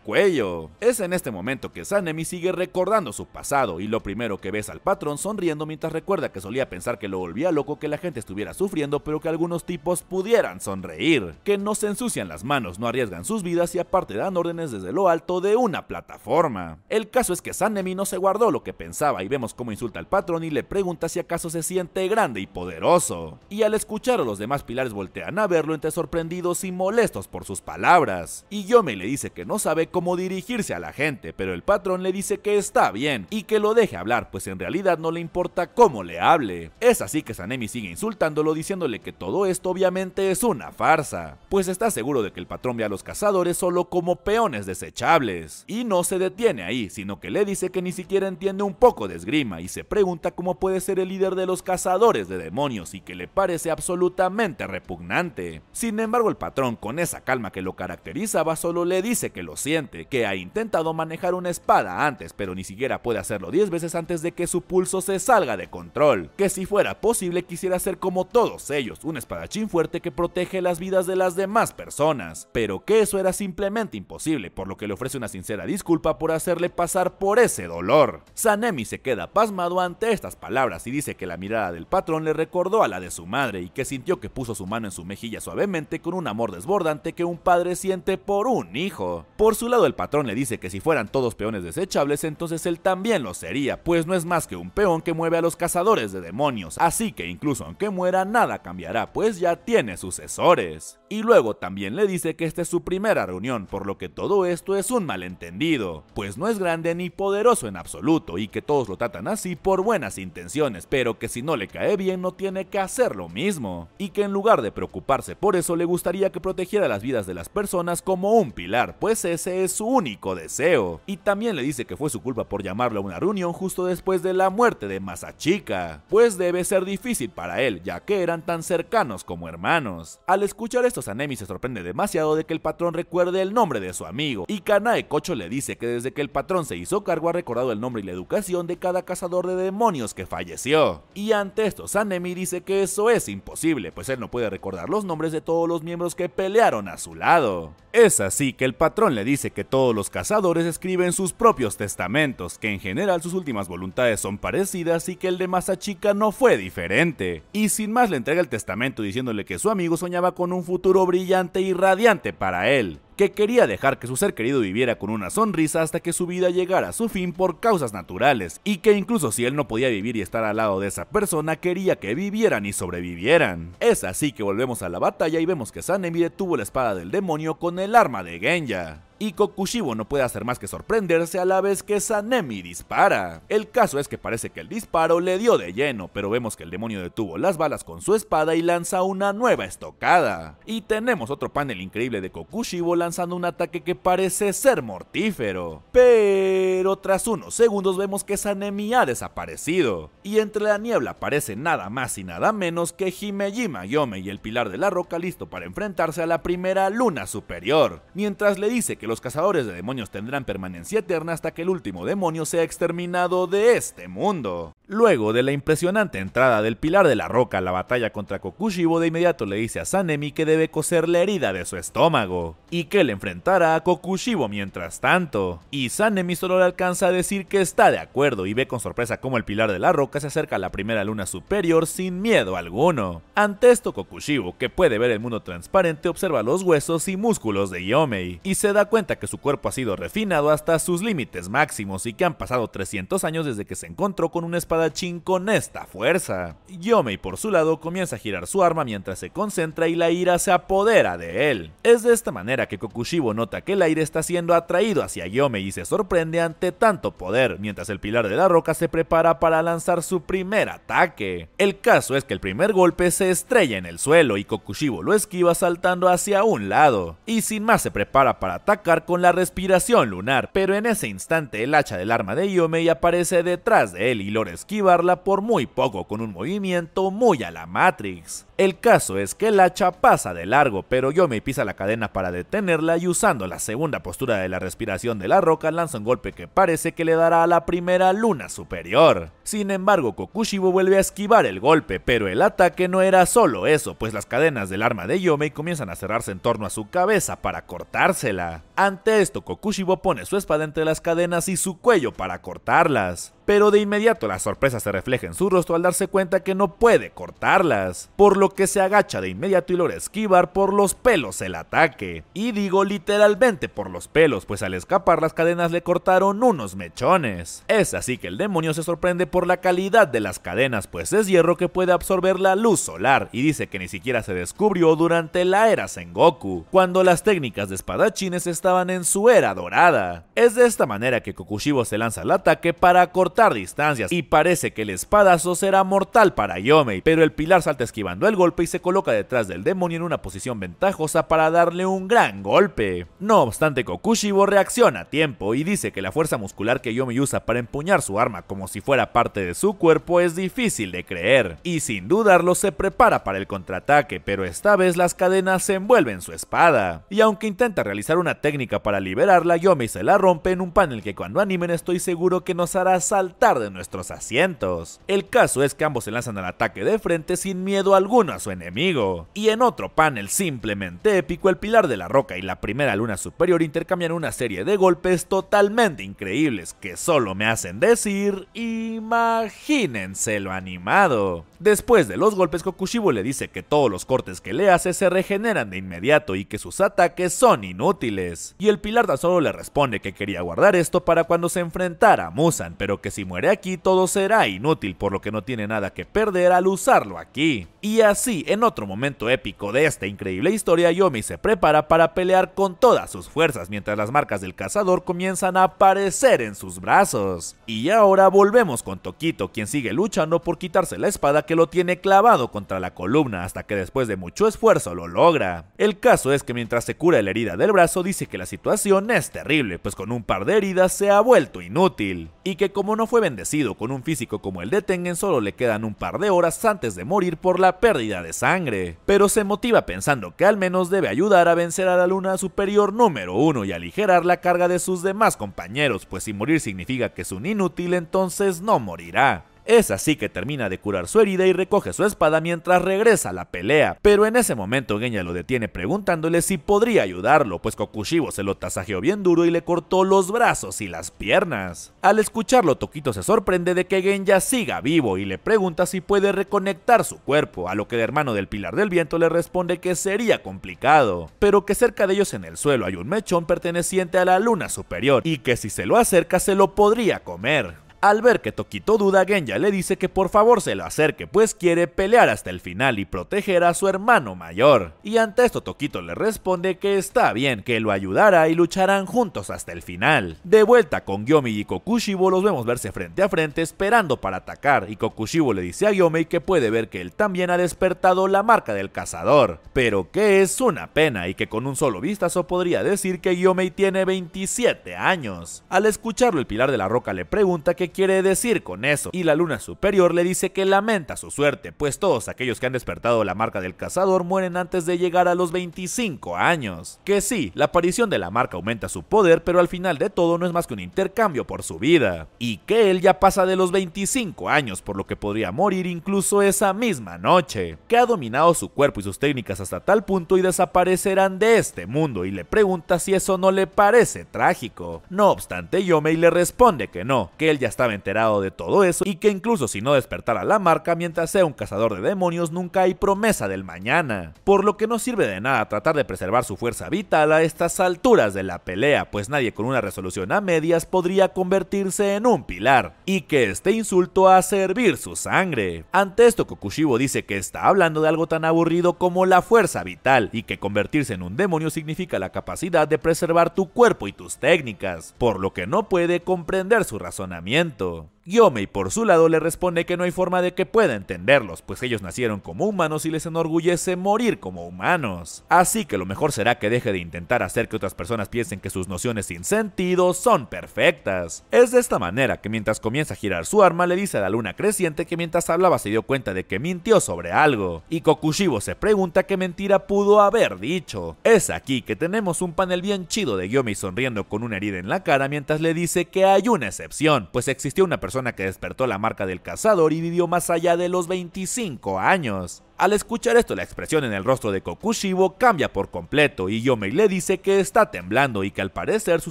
cuello. Es en este momento que Sanemi sigue recordando su pasado y lo primero que ves al patrón sonriendo mientras recuerda que solía pensar que lo volvía loco que la gente estuviera sufriendo pero que algunos tipos pudieran sonreír, que no se ensucian las manos, no arriesgan sus vidas y aparte dan órdenes desde lo alto de una plataforma. El caso es que Sanemi no se guardó lo que pensaba y vemos cómo insulta al patrón y le pregunta si acaso se siente grande y poderoso. Y al escuchar a los demás pilares voltean a verlo entre sorprendidos y molestos por sus palabras. Y Yome le dice que no sabe cómo dirigirse a la gente, pero el patrón le dice que está bien y que lo deje hablar, pues en realidad no le importa cómo le hable. Es así que Sanemi sigue insultándolo diciéndole que todo esto obviamente es una farsa, pues está seguro de que el patrón ve a los cazadores solo como peones desechables. Y no se detiene ahí, sino que le dice que ni siquiera entiende un poco de esgrima y se pregunta cómo puede ser el líder de los cazadores de demonios y que le parece absolutamente repugnante. Sin embargo, el patrón, con esa calma que lo caracterizaba, solo le dice que lo siente, que ha intentado manejar una espada antes, pero ni siquiera puede hacerlo 10 veces antes de que su pulso se salga de control. Que si fuera posible quisiera ser como todos ellos, un espadachín fuerte que protege las vidas de las demás personas, pero que eso era simplemente imposible, por lo que le ofrece una sincera disculpa por hacerle pasar por ese dolor. Sanemi se queda pasmado ante estas palabras y dice que la mirada del patrón le recordó a la de su madre y que sintió que puso su mano en su mejilla suavemente con un amor desbordante que un padre siente por un hijo. Por su lado el patrón le dice que si fueran todos peones desechables entonces él también lo sería, pues no es más que un peón que mueve a los cazadores de demonios, así que incluso aunque muera nada cambiará, pues ya tiene sucesores. Y luego también le dice que esta es su primera reunión, por lo que todo esto es un malentendido, pues no es grande ni poderoso en absoluto y que todos lo tratan así por buenas intenciones, pero que si no le cae bien no tiene que hacer lo mismo. Y que en lugar de preocuparse por eso le gustaría que protegiera las vidas de las personas como un pilar, pues ese es su único deseo. Y también le dice que fue su culpa por llamarlo a una reunión justo después de la muerte de Masachika, pues debe ser difícil para él, ya que eran tan cercanos como hermanos. Al escuchar esto, Sanemi se sorprende demasiado de que el patrón recuerde el nombre de su amigo, y Kanae Kocho le dice que desde que el patrón se hizo cargo ha recordado el nombre y la educación de cada cazador de demonios que falleció. Y ante esto, Sanemi dice que eso es imposible, pues él no puede recordar los nombres de todos los miembros que pelearon a su lado. Es así que el patrón le dice que todos los cazadores escriben sus propios testamentos, que en general sus últimas voluntades son parecidas y que el de Masachika no fue diferente. Y sin más le entrega el testamento diciendo que su amigo soñaba con un futuro brillante y radiante para él que quería dejar que su ser querido viviera con una sonrisa hasta que su vida llegara a su fin por causas naturales, y que incluso si él no podía vivir y estar al lado de esa persona, quería que vivieran y sobrevivieran. Es así que volvemos a la batalla y vemos que Sanemi detuvo la espada del demonio con el arma de Genya. y Kokushibo no puede hacer más que sorprenderse a la vez que Sanemi dispara. El caso es que parece que el disparo le dio de lleno, pero vemos que el demonio detuvo las balas con su espada y lanza una nueva estocada. Y tenemos otro panel increíble de Kokushibo lanzando un ataque que parece ser mortífero. Pero tras unos segundos vemos que Sanemi ha desaparecido, y entre la niebla aparece nada más y nada menos que Himejima Yome y el Pilar de la Roca listo para enfrentarse a la primera luna superior, mientras le dice que los cazadores de demonios tendrán permanencia eterna hasta que el último demonio sea exterminado de este mundo. Luego de la impresionante entrada del Pilar de la Roca a la batalla contra Kokushibo, de inmediato le dice a Sanemi que debe coser la herida de su estómago, y que él le enfrentara a Kokushibo mientras tanto. Y Sanemi solo le alcanza a decir que está de acuerdo y ve con sorpresa cómo el pilar de la roca se acerca a la primera luna superior sin miedo alguno. Ante esto Kokushibo, que puede ver el mundo transparente, observa los huesos y músculos de Yomei y se da cuenta que su cuerpo ha sido refinado hasta sus límites máximos y que han pasado 300 años desde que se encontró con un espadachín con esta fuerza. Yomei por su lado comienza a girar su arma mientras se concentra y la ira se apodera de él. Es de esta manera que Kokushibo nota que el aire está siendo atraído hacia Yome y se sorprende ante tanto poder, mientras el pilar de la roca se prepara para lanzar su primer ataque. El caso es que el primer golpe se estrella en el suelo y Kokushibo lo esquiva saltando hacia un lado, y sin más se prepara para atacar con la respiración lunar, pero en ese instante el hacha del arma de y aparece detrás de él y logra esquivarla por muy poco con un movimiento muy a la Matrix. El caso es que el hacha pasa de largo, pero Yomei pisa la cadena para detenerla y usando la segunda postura de la respiración de la roca lanza un golpe que parece que le dará a la primera luna superior. Sin embargo, Kokushibo vuelve a esquivar el golpe, pero el ataque no era solo eso, pues las cadenas del arma de Yomei comienzan a cerrarse en torno a su cabeza para cortársela. Ante esto, Kokushibo pone su espada entre las cadenas y su cuello para cortarlas pero de inmediato la sorpresa se refleja en su rostro al darse cuenta que no puede cortarlas, por lo que se agacha de inmediato y logra esquivar por los pelos el ataque. Y digo literalmente por los pelos, pues al escapar las cadenas le cortaron unos mechones. Es así que el demonio se sorprende por la calidad de las cadenas, pues es hierro que puede absorber la luz solar, y dice que ni siquiera se descubrió durante la era Sengoku, cuando las técnicas de espadachines estaban en su era dorada. Es de esta manera que Kokushibo se lanza al ataque para cortar distancias y parece que el espadazo será mortal para Yomei, pero el pilar salta esquivando el golpe y se coloca detrás del demonio en una posición ventajosa para darle un gran golpe. No obstante, Kokushibo reacciona a tiempo y dice que la fuerza muscular que Yomei usa para empuñar su arma como si fuera parte de su cuerpo es difícil de creer, y sin dudarlo se prepara para el contraataque, pero esta vez las cadenas se envuelven su espada. Y aunque intenta realizar una técnica para liberarla, Yomei se la rompe en un panel que cuando animen estoy seguro que nos hará salir tarde de nuestros asientos. El caso es que ambos se lanzan al ataque de frente sin miedo alguno a su enemigo. Y en otro panel simplemente épico, el pilar de la roca y la primera luna superior intercambian una serie de golpes totalmente increíbles que solo me hacen decir, imagínense lo animado. Después de los golpes, Kokushibo le dice que todos los cortes que le hace se regeneran de inmediato y que sus ataques son inútiles. Y el pilar tan solo le responde que quería guardar esto para cuando se enfrentara a Musan, pero que si muere aquí todo será inútil, por lo que no tiene nada que perder al usarlo aquí. Y así, en otro momento épico de esta increíble historia, Yomi se prepara para pelear con todas sus fuerzas mientras las marcas del cazador comienzan a aparecer en sus brazos. Y ahora volvemos con Tokito, quien sigue luchando por quitarse la espada que lo tiene clavado contra la columna hasta que después de mucho esfuerzo lo logra. El caso es que mientras se cura la herida del brazo dice que la situación es terrible, pues con un par de heridas se ha vuelto inútil, y que como no fue bendecido con un físico como el de Tengen, solo le quedan un par de horas antes de morir por la pérdida de sangre, pero se motiva pensando que al menos debe ayudar a vencer a la luna superior número 1 y aligerar la carga de sus demás compañeros, pues si morir significa que es un inútil, entonces no morirá. Es así que termina de curar su herida y recoge su espada mientras regresa a la pelea, pero en ese momento Genya lo detiene preguntándole si podría ayudarlo, pues Kokushibo se lo tasajeó bien duro y le cortó los brazos y las piernas. Al escucharlo, Toquito se sorprende de que Genya siga vivo y le pregunta si puede reconectar su cuerpo, a lo que el hermano del Pilar del Viento le responde que sería complicado, pero que cerca de ellos en el suelo hay un mechón perteneciente a la luna superior y que si se lo acerca se lo podría comer al ver que Tokito Duda Genya le dice que por favor se lo acerque pues quiere pelear hasta el final y proteger a su hermano mayor. Y ante esto Tokito le responde que está bien, que lo ayudará y lucharán juntos hasta el final. De vuelta con Gyomei y Kokushibo los vemos verse frente a frente esperando para atacar y Kokushibo le dice a Gyomei que puede ver que él también ha despertado la marca del cazador, pero que es una pena y que con un solo vistazo podría decir que Gyomei tiene 27 años. Al escucharlo el Pilar de la Roca le pregunta que quiere decir con eso. Y la luna superior le dice que lamenta su suerte, pues todos aquellos que han despertado la marca del cazador mueren antes de llegar a los 25 años. Que sí, la aparición de la marca aumenta su poder, pero al final de todo no es más que un intercambio por su vida. Y que él ya pasa de los 25 años, por lo que podría morir incluso esa misma noche. Que ha dominado su cuerpo y sus técnicas hasta tal punto y desaparecerán de este mundo y le pregunta si eso no le parece trágico. No obstante, Yomei le responde que no, que él ya estaba enterado de todo eso y que incluso si no despertara la marca mientras sea un cazador de demonios nunca hay promesa del mañana, por lo que no sirve de nada tratar de preservar su fuerza vital a estas alturas de la pelea, pues nadie con una resolución a medias podría convertirse en un pilar, y que este insulto a servir su sangre. Ante esto Kokushibo dice que está hablando de algo tan aburrido como la fuerza vital, y que convertirse en un demonio significa la capacidad de preservar tu cuerpo y tus técnicas, por lo que no puede comprender su razonamiento momento Yomei por su lado le responde que no hay forma de que pueda entenderlos, pues ellos nacieron como humanos y les enorgullece morir como humanos. Así que lo mejor será que deje de intentar hacer que otras personas piensen que sus nociones sin sentido son perfectas. Es de esta manera que mientras comienza a girar su arma le dice a la luna creciente que mientras hablaba se dio cuenta de que mintió sobre algo, y Kokushibo se pregunta qué mentira pudo haber dicho. Es aquí que tenemos un panel bien chido de Yomei sonriendo con una herida en la cara mientras le dice que hay una excepción, pues existió una persona que despertó la marca del cazador y vivió más allá de los 25 años. Al escuchar esto, la expresión en el rostro de Kokushibo cambia por completo y Yomei le dice que está temblando y que al parecer su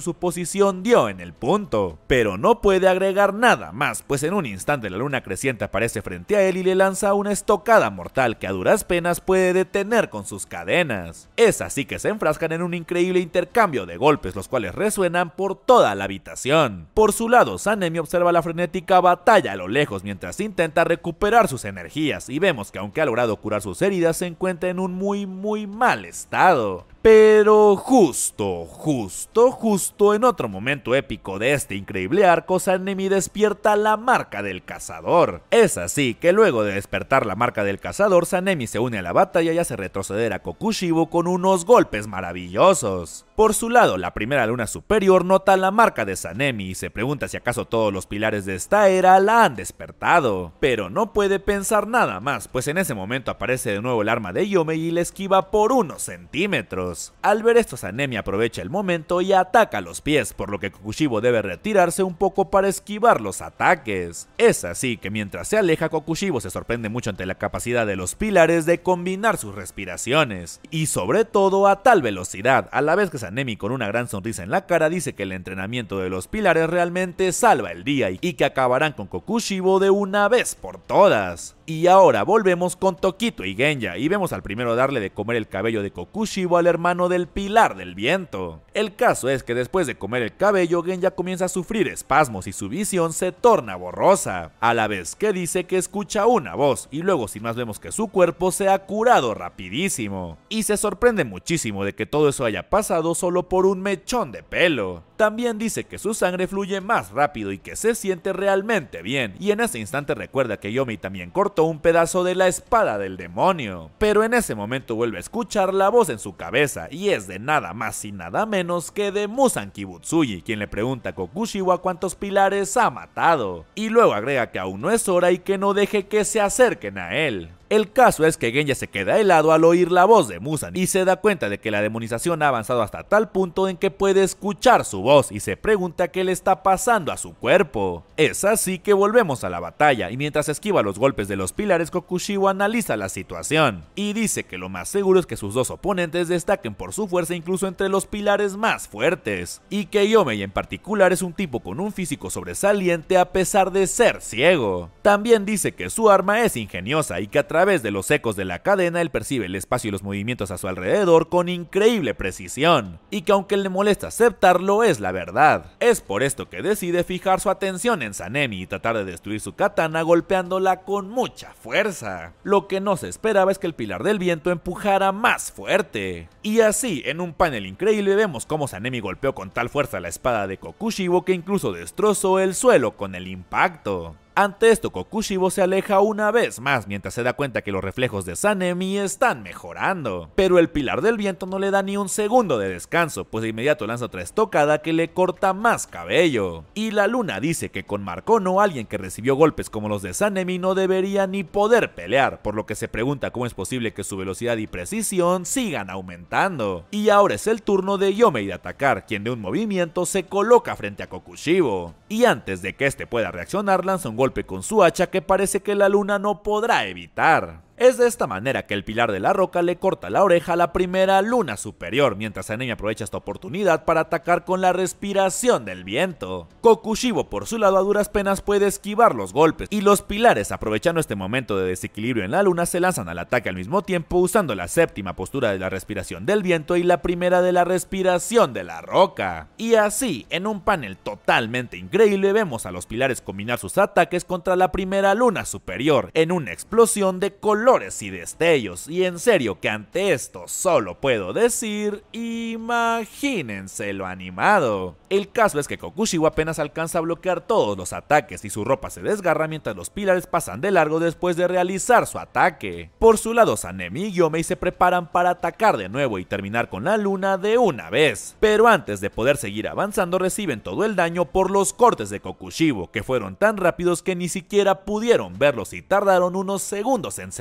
suposición dio en el punto. Pero no puede agregar nada más, pues en un instante la luna creciente aparece frente a él y le lanza una estocada mortal que a duras penas puede detener con sus cadenas. Es así que se enfrascan en un increíble intercambio de golpes, los cuales resuenan por toda la habitación. Por su lado, Sanemi observa la frenética batalla a lo lejos mientras intenta recuperar sus energías y vemos que aunque ha logrado curar sus heridas se encuentra en un muy muy mal estado. Pero justo, justo, justo en otro momento épico de este increíble arco, Sanemi despierta la marca del cazador. Es así que luego de despertar la marca del cazador, Sanemi se une a la batalla y hace retroceder a Kokushibo con unos golpes maravillosos. Por su lado, la primera luna superior nota la marca de Sanemi y se pregunta si acaso todos los pilares de esta era la han despertado. Pero no puede pensar nada más, pues en ese momento aparece de nuevo el arma de Yomei y le esquiva por unos centímetros. Al ver esto, Sanemi aprovecha el momento y ataca los pies, por lo que Kokushibo debe retirarse un poco para esquivar los ataques. Es así que mientras se aleja, Kokushibo se sorprende mucho ante la capacidad de los pilares de combinar sus respiraciones, y sobre todo a tal velocidad, a la vez que Sanemi con una gran sonrisa en la cara dice que el entrenamiento de los pilares realmente salva el día y que acabarán con Kokushibo de una vez por todas. Y ahora volvemos con Tokito y Genya y vemos al primero darle de comer el cabello de Kokushibo al hermano del Pilar del Viento. El caso es que después de comer el cabello, Genya comienza a sufrir espasmos y su visión se torna borrosa, a la vez que dice que escucha una voz y luego sin más vemos que su cuerpo se ha curado rapidísimo. Y se sorprende muchísimo de que todo eso haya pasado solo por un mechón de pelo. También dice que su sangre fluye más rápido y que se siente realmente bien, y en ese instante recuerda que Yomi también cortó un pedazo de la espada del demonio, pero en ese momento vuelve a escuchar la voz en su cabeza y es de nada más y nada menos que de Musan Kibutsuji, quien le pregunta a Kokushiwa cuántos pilares ha matado, y luego agrega que aún no es hora y que no deje que se acerquen a él. El caso es que Genya se queda helado al oír la voz de Musan y se da cuenta de que la demonización ha avanzado hasta tal punto en que puede escuchar su voz y se pregunta qué le está pasando a su cuerpo. Es así que volvemos a la batalla y mientras esquiva los golpes de los pilares Kokushibo analiza la situación y dice que lo más seguro es que sus dos oponentes destaquen por su fuerza incluso entre los pilares más fuertes y que Yomei en particular es un tipo con un físico sobresaliente a pesar de ser ciego. También dice que su arma es ingeniosa y que a través de los ecos de la cadena, él percibe el espacio y los movimientos a su alrededor con increíble precisión, y que aunque le molesta aceptarlo, es la verdad. Es por esto que decide fijar su atención en Sanemi y tratar de destruir su katana golpeándola con mucha fuerza. Lo que no se esperaba es que el pilar del viento empujara más fuerte. Y así, en un panel increíble vemos cómo Sanemi golpeó con tal fuerza la espada de Kokushibo que incluso destrozó el suelo con el impacto. Ante esto, Kokushibo se aleja una vez más mientras se da cuenta que los reflejos de Sanemi están mejorando. Pero el pilar del viento no le da ni un segundo de descanso, pues de inmediato lanza otra estocada que le corta más cabello. Y la luna dice que con Marcono alguien que recibió golpes como los de Sanemi no debería ni poder pelear, por lo que se pregunta cómo es posible que su velocidad y precisión sigan aumentando. Y ahora es el turno de Yomei de atacar, quien de un movimiento se coloca frente a Kokushibo. Y antes de que este pueda reaccionar, lanza un golpe golpe con su hacha que parece que la luna no podrá evitar. Es de esta manera que el pilar de la roca le corta la oreja a la primera luna superior, mientras ella aprovecha esta oportunidad para atacar con la respiración del viento. Kokushibo por su lado a duras penas puede esquivar los golpes, y los pilares aprovechando este momento de desequilibrio en la luna se lanzan al ataque al mismo tiempo usando la séptima postura de la respiración del viento y la primera de la respiración de la roca. Y así, en un panel totalmente increíble vemos a los pilares combinar sus ataques contra la primera luna superior, en una explosión de color y destellos, y en serio que ante esto solo puedo decir, imagínense lo animado. El caso es que Kokushibo apenas alcanza a bloquear todos los ataques y su ropa se desgarra mientras los pilares pasan de largo después de realizar su ataque. Por su lado, Sanemi y Yomei se preparan para atacar de nuevo y terminar con la luna de una vez, pero antes de poder seguir avanzando reciben todo el daño por los cortes de Kokushibo, que fueron tan rápidos que ni siquiera pudieron verlos y tardaron unos segundos en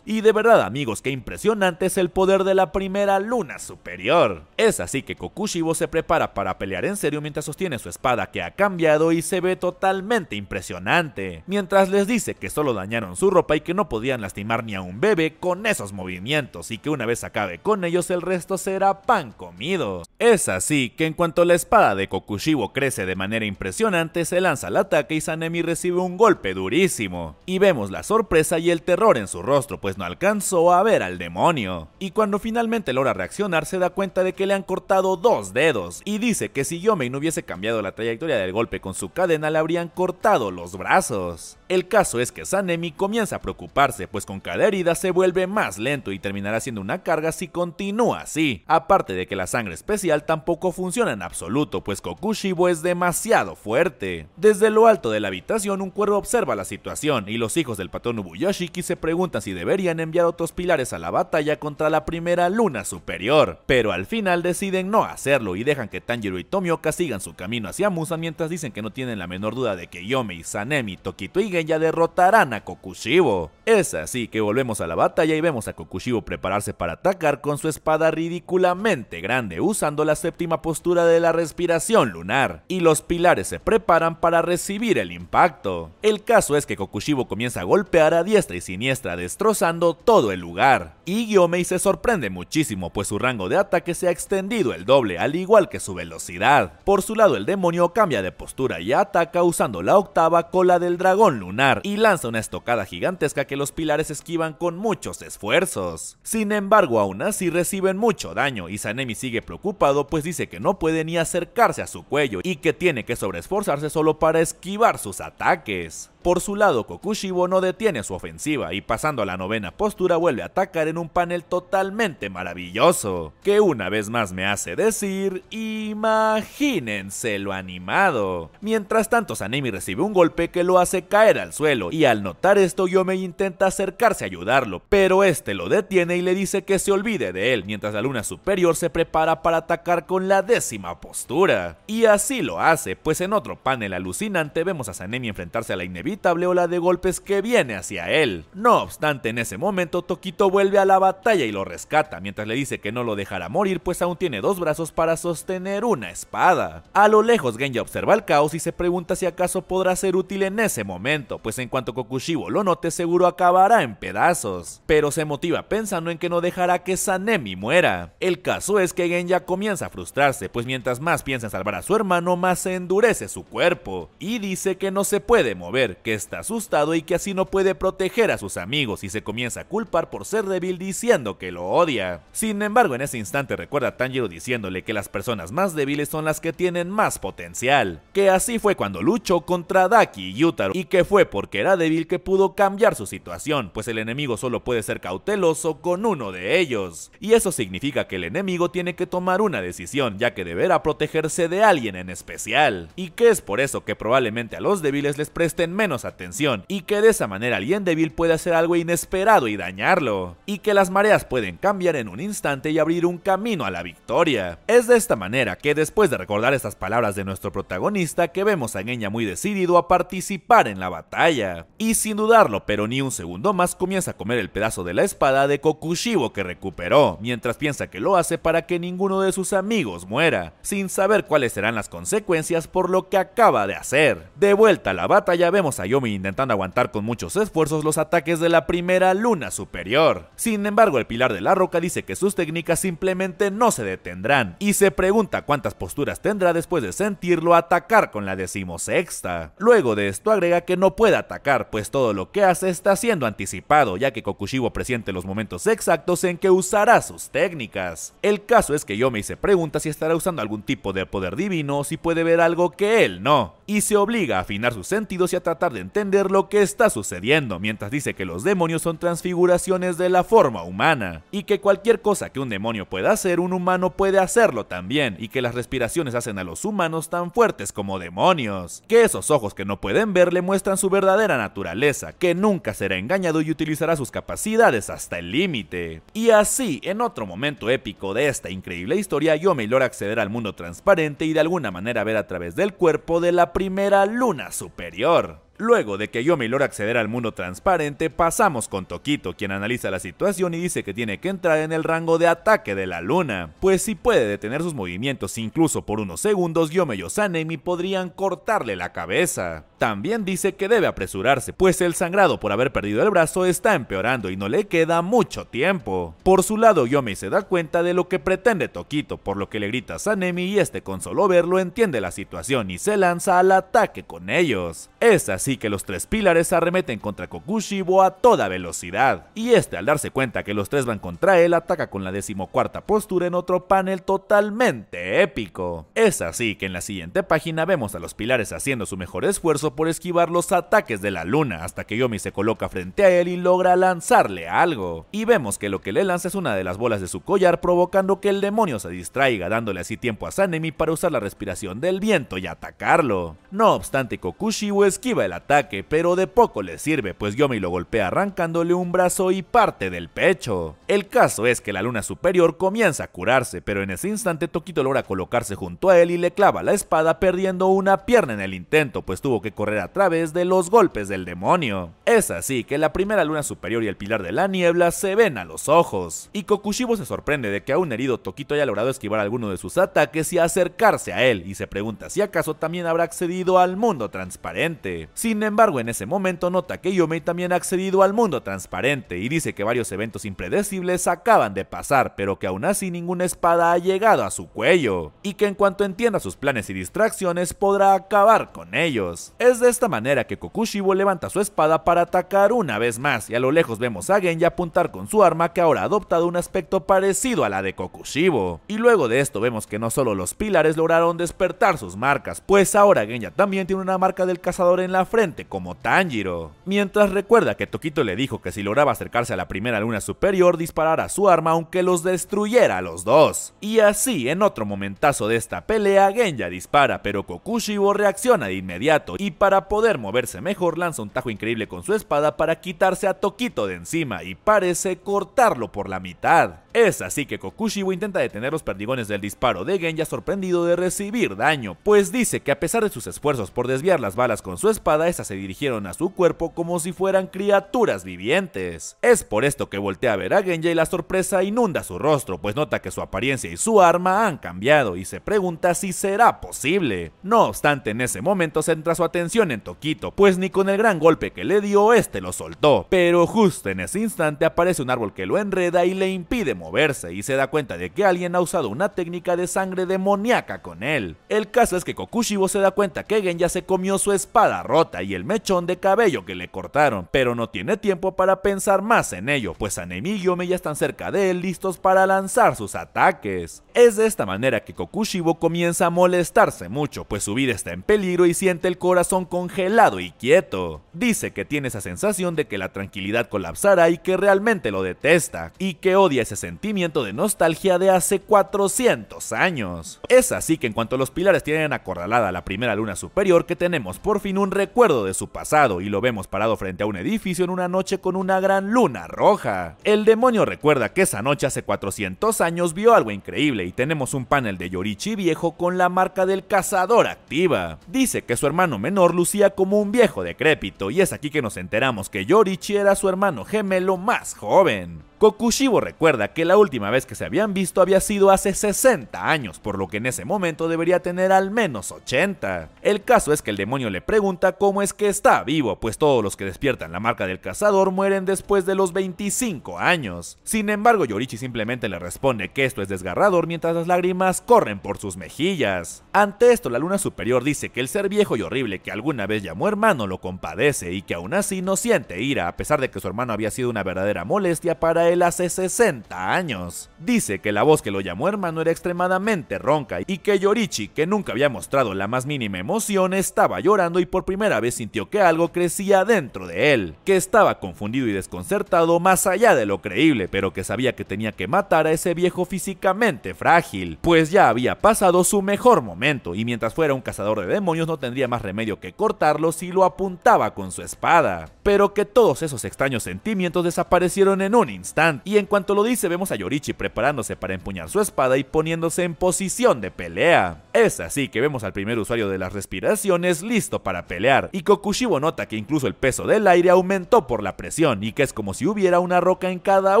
y de verdad amigos, qué impresionante es el poder de la primera luna superior. Es así que Kokushibo se prepara para pelear en serio mientras sostiene su espada que ha cambiado y se ve totalmente impresionante. Mientras les dice que solo dañaron su ropa y que no podían lastimar ni a un bebé con esos movimientos y que una vez acabe con ellos el resto será pan comido. Es así que en cuanto la espada de Kokushibo crece de manera impresionante se lanza al ataque y Sanemi recibe un golpe durísimo. Y vemos la sorpresa y el terror en su rostro pues no alcanzó a ver al demonio. Y cuando finalmente logra reaccionar se da cuenta de que le han cortado dos dedos y dice que si no hubiese cambiado la trayectoria del golpe con su cadena le habrían cortado los brazos. El caso es que Sanemi comienza a preocuparse pues con cada herida se vuelve más lento y terminará siendo una carga si continúa así. Aparte de que la sangre especial tampoco funciona en absoluto pues Kokushibo es demasiado fuerte. Desde lo alto de la habitación un cuervo observa la situación y los hijos del patrón Ubuyoshiki se preguntan preguntan si deberían enviar otros pilares a la batalla contra la primera luna superior, pero al final deciden no hacerlo y dejan que Tanjiro y Tomioka sigan su camino hacia Musa mientras dicen que no tienen la menor duda de que Yome y Sanemi, Tokito y Genya derrotarán a Kokushibo. Es así que volvemos a la batalla y vemos a Kokushibo prepararse para atacar con su espada ridículamente grande usando la séptima postura de la respiración lunar, y los pilares se preparan para recibir el impacto. El caso es que Kokushibo comienza a golpear a diestra y siniestra destrozando todo el lugar. Y Gyomei se sorprende muchísimo pues su rango de ataque se ha extendido el doble al igual que su velocidad. Por su lado el demonio cambia de postura y ataca usando la octava cola del dragón lunar y lanza una estocada gigantesca que los pilares esquivan con muchos esfuerzos. Sin embargo aún así reciben mucho daño y Sanemi sigue preocupado pues dice que no puede ni acercarse a su cuello y que tiene que sobreesforzarse solo para esquivar sus ataques. Por su lado, Kokushibo no detiene su ofensiva y pasando a la novena postura vuelve a atacar en un panel totalmente maravilloso, que una vez más me hace decir, imagínense lo animado. Mientras tanto, Sanemi recibe un golpe que lo hace caer al suelo y al notar esto Yomei intenta acercarse a ayudarlo, pero este lo detiene y le dice que se olvide de él, mientras la luna superior se prepara para atacar con la décima postura. Y así lo hace, pues en otro panel alucinante vemos a Sanemi enfrentarse a la inevitable la de golpes que viene hacia él. No obstante, en ese momento Tokito vuelve a la batalla y lo rescata, mientras le dice que no lo dejará morir pues aún tiene dos brazos para sostener una espada. A lo lejos Genja observa el caos y se pregunta si acaso podrá ser útil en ese momento, pues en cuanto Kokushibo lo note seguro acabará en pedazos, pero se motiva pensando en que no dejará que Sanemi muera. El caso es que Genja comienza a frustrarse, pues mientras más piensa en salvar a su hermano, más se endurece su cuerpo, y dice que no se puede mover, que está asustado y que así no puede proteger a sus amigos y se comienza a culpar por ser débil diciendo que lo odia. Sin embargo, en ese instante recuerda a Tanjiro diciéndole que las personas más débiles son las que tienen más potencial, que así fue cuando luchó contra Daki y Yutaro y que fue porque era débil que pudo cambiar su situación, pues el enemigo solo puede ser cauteloso con uno de ellos. Y eso significa que el enemigo tiene que tomar una decisión, ya que deberá protegerse de alguien en especial, y que es por eso que probablemente a los débiles les presten menos atención y que de esa manera alguien débil puede hacer algo inesperado y dañarlo, y que las mareas pueden cambiar en un instante y abrir un camino a la victoria. Es de esta manera que después de recordar estas palabras de nuestro protagonista que vemos a Genya muy decidido a participar en la batalla, y sin dudarlo pero ni un segundo más comienza a comer el pedazo de la espada de Kokushibo que recuperó, mientras piensa que lo hace para que ninguno de sus amigos muera, sin saber cuáles serán las consecuencias por lo que acaba de hacer. De vuelta a la batalla vemos Yomi intentando aguantar con muchos esfuerzos los ataques de la primera luna superior. Sin embargo, el pilar de la roca dice que sus técnicas simplemente no se detendrán y se pregunta cuántas posturas tendrá después de sentirlo atacar con la decimosexta. Luego de esto agrega que no puede atacar, pues todo lo que hace está siendo anticipado, ya que Kokushibo presiente los momentos exactos en que usará sus técnicas. El caso es que Yomi se pregunta si estará usando algún tipo de poder divino o si puede ver algo que él no, y se obliga a afinar sus sentidos y a tratar de entender lo que está sucediendo, mientras dice que los demonios son transfiguraciones de la forma humana, y que cualquier cosa que un demonio pueda hacer, un humano puede hacerlo también, y que las respiraciones hacen a los humanos tan fuertes como demonios, que esos ojos que no pueden ver le muestran su verdadera naturaleza, que nunca será engañado y utilizará sus capacidades hasta el límite. Y así, en otro momento épico de esta increíble historia, yo me acceder acceder al mundo transparente y de alguna manera ver a través del cuerpo de la primera luna superior. Luego de que Yomi logra acceder al mundo transparente, pasamos con Toquito, quien analiza la situación y dice que tiene que entrar en el rango de ataque de la luna, pues si puede detener sus movimientos incluso por unos segundos, Yomi y y podrían cortarle la cabeza. También dice que debe apresurarse, pues el sangrado por haber perdido el brazo está empeorando y no le queda mucho tiempo. Por su lado, Yomi se da cuenta de lo que pretende Tokito, por lo que le grita a Sanemi y este con solo verlo entiende la situación y se lanza al ataque con ellos. Es así que los tres pilares arremeten contra Kokushibo a toda velocidad, y este al darse cuenta que los tres van contra él ataca con la decimocuarta postura en otro panel totalmente épico. Es así que en la siguiente página vemos a los pilares haciendo su mejor esfuerzo por esquivar los ataques de la luna hasta que Yomi se coloca frente a él y logra lanzarle algo. Y vemos que lo que le lanza es una de las bolas de su collar provocando que el demonio se distraiga dándole así tiempo a Sanemi para usar la respiración del viento y atacarlo. No obstante Kokushibo esquiva el ataque pero de poco le sirve pues Yomi lo golpea arrancándole un brazo y parte del pecho. El caso es que la luna superior comienza a curarse pero en ese instante Tokito logra colocarse junto a él y le clava la espada perdiendo una pierna en el intento pues tuvo que correr a través de los golpes del demonio. Es así que la primera luna superior y el pilar de la niebla se ven a los ojos, y Kokushibo se sorprende de que a un herido Tokito haya logrado esquivar alguno de sus ataques y acercarse a él, y se pregunta si acaso también habrá accedido al mundo transparente. Sin embargo, en ese momento nota que Yomei también ha accedido al mundo transparente, y dice que varios eventos impredecibles acaban de pasar, pero que aún así ninguna espada ha llegado a su cuello, y que en cuanto entienda sus planes y distracciones podrá acabar con ellos. Es de esta manera que Kokushibo levanta su espada para atacar una vez más y a lo lejos vemos a Genya apuntar con su arma que ahora ha adoptado un aspecto parecido a la de Kokushibo. Y luego de esto vemos que no solo los pilares lograron despertar sus marcas, pues ahora Genya también tiene una marca del cazador en la frente como Tanjiro. Mientras recuerda que Tokito le dijo que si lograba acercarse a la primera luna superior disparara su arma aunque los destruyera a los dos. Y así en otro momentazo de esta pelea Genya dispara pero Kokushibo reacciona de inmediato y para poder moverse mejor lanza un tajo increíble con su espada para quitarse a Toquito de encima y parece cortarlo por la mitad. Es así que Kokushibo intenta detener los perdigones del disparo de Genya sorprendido de recibir daño, pues dice que a pesar de sus esfuerzos por desviar las balas con su espada, éstas se dirigieron a su cuerpo como si fueran criaturas vivientes. Es por esto que voltea a ver a Genya y la sorpresa inunda su rostro, pues nota que su apariencia y su arma han cambiado y se pregunta si será posible. No obstante, en ese momento centra su atención en Tokito, pues ni con el gran golpe que le dio, este lo soltó. Pero justo en ese instante aparece un árbol que lo enreda y le impide morir y se da cuenta de que alguien ha usado una técnica de sangre demoníaca con él. El caso es que Kokushibo se da cuenta que ya se comió su espada rota y el mechón de cabello que le cortaron, pero no tiene tiempo para pensar más en ello, pues Anemi y Yome ya están cerca de él listos para lanzar sus ataques. Es de esta manera que Kokushibo comienza a molestarse mucho, pues su vida está en peligro y siente el corazón congelado y quieto. Dice que tiene esa sensación de que la tranquilidad colapsará y que realmente lo detesta, y que odia ese sentimiento sentimiento de nostalgia de hace 400 años. Es así que en cuanto los pilares tienen acorralada la primera luna superior que tenemos por fin un recuerdo de su pasado y lo vemos parado frente a un edificio en una noche con una gran luna roja. El demonio recuerda que esa noche hace 400 años vio algo increíble y tenemos un panel de Yorichi viejo con la marca del cazador activa. Dice que su hermano menor lucía como un viejo decrépito y es aquí que nos enteramos que Yorichi era su hermano gemelo más joven. Kokushibo recuerda que la última vez que se habían visto había sido hace 60 años, por lo que en ese momento debería tener al menos 80. El caso es que el demonio le pregunta cómo es que está vivo, pues todos los que despiertan la marca del cazador mueren después de los 25 años. Sin embargo, Yorichi simplemente le responde que esto es desgarrador mientras las lágrimas corren por sus mejillas. Ante esto, la luna superior dice que el ser viejo y horrible que alguna vez llamó hermano lo compadece y que aún así no siente ira, a pesar de que su hermano había sido una verdadera molestia para él hace 60 años. Dice que la voz que lo llamó hermano era extremadamente ronca y que Yorichi, que nunca había mostrado la más mínima emoción, estaba llorando y por primera vez sintió que algo crecía dentro de él, que estaba confundido y desconcertado más allá de lo creíble, pero que sabía que tenía que matar a ese viejo físicamente frágil, pues ya había pasado su mejor momento y mientras fuera un cazador de demonios no tendría más remedio que cortarlo si lo apuntaba con su espada, pero que todos esos extraños sentimientos desaparecieron en un instante y en cuanto lo dice, vemos a Yorichi preparándose para empuñar su espada y poniéndose en posición de pelea. Es así que vemos al primer usuario de las respiraciones listo para pelear, y Kokushibo nota que incluso el peso del aire aumentó por la presión y que es como si hubiera una roca en cada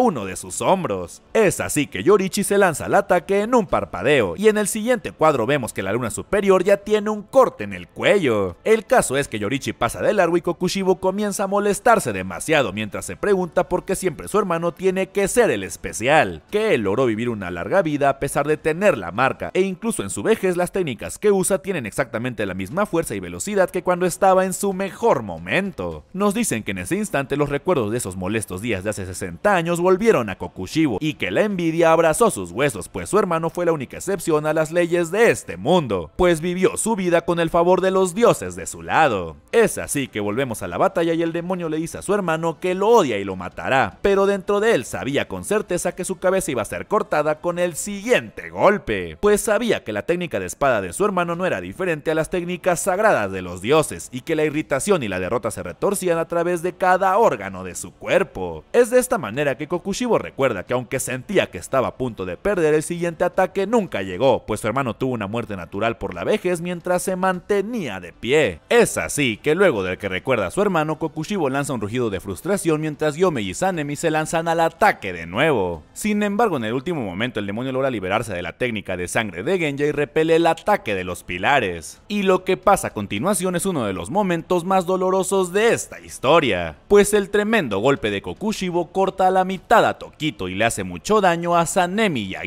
uno de sus hombros. Es así que Yorichi se lanza al ataque en un parpadeo, y en el siguiente cuadro vemos que la luna superior ya tiene un corte en el cuello. El caso es que Yorichi pasa de largo y Kokushibo comienza a molestarse demasiado mientras se pregunta por qué siempre su hermano tiene tiene que ser el especial, que él logró vivir una larga vida a pesar de tener la marca, e incluso en su vejez las técnicas que usa tienen exactamente la misma fuerza y velocidad que cuando estaba en su mejor momento. Nos dicen que en ese instante los recuerdos de esos molestos días de hace 60 años volvieron a Kokushibo y que la envidia abrazó sus huesos, pues su hermano fue la única excepción a las leyes de este mundo, pues vivió su vida con el favor de los dioses de su lado. Es así que volvemos a la batalla y el demonio le dice a su hermano que lo odia y lo matará, pero dentro de sabía con certeza que su cabeza iba a ser cortada con el siguiente golpe, pues sabía que la técnica de espada de su hermano no era diferente a las técnicas sagradas de los dioses y que la irritación y la derrota se retorcían a través de cada órgano de su cuerpo. Es de esta manera que Kokushibo recuerda que aunque sentía que estaba a punto de perder, el siguiente ataque nunca llegó, pues su hermano tuvo una muerte natural por la vejez mientras se mantenía de pie. Es así que luego del que recuerda a su hermano, Kokushibo lanza un rugido de frustración mientras Yome y Sanemi se lanzan a la ataque de nuevo. Sin embargo, en el último momento el demonio logra liberarse de la técnica de sangre de Genja y repele el ataque de los pilares. Y lo que pasa a continuación es uno de los momentos más dolorosos de esta historia, pues el tremendo golpe de Kokushibo corta a la mitad a Tokito y le hace mucho daño a Sanemi y a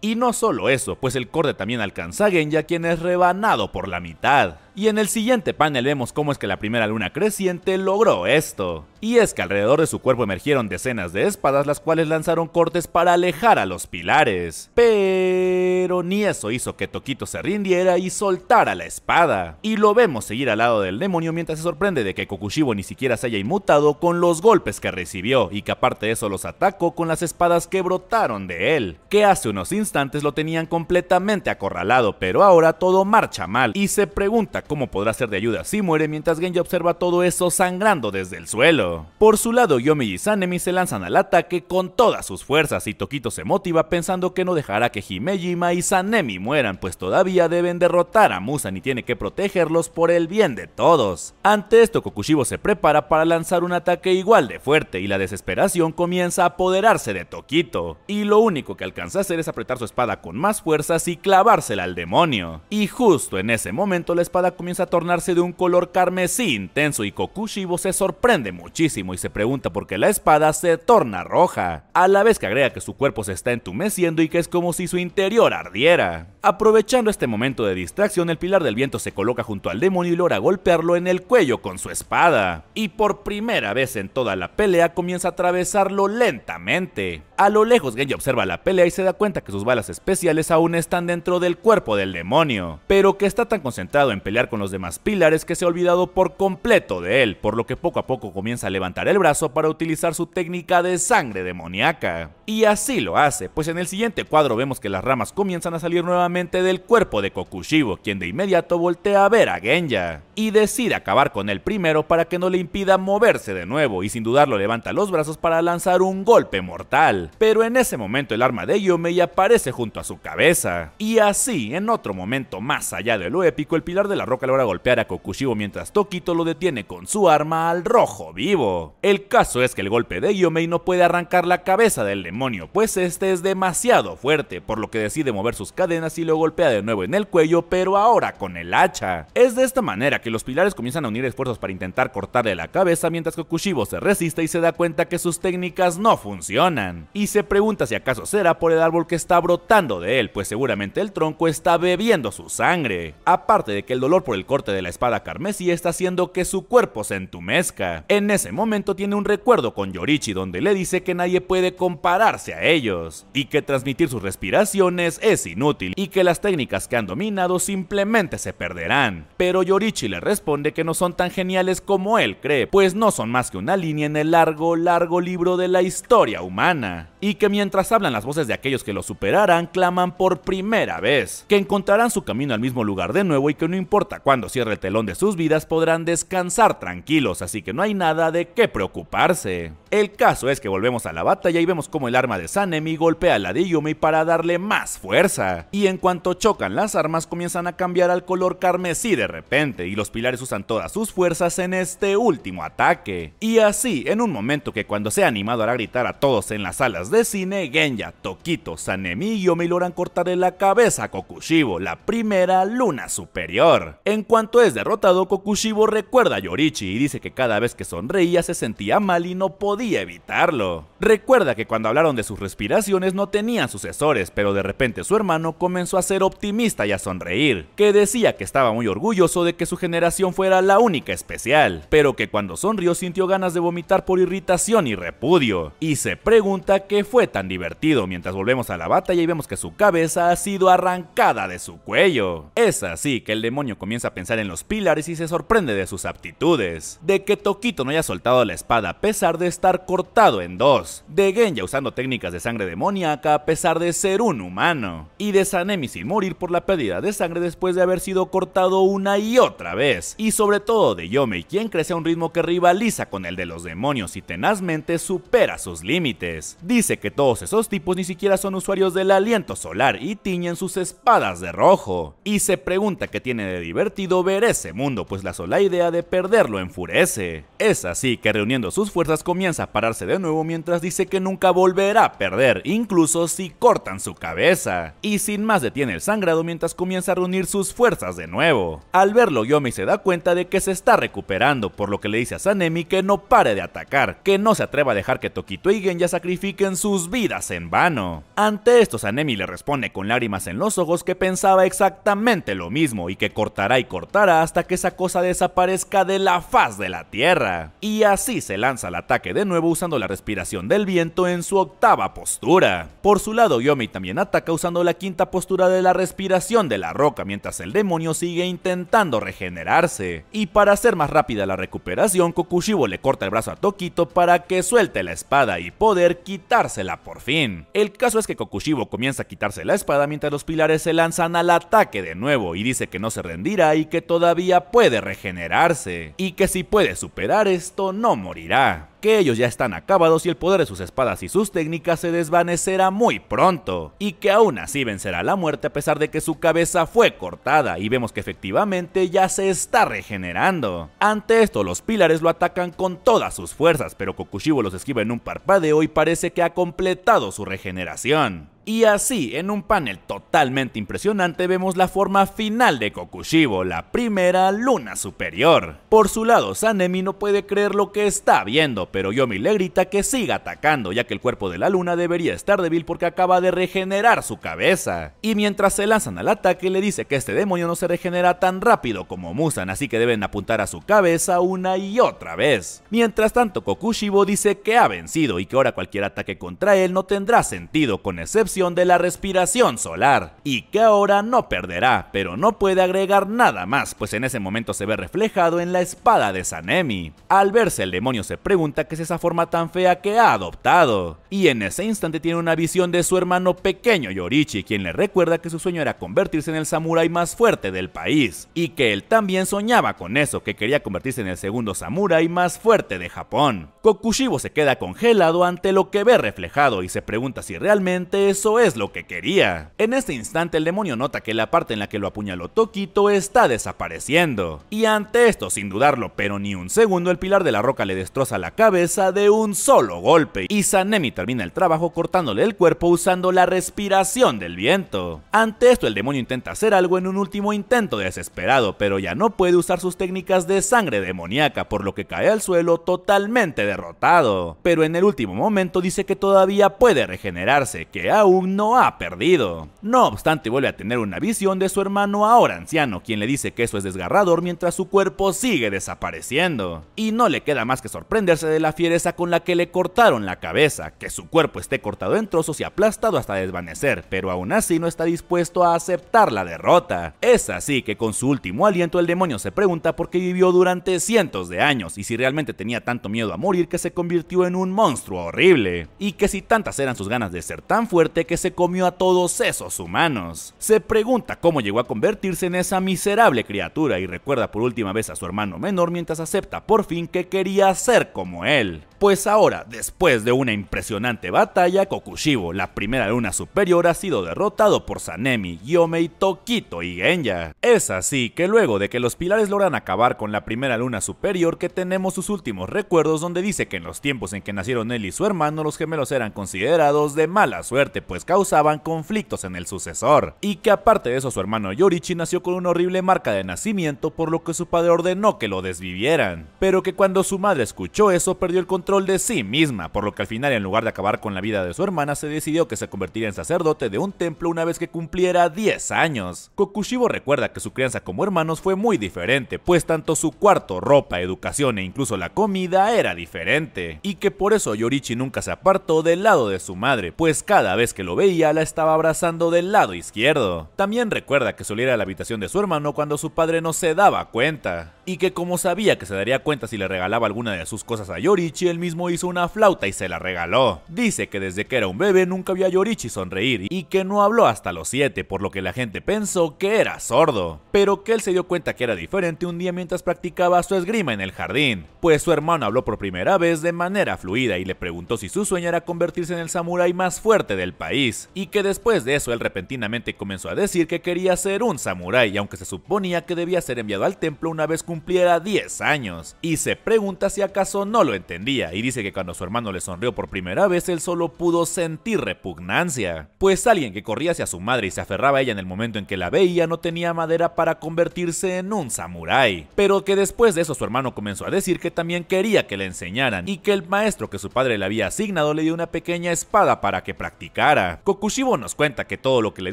Y no solo eso, pues el corte también alcanza a Genja quien es rebanado por la mitad y en el siguiente panel vemos cómo es que la primera luna creciente logró esto. Y es que alrededor de su cuerpo emergieron decenas de espadas las cuales lanzaron cortes para alejar a los pilares. Pero ni eso hizo que Toquito se rindiera y soltara la espada. Y lo vemos seguir al lado del demonio mientras se sorprende de que Kokushibo ni siquiera se haya inmutado con los golpes que recibió y que aparte de eso los atacó con las espadas que brotaron de él, que hace unos instantes lo tenían completamente acorralado pero ahora todo marcha mal y se pregunta cómo podrá ser de ayuda si muere mientras Genji observa todo eso sangrando desde el suelo. Por su lado, Yomi y Sanemi se lanzan al ataque con todas sus fuerzas y Tokito se motiva pensando que no dejará que Himejima y Sanemi mueran pues todavía deben derrotar a Musan y tiene que protegerlos por el bien de todos. Ante esto, Kokushibo se prepara para lanzar un ataque igual de fuerte y la desesperación comienza a apoderarse de Tokito. Y lo único que alcanza a hacer es apretar su espada con más fuerzas y clavársela al demonio. Y justo en ese momento la espada comienza a tornarse de un color carmesí intenso y Kokushibo se sorprende muchísimo y se pregunta por qué la espada se torna roja, a la vez que agrega que su cuerpo se está entumeciendo y que es como si su interior ardiera. Aprovechando este momento de distracción, el pilar del viento se coloca junto al demonio y logra golpearlo en el cuello con su espada, y por primera vez en toda la pelea comienza a atravesarlo lentamente. A lo lejos, Genji observa la pelea y se da cuenta que sus balas especiales aún están dentro del cuerpo del demonio, pero que está tan concentrado en pelear con los demás pilares que se ha olvidado por completo de él, por lo que poco a poco comienza a levantar el brazo para utilizar su técnica de sangre demoníaca. Y así lo hace, pues en el siguiente cuadro vemos que las ramas comienzan a salir nuevamente del cuerpo de Kokushibo, quien de inmediato voltea a ver a Genja, y decide acabar con él primero para que no le impida moverse de nuevo, y sin dudarlo levanta los brazos para lanzar un golpe mortal pero en ese momento el arma de Yomei aparece junto a su cabeza. Y así, en otro momento más allá de lo épico, el pilar de la roca logra golpear a Kokushibo mientras Tokito lo detiene con su arma al rojo vivo. El caso es que el golpe de Yomei no puede arrancar la cabeza del demonio, pues este es demasiado fuerte, por lo que decide mover sus cadenas y lo golpea de nuevo en el cuello, pero ahora con el hacha. Es de esta manera que los pilares comienzan a unir esfuerzos para intentar cortarle la cabeza mientras Kokushibo se resiste y se da cuenta que sus técnicas no funcionan y se pregunta si acaso será por el árbol que está brotando de él, pues seguramente el tronco está bebiendo su sangre. Aparte de que el dolor por el corte de la espada carmesí está haciendo que su cuerpo se entumezca. En ese momento tiene un recuerdo con Yorichi donde le dice que nadie puede compararse a ellos y que transmitir sus respiraciones es inútil y que las técnicas que han dominado simplemente se perderán. Pero Yorichi le responde que no son tan geniales como él cree, pues no son más que una línea en el largo, largo libro de la historia humana y que mientras hablan las voces de aquellos que lo superaran, claman por primera vez, que encontrarán su camino al mismo lugar de nuevo y que no importa cuándo cierre el telón de sus vidas podrán descansar tranquilos, así que no hay nada de qué preocuparse. El caso es que volvemos a la batalla y vemos como el arma de Sanemi golpea a la de Yomi para darle más fuerza. Y en cuanto chocan las armas comienzan a cambiar al color carmesí de repente y los pilares usan todas sus fuerzas en este último ataque. Y así, en un momento que cuando se ha animado a gritar a todos en las salas de cine, Genya, Tokito, Sanemi y Yomi logran cortarle la cabeza a Kokushibo, la primera luna superior. En cuanto es derrotado, Kokushibo recuerda a Yorichi y dice que cada vez que sonreía se sentía mal y no podía evitarlo. Recuerda que cuando hablaron de sus respiraciones no tenían sucesores, pero de repente su hermano comenzó a ser optimista y a sonreír, que decía que estaba muy orgulloso de que su generación fuera la única especial, pero que cuando sonrió sintió ganas de vomitar por irritación y repudio, y se pregunta qué fue tan divertido mientras volvemos a la batalla y vemos que su cabeza ha sido arrancada de su cuello. Es así que el demonio comienza a pensar en los pilares y se sorprende de sus aptitudes, de que Toquito no haya soltado la espada a pesar de estar cortado en dos, de Genya usando técnicas de sangre demoníaca a pesar de ser un humano, y de Sanemi sin morir por la pérdida de sangre después de haber sido cortado una y otra vez, y sobre todo de Yomei quien crece a un ritmo que rivaliza con el de los demonios y tenazmente supera sus límites. Dice que todos esos tipos ni siquiera son usuarios del aliento solar y tiñen sus espadas de rojo, y se pregunta qué tiene de divertido ver ese mundo, pues la sola idea de perderlo enfurece. Es así que reuniendo sus fuerzas comienza a pararse de nuevo mientras dice que nunca volverá a perder, incluso si cortan su cabeza. Y sin más detiene el sangrado mientras comienza a reunir sus fuerzas de nuevo. Al verlo, Yomi se da cuenta de que se está recuperando, por lo que le dice a Sanemi que no pare de atacar, que no se atreva a dejar que Tokito y ya sacrifiquen sus vidas en vano. Ante esto, Sanemi le responde con lágrimas en los ojos que pensaba exactamente lo mismo y que cortará y cortará hasta que esa cosa desaparezca de la faz de la tierra. Y así se lanza al ataque de nuevo usando la respiración del viento en su octava postura. Por su lado, Yomi también ataca usando la quinta postura de la respiración de la roca, mientras el demonio sigue intentando regenerarse. Y para hacer más rápida la recuperación, Kokushibo le corta el brazo a Tokito para que suelte la espada y poder quitársela por fin. El caso es que Kokushibo comienza a quitarse la espada mientras los pilares se lanzan al ataque de nuevo y dice que no se rendirá y que todavía puede regenerarse y que si puede superar esto no morirá que ellos ya están acabados y el poder de sus espadas y sus técnicas se desvanecerá muy pronto, y que aún así vencerá la muerte a pesar de que su cabeza fue cortada, y vemos que efectivamente ya se está regenerando. Ante esto, los pilares lo atacan con todas sus fuerzas, pero Kokushibo los esquiva en un parpadeo y parece que ha completado su regeneración. Y así, en un panel totalmente impresionante vemos la forma final de Kokushibo, la primera luna superior. Por su lado, Sanemi no puede creer lo que está viendo, pero Yomi le grita que siga atacando, ya que el cuerpo de la luna debería estar débil porque acaba de regenerar su cabeza. Y mientras se lanzan al ataque, le dice que este demonio no se regenera tan rápido como Musan, así que deben apuntar a su cabeza una y otra vez. Mientras tanto, Kokushibo dice que ha vencido y que ahora cualquier ataque contra él no tendrá sentido, con excepción de la respiración solar, y que ahora no perderá, pero no puede agregar nada más, pues en ese momento se ve reflejado en la espada de Sanemi. Al verse el demonio se pregunta qué es esa forma tan fea que ha adoptado, y en ese instante tiene una visión de su hermano pequeño Yorichi, quien le recuerda que su sueño era convertirse en el samurái más fuerte del país, y que él también soñaba con eso, que quería convertirse en el segundo samurái más fuerte de Japón. Kokushibo se queda congelado ante lo que ve reflejado y se pregunta si realmente es eso es lo que quería. En este instante el demonio nota que la parte en la que lo apuñaló Tokito está desapareciendo. Y ante esto, sin dudarlo, pero ni un segundo, el pilar de la roca le destroza la cabeza de un solo golpe. Y Sanemi termina el trabajo cortándole el cuerpo usando la respiración del viento. Ante esto el demonio intenta hacer algo en un último intento desesperado, pero ya no puede usar sus técnicas de sangre demoníaca, por lo que cae al suelo totalmente derrotado. Pero en el último momento dice que todavía puede regenerarse, que aún no ha perdido. No obstante, vuelve a tener una visión de su hermano ahora anciano, quien le dice que eso es desgarrador mientras su cuerpo sigue desapareciendo. Y no le queda más que sorprenderse de la fiereza con la que le cortaron la cabeza, que su cuerpo esté cortado en trozos y aplastado hasta desvanecer, pero aún así no está dispuesto a aceptar la derrota. Es así que con su último aliento el demonio se pregunta por qué vivió durante cientos de años y si realmente tenía tanto miedo a morir que se convirtió en un monstruo horrible, y que si tantas eran sus ganas de ser tan fuerte que se comió a todos esos humanos. Se pregunta cómo llegó a convertirse en esa miserable criatura y recuerda por última vez a su hermano menor mientras acepta por fin que quería ser como él. Pues ahora, después de una impresionante batalla, Kokushibo, la primera luna superior, ha sido derrotado por Sanemi, Yomei, Tokito y Genya. Es así que luego de que los pilares logran acabar con la primera luna superior, que tenemos sus últimos recuerdos donde dice que en los tiempos en que nacieron él y su hermano, los gemelos eran considerados de mala suerte, pues causaban conflictos en el sucesor. Y que aparte de eso, su hermano Yorichi nació con una horrible marca de nacimiento, por lo que su padre ordenó que lo desvivieran. Pero que cuando su madre escuchó eso, perdió el control control de sí misma, por lo que al final en lugar de acabar con la vida de su hermana se decidió que se convertiría en sacerdote de un templo una vez que cumpliera 10 años. Kokushibo recuerda que su crianza como hermanos fue muy diferente, pues tanto su cuarto, ropa, educación e incluso la comida era diferente, y que por eso Yorichi nunca se apartó del lado de su madre, pues cada vez que lo veía la estaba abrazando del lado izquierdo. También recuerda que solía ir a la habitación de su hermano cuando su padre no se daba cuenta, y que como sabía que se daría cuenta si le regalaba alguna de sus cosas a Yorichi, mismo hizo una flauta y se la regaló. Dice que desde que era un bebé nunca vio a Yorichi sonreír y que no habló hasta los 7, por lo que la gente pensó que era sordo, pero que él se dio cuenta que era diferente un día mientras practicaba su esgrima en el jardín, pues su hermano habló por primera vez de manera fluida y le preguntó si su sueño era convertirse en el samurái más fuerte del país, y que después de eso él repentinamente comenzó a decir que quería ser un samurái, aunque se suponía que debía ser enviado al templo una vez cumpliera 10 años, y se pregunta si acaso no lo entendía y dice que cuando su hermano le sonrió por primera vez, él solo pudo sentir repugnancia, pues alguien que corría hacia su madre y se aferraba a ella en el momento en que la veía no tenía madera para convertirse en un samurái, pero que después de eso su hermano comenzó a decir que también quería que le enseñaran y que el maestro que su padre le había asignado le dio una pequeña espada para que practicara. Kokushibo nos cuenta que todo lo que le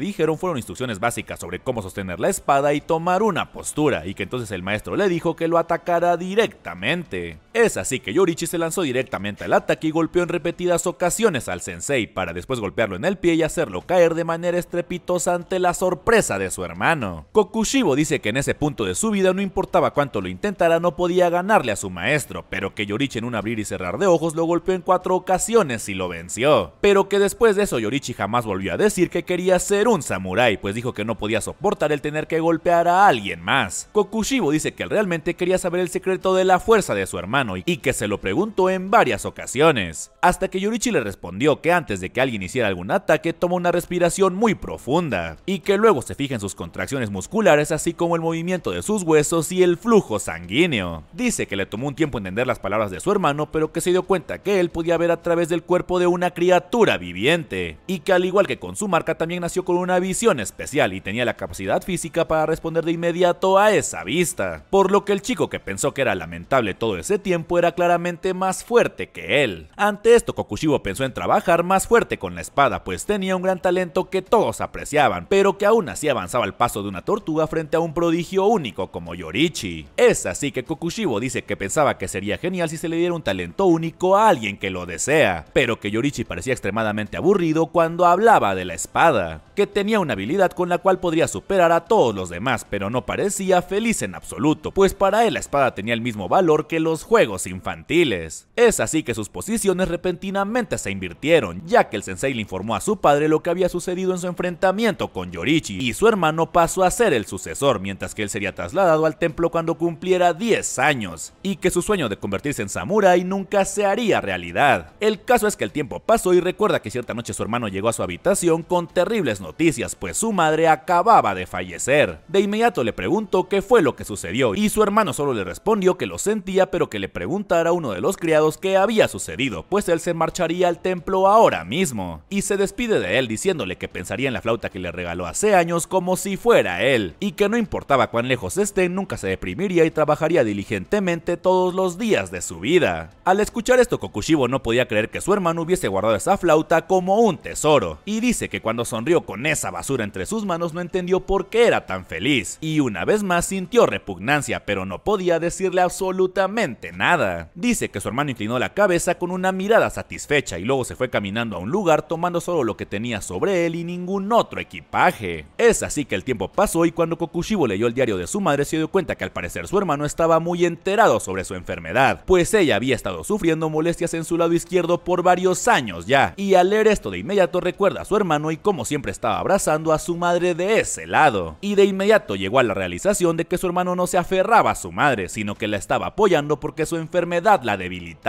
dijeron fueron instrucciones básicas sobre cómo sostener la espada y tomar una postura, y que entonces el maestro le dijo que lo atacara directamente. Es así que Yorichi se lanzó directamente al ataque y golpeó en repetidas ocasiones al sensei para después golpearlo en el pie y hacerlo caer de manera estrepitosa ante la sorpresa de su hermano. Kokushibo dice que en ese punto de su vida no importaba cuánto lo intentara no podía ganarle a su maestro, pero que Yorichi en un abrir y cerrar de ojos lo golpeó en cuatro ocasiones y lo venció. Pero que después de eso Yorichi jamás volvió a decir que quería ser un samurai pues dijo que no podía soportar el tener que golpear a alguien más. Kokushibo dice que él realmente quería saber el secreto de la fuerza de su hermano y que se lo preguntó en varias ocasiones, hasta que Yorichi le respondió que antes de que alguien hiciera algún ataque tomó una respiración muy profunda, y que luego se fija en sus contracciones musculares así como el movimiento de sus huesos y el flujo sanguíneo. Dice que le tomó un tiempo entender las palabras de su hermano, pero que se dio cuenta que él podía ver a través del cuerpo de una criatura viviente, y que al igual que con su marca también nació con una visión especial y tenía la capacidad física para responder de inmediato a esa vista, por lo que el chico que pensó que era lamentable todo ese tiempo era claramente más fuerte que él. Ante esto, Kokushibo pensó en trabajar más fuerte con la espada, pues tenía un gran talento que todos apreciaban, pero que aún así avanzaba al paso de una tortuga frente a un prodigio único como Yorichi. Es así que Kokushibo dice que pensaba que sería genial si se le diera un talento único a alguien que lo desea, pero que Yorichi parecía extremadamente aburrido cuando hablaba de la espada, que tenía una habilidad con la cual podría superar a todos los demás, pero no parecía feliz en absoluto, pues para él la espada tenía el mismo valor que los juegos infantiles. Es así que sus posiciones repentinamente se invirtieron, ya que el sensei le informó a su padre lo que había sucedido en su enfrentamiento con Yorichi, y su hermano pasó a ser el sucesor, mientras que él sería trasladado al templo cuando cumpliera 10 años, y que su sueño de convertirse en samurai nunca se haría realidad. El caso es que el tiempo pasó y recuerda que cierta noche su hermano llegó a su habitación con terribles noticias, pues su madre acababa de fallecer. De inmediato le preguntó qué fue lo que sucedió, y su hermano solo le respondió que lo sentía, pero que le preguntara a uno de los criados que había sucedido, pues él se marcharía al templo ahora mismo, y se despide de él diciéndole que pensaría en la flauta que le regaló hace años como si fuera él, y que no importaba cuán lejos esté nunca se deprimiría y trabajaría diligentemente todos los días de su vida. Al escuchar esto, Kokushibo no podía creer que su hermano hubiese guardado esa flauta como un tesoro, y dice que cuando sonrió con esa basura entre sus manos no entendió por qué era tan feliz, y una vez más sintió repugnancia, pero no podía decirle absolutamente nada. Dice que su hermano inclinó la cabeza con una mirada satisfecha y luego se fue caminando a un lugar tomando solo lo que tenía sobre él y ningún otro equipaje. Es así que el tiempo pasó y cuando Kokushibo leyó el diario de su madre se dio cuenta que al parecer su hermano estaba muy enterado sobre su enfermedad, pues ella había estado sufriendo molestias en su lado izquierdo por varios años ya, y al leer esto de inmediato recuerda a su hermano y como siempre estaba abrazando a su madre de ese lado, y de inmediato llegó a la realización de que su hermano no se aferraba a su madre, sino que la estaba apoyando porque su enfermedad la debilitó.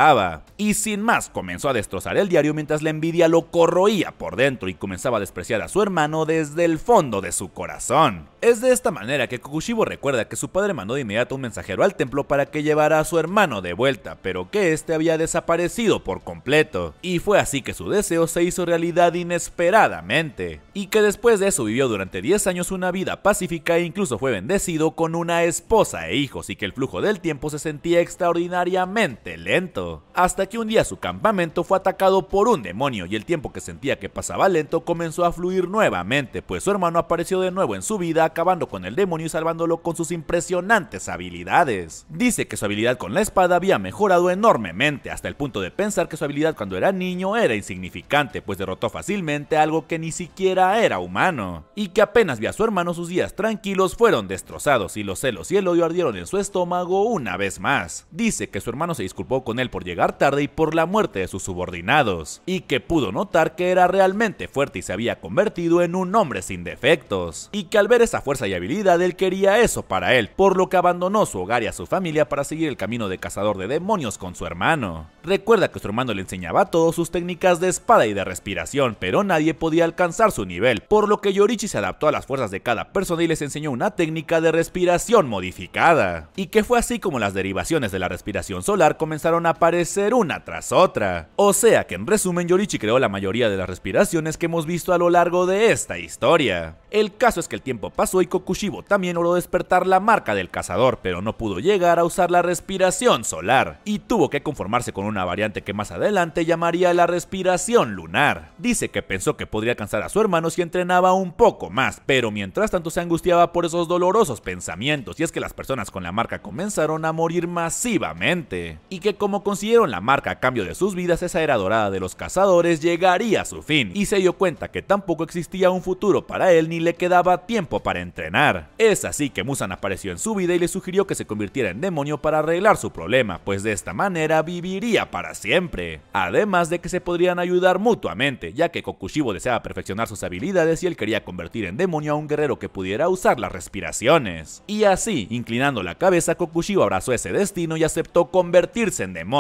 Y sin más, comenzó a destrozar el diario mientras la envidia lo corroía por dentro y comenzaba a despreciar a su hermano desde el fondo de su corazón. Es de esta manera que Kokushibo recuerda que su padre mandó de inmediato un mensajero al templo para que llevara a su hermano de vuelta, pero que este había desaparecido por completo. Y fue así que su deseo se hizo realidad inesperadamente. Y que después de eso vivió durante 10 años una vida pacífica e incluso fue bendecido con una esposa e hijos y que el flujo del tiempo se sentía extraordinariamente lento hasta que un día su campamento fue atacado por un demonio y el tiempo que sentía que pasaba lento comenzó a fluir nuevamente, pues su hermano apareció de nuevo en su vida acabando con el demonio y salvándolo con sus impresionantes habilidades. Dice que su habilidad con la espada había mejorado enormemente, hasta el punto de pensar que su habilidad cuando era niño era insignificante, pues derrotó fácilmente algo que ni siquiera era humano, y que apenas vio a su hermano sus días tranquilos fueron destrozados y los celos y el odio ardieron en su estómago una vez más. Dice que su hermano se disculpó con él por llegar tarde y por la muerte de sus subordinados, y que pudo notar que era realmente fuerte y se había convertido en un hombre sin defectos, y que al ver esa fuerza y habilidad él quería eso para él, por lo que abandonó su hogar y a su familia para seguir el camino de cazador de demonios con su hermano. Recuerda que su hermano le enseñaba todas sus técnicas de espada y de respiración, pero nadie podía alcanzar su nivel, por lo que Yorichi se adaptó a las fuerzas de cada persona y les enseñó una técnica de respiración modificada, y que fue así como las derivaciones de la respiración solar comenzaron a aparecer una tras otra. O sea que en resumen Yorichi creó la mayoría de las respiraciones que hemos visto a lo largo de esta historia. El caso es que el tiempo pasó y Kokushibo también logró despertar la marca del cazador, pero no pudo llegar a usar la respiración solar, y tuvo que conformarse con una variante que más adelante llamaría la respiración lunar. Dice que pensó que podría alcanzar a su hermano si entrenaba un poco más, pero mientras tanto se angustiaba por esos dolorosos pensamientos, y es que las personas con la marca comenzaron a morir masivamente, y que como consiguieron la marca a cambio de sus vidas, esa era dorada de los cazadores llegaría a su fin, y se dio cuenta que tampoco existía un futuro para él ni le quedaba tiempo para entrenar. Es así que Musan apareció en su vida y le sugirió que se convirtiera en demonio para arreglar su problema, pues de esta manera viviría para siempre. Además de que se podrían ayudar mutuamente, ya que Kokushibo deseaba perfeccionar sus habilidades y él quería convertir en demonio a un guerrero que pudiera usar las respiraciones. Y así, inclinando la cabeza, Kokushibo abrazó ese destino y aceptó convertirse en demonio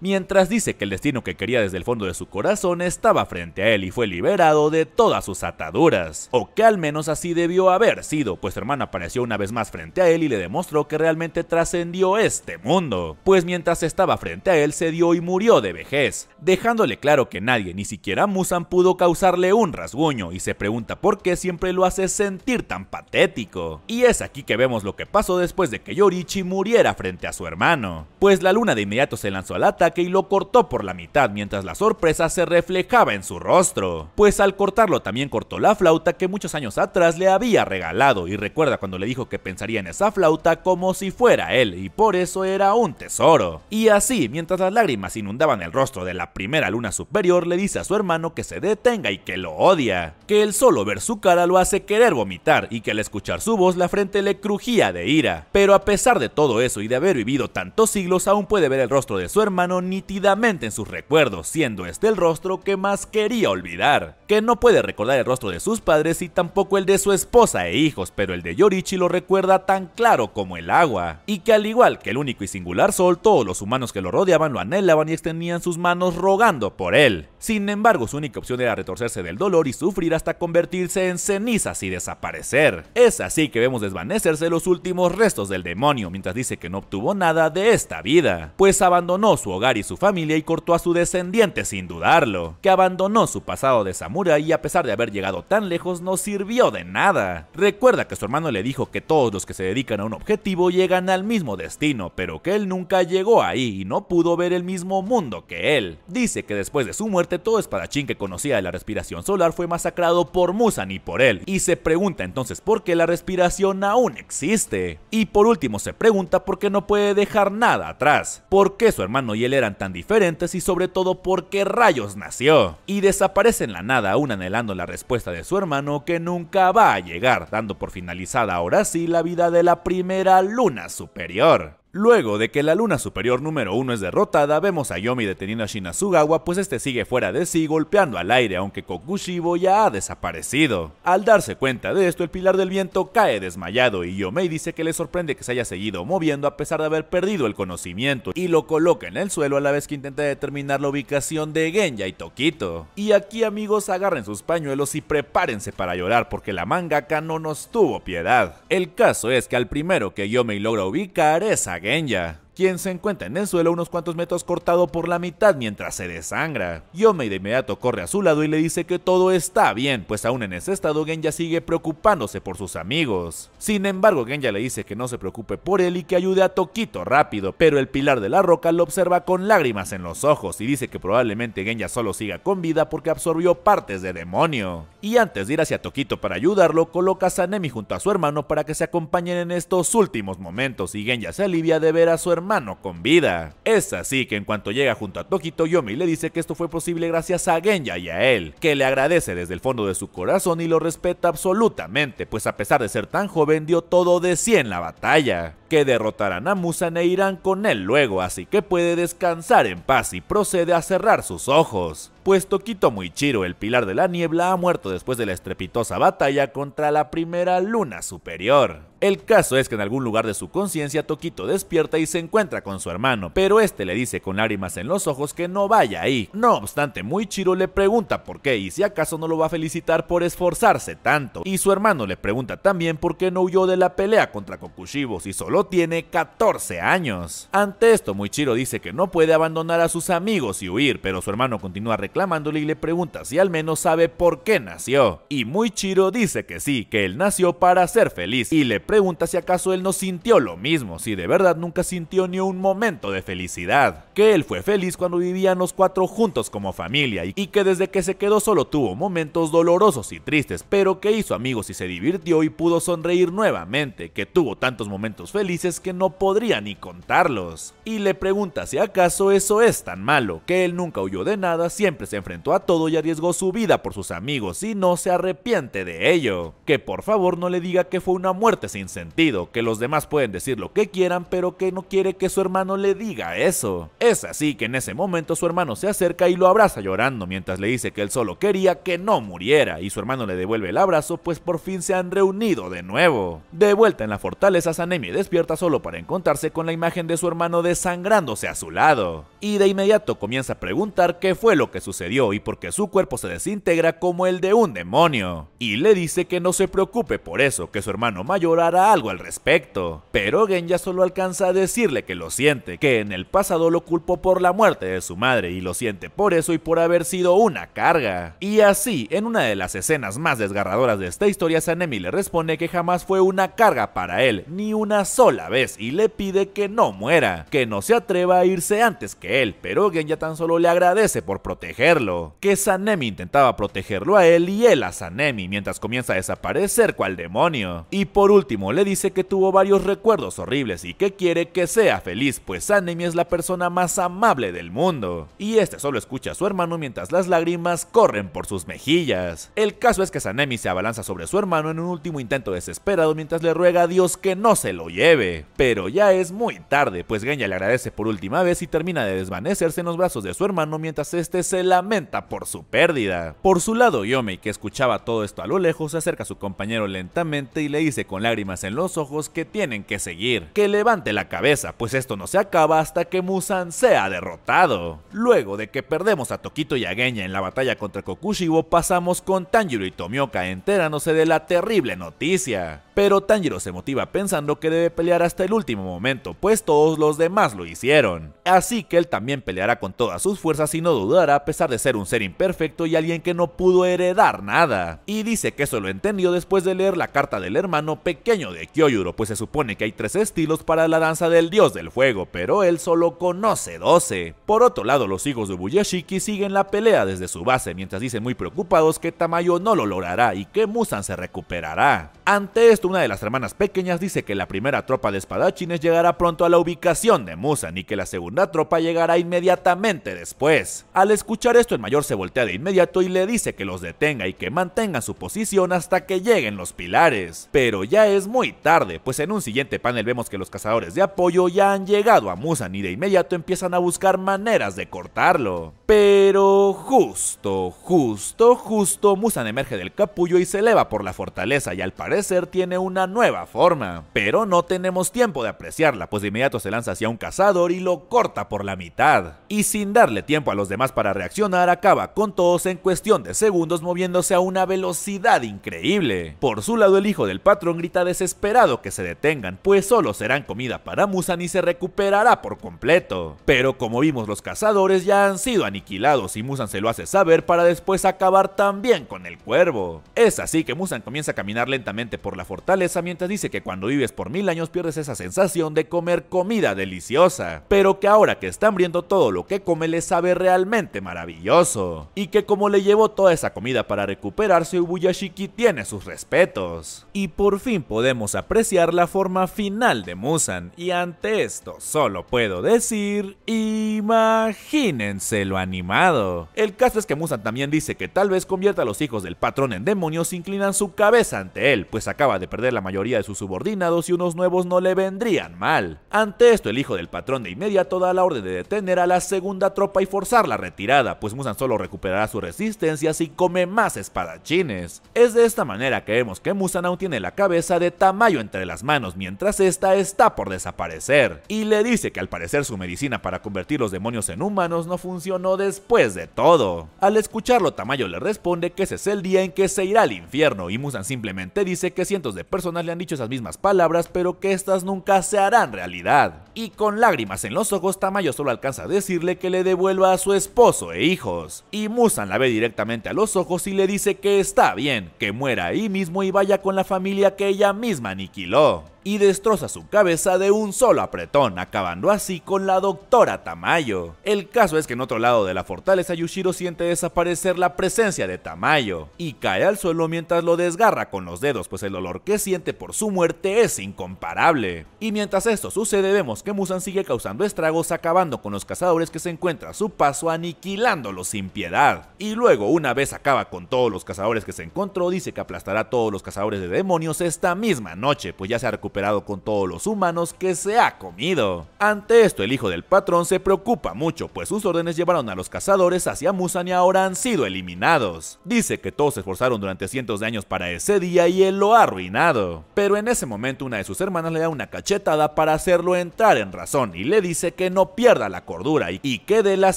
mientras dice que el destino que quería desde el fondo de su corazón estaba frente a él y fue liberado de todas sus ataduras, o que al menos así debió haber sido, pues su hermana apareció una vez más frente a él y le demostró que realmente trascendió este mundo, pues mientras estaba frente a él se dio y murió de vejez, dejándole claro que nadie, ni siquiera Musan, pudo causarle un rasguño y se pregunta por qué siempre lo hace sentir tan patético. Y es aquí que vemos lo que pasó después de que Yorichi muriera frente a su hermano, pues la luna de inmediato se lanzó al ataque y lo cortó por la mitad mientras la sorpresa se reflejaba en su rostro, pues al cortarlo también cortó la flauta que muchos años atrás le había regalado y recuerda cuando le dijo que pensaría en esa flauta como si fuera él y por eso era un tesoro. Y así, mientras las lágrimas inundaban el rostro de la primera luna superior, le dice a su hermano que se detenga y que lo odia, que el solo ver su cara lo hace querer vomitar y que al escuchar su voz la frente le crujía de ira. Pero a pesar de todo eso y de haber vivido tantos siglos, aún puede ver el rostro de su hermano nítidamente en sus recuerdos, siendo este el rostro que más quería olvidar. Que no puede recordar el rostro de sus padres y tampoco el de su esposa e hijos, pero el de Yorichi lo recuerda tan claro como el agua. Y que al igual que el único y singular sol, todos los humanos que lo rodeaban lo anhelaban y extendían sus manos rogando por él. Sin embargo, su única opción era retorcerse del dolor y sufrir hasta convertirse en cenizas y desaparecer. Es así que vemos desvanecerse los últimos restos del demonio mientras dice que no obtuvo nada de esta vida, pues abandonó su hogar y su familia y cortó a su descendiente sin dudarlo, que abandonó su pasado de samurai y a pesar de haber llegado tan lejos no sirvió de nada. Recuerda que su hermano le dijo que todos los que se dedican a un objetivo llegan al mismo destino, pero que él nunca llegó ahí y no pudo ver el mismo mundo que él. Dice que después de su muerte todo espadachín que conocía de la respiración solar fue masacrado por Musan y por él, y se pregunta entonces por qué la respiración aún existe. Y por último se pregunta por qué no puede dejar nada atrás, por qué su hermano hermano y él eran tan diferentes y sobre todo porque rayos nació. Y desaparece en la nada aún anhelando la respuesta de su hermano que nunca va a llegar, dando por finalizada ahora sí la vida de la primera luna superior. Luego de que la luna superior número 1 es derrotada, vemos a Yomi deteniendo a Shinazugawa, pues este sigue fuera de sí golpeando al aire, aunque Kokushibo ya ha desaparecido. Al darse cuenta de esto, el pilar del viento cae desmayado y Yomei dice que le sorprende que se haya seguido moviendo a pesar de haber perdido el conocimiento y lo coloca en el suelo a la vez que intenta determinar la ubicación de Genya y Tokito. Y aquí amigos agarren sus pañuelos y prepárense para llorar porque la mangaka no nos tuvo piedad. El caso es que al primero que Yomei logra ubicar es a Genya, quien se encuentra en el suelo unos cuantos metros cortado por la mitad mientras se desangra. Yomei de inmediato corre a su lado y le dice que todo está bien, pues aún en ese estado Genya sigue preocupándose por sus amigos. Sin embargo, Genya le dice que no se preocupe por él y que ayude a Toquito rápido, pero el pilar de la roca lo observa con lágrimas en los ojos y dice que probablemente Genya solo siga con vida porque absorbió partes de demonio y antes de ir hacia Toquito para ayudarlo, coloca a Sanemi junto a su hermano para que se acompañen en estos últimos momentos y Genya se alivia de ver a su hermano con vida. Es así que en cuanto llega junto a Toquito, Yomi le dice que esto fue posible gracias a Genya y a él, que le agradece desde el fondo de su corazón y lo respeta absolutamente, pues a pesar de ser tan joven dio todo de sí en la batalla que derrotarán a Musan e irán con él luego, así que puede descansar en paz y procede a cerrar sus ojos. Puesto que Muichiro, el pilar de la niebla, ha muerto después de la estrepitosa batalla contra la primera luna superior. El caso es que en algún lugar de su conciencia Toquito despierta y se encuentra con su hermano, pero este le dice con lágrimas en los ojos que no vaya ahí. No obstante, Chiro le pregunta por qué y si acaso no lo va a felicitar por esforzarse tanto. Y su hermano le pregunta también por qué no huyó de la pelea contra Kokushibo y solo tiene 14 años. Ante esto, Muichiro dice que no puede abandonar a sus amigos y huir, pero su hermano continúa reclamándole y le pregunta si al menos sabe por qué nació. Y Muichiro dice que sí, que él nació para ser feliz y le pregunta si acaso él no sintió lo mismo, si de verdad nunca sintió ni un momento de felicidad. Que él fue feliz cuando vivían los cuatro juntos como familia y que desde que se quedó solo tuvo momentos dolorosos y tristes, pero que hizo amigos y se divirtió y pudo sonreír nuevamente, que tuvo tantos momentos felices que no podría ni contarlos. Y le pregunta si acaso eso es tan malo, que él nunca huyó de nada, siempre se enfrentó a todo y arriesgó su vida por sus amigos y no se arrepiente de ello. Que por favor no le diga que fue una muerte sin sentido, que los demás pueden decir lo que quieran, pero que no quiere que su hermano le diga eso. Es así que en ese momento su hermano se acerca y lo abraza llorando mientras le dice que él solo quería que no muriera y su hermano le devuelve el abrazo pues por fin se han reunido de nuevo. De vuelta en la fortaleza Sanemi despierta solo para encontrarse con la imagen de su hermano desangrándose a su lado y de inmediato comienza a preguntar qué fue lo que sucedió y por qué su cuerpo se desintegra como el de un demonio y le dice que no se preocupe por eso, que su hermano mayor algo al respecto. Pero ya solo alcanza a decirle que lo siente, que en el pasado lo culpó por la muerte de su madre y lo siente por eso y por haber sido una carga. Y así, en una de las escenas más desgarradoras de esta historia, Sanemi le responde que jamás fue una carga para él, ni una sola vez, y le pide que no muera, que no se atreva a irse antes que él, pero ya tan solo le agradece por protegerlo, que Sanemi intentaba protegerlo a él y él a Sanemi mientras comienza a desaparecer cual demonio. Y por último, le dice que tuvo varios recuerdos horribles y que quiere que sea feliz, pues Anemi es la persona más amable del mundo. Y este solo escucha a su hermano mientras las lágrimas corren por sus mejillas. El caso es que Sanemi se abalanza sobre su hermano en un último intento desesperado mientras le ruega a Dios que no se lo lleve. Pero ya es muy tarde, pues Genya le agradece por última vez y termina de desvanecerse en los brazos de su hermano mientras este se lamenta por su pérdida. Por su lado, Yomei, que escuchaba todo esto a lo lejos, se acerca a su compañero lentamente y le dice con lágrimas en los ojos que tienen que seguir. Que levante la cabeza, pues esto no se acaba hasta que Musan sea derrotado. Luego de que perdemos a Tokito y a en la batalla contra Kokushibo, pasamos con Tanjiro y Tomioka enterándose de la terrible noticia. Pero Tanjiro se motiva pensando que debe pelear hasta el último momento, pues todos los demás lo hicieron. Así que él también peleará con todas sus fuerzas y no dudará a pesar de ser un ser imperfecto y alguien que no pudo heredar nada. Y dice que eso lo entendió después de leer la carta del hermano pequeño de Kyoyuro, pues se supone que hay tres estilos para la danza del dios del fuego, pero él solo conoce 12. Por otro lado, los hijos de Ubuyashiki siguen la pelea desde su base, mientras dicen muy preocupados que Tamayo no lo logrará y que Musan se recuperará. Ante esto, una de las hermanas pequeñas dice que la primera tropa de espadachines llegará pronto a la ubicación de Musan y que la segunda tropa llegará inmediatamente después. Al escuchar esto, el mayor se voltea de inmediato y le dice que los detenga y que mantenga su posición hasta que lleguen los pilares. Pero ya es muy tarde, pues en un siguiente panel vemos que los cazadores de apoyo ya han llegado a Musan y de inmediato empiezan a buscar maneras de cortarlo. Pero justo, justo, justo, Musan emerge del capullo y se eleva por la fortaleza y al parecer tiene una nueva forma. Pero no tenemos tiempo de apreciarla, pues de inmediato se lanza hacia un cazador y lo corta por la mitad. Y sin darle tiempo a los demás para reaccionar, acaba con todos en cuestión de segundos moviéndose a una velocidad increíble. Por su lado, el hijo del patrón grita de desesperado que se detengan, pues solo serán comida para Musan y se recuperará por completo. Pero como vimos los cazadores ya han sido aniquilados y Musan se lo hace saber para después acabar también con el cuervo. Es así que Musan comienza a caminar lentamente por la fortaleza mientras dice que cuando vives por mil años pierdes esa sensación de comer comida deliciosa, pero que ahora que está hambriento todo lo que come le sabe realmente maravilloso, y que como le llevó toda esa comida para recuperarse Ubuyashiki tiene sus respetos. Y por fin podemos podemos apreciar la forma final de Musan, y ante esto solo puedo decir, imagínense lo animado. El caso es que Musan también dice que tal vez convierta a los hijos del patrón en demonios inclinan su cabeza ante él, pues acaba de perder la mayoría de sus subordinados y unos nuevos no le vendrían mal. Ante esto el hijo del patrón de inmediato da la orden de detener a la segunda tropa y forzar la retirada, pues Musan solo recuperará su resistencia si come más espadachines. Es de esta manera que vemos que Musan aún tiene la cabeza de Tamayo entre las manos mientras esta está por desaparecer, y le dice que al parecer su medicina para convertir los demonios en humanos no funcionó después de todo. Al escucharlo, Tamayo le responde que ese es el día en que se irá al infierno, y Musan simplemente dice que cientos de personas le han dicho esas mismas palabras, pero que estas nunca se harán realidad. Y con lágrimas en los ojos, Tamayo solo alcanza a decirle que le devuelva a su esposo e hijos, y Musan la ve directamente a los ojos y le dice que está bien, que muera ahí mismo y vaya con la familia que ella misma aniquiló y destroza su cabeza de un solo apretón, acabando así con la doctora Tamayo. El caso es que en otro lado de la fortaleza Yushiro siente desaparecer la presencia de Tamayo y cae al suelo mientras lo desgarra con los dedos, pues el dolor que siente por su muerte es incomparable. Y mientras esto sucede vemos que Musan sigue causando estragos acabando con los cazadores que se encuentra a su paso aniquilándolos sin piedad. Y luego una vez acaba con todos los cazadores que se encontró dice que aplastará a todos los cazadores de demonios esta misma noche, pues ya se ha recuperado con todos los humanos que se ha comido. Ante esto, el hijo del patrón se preocupa mucho, pues sus órdenes llevaron a los cazadores hacia Musan y ahora han sido eliminados. Dice que todos se esforzaron durante cientos de años para ese día y él lo ha arruinado. Pero en ese momento una de sus hermanas le da una cachetada para hacerlo entrar en razón y le dice que no pierda la cordura y, que dé las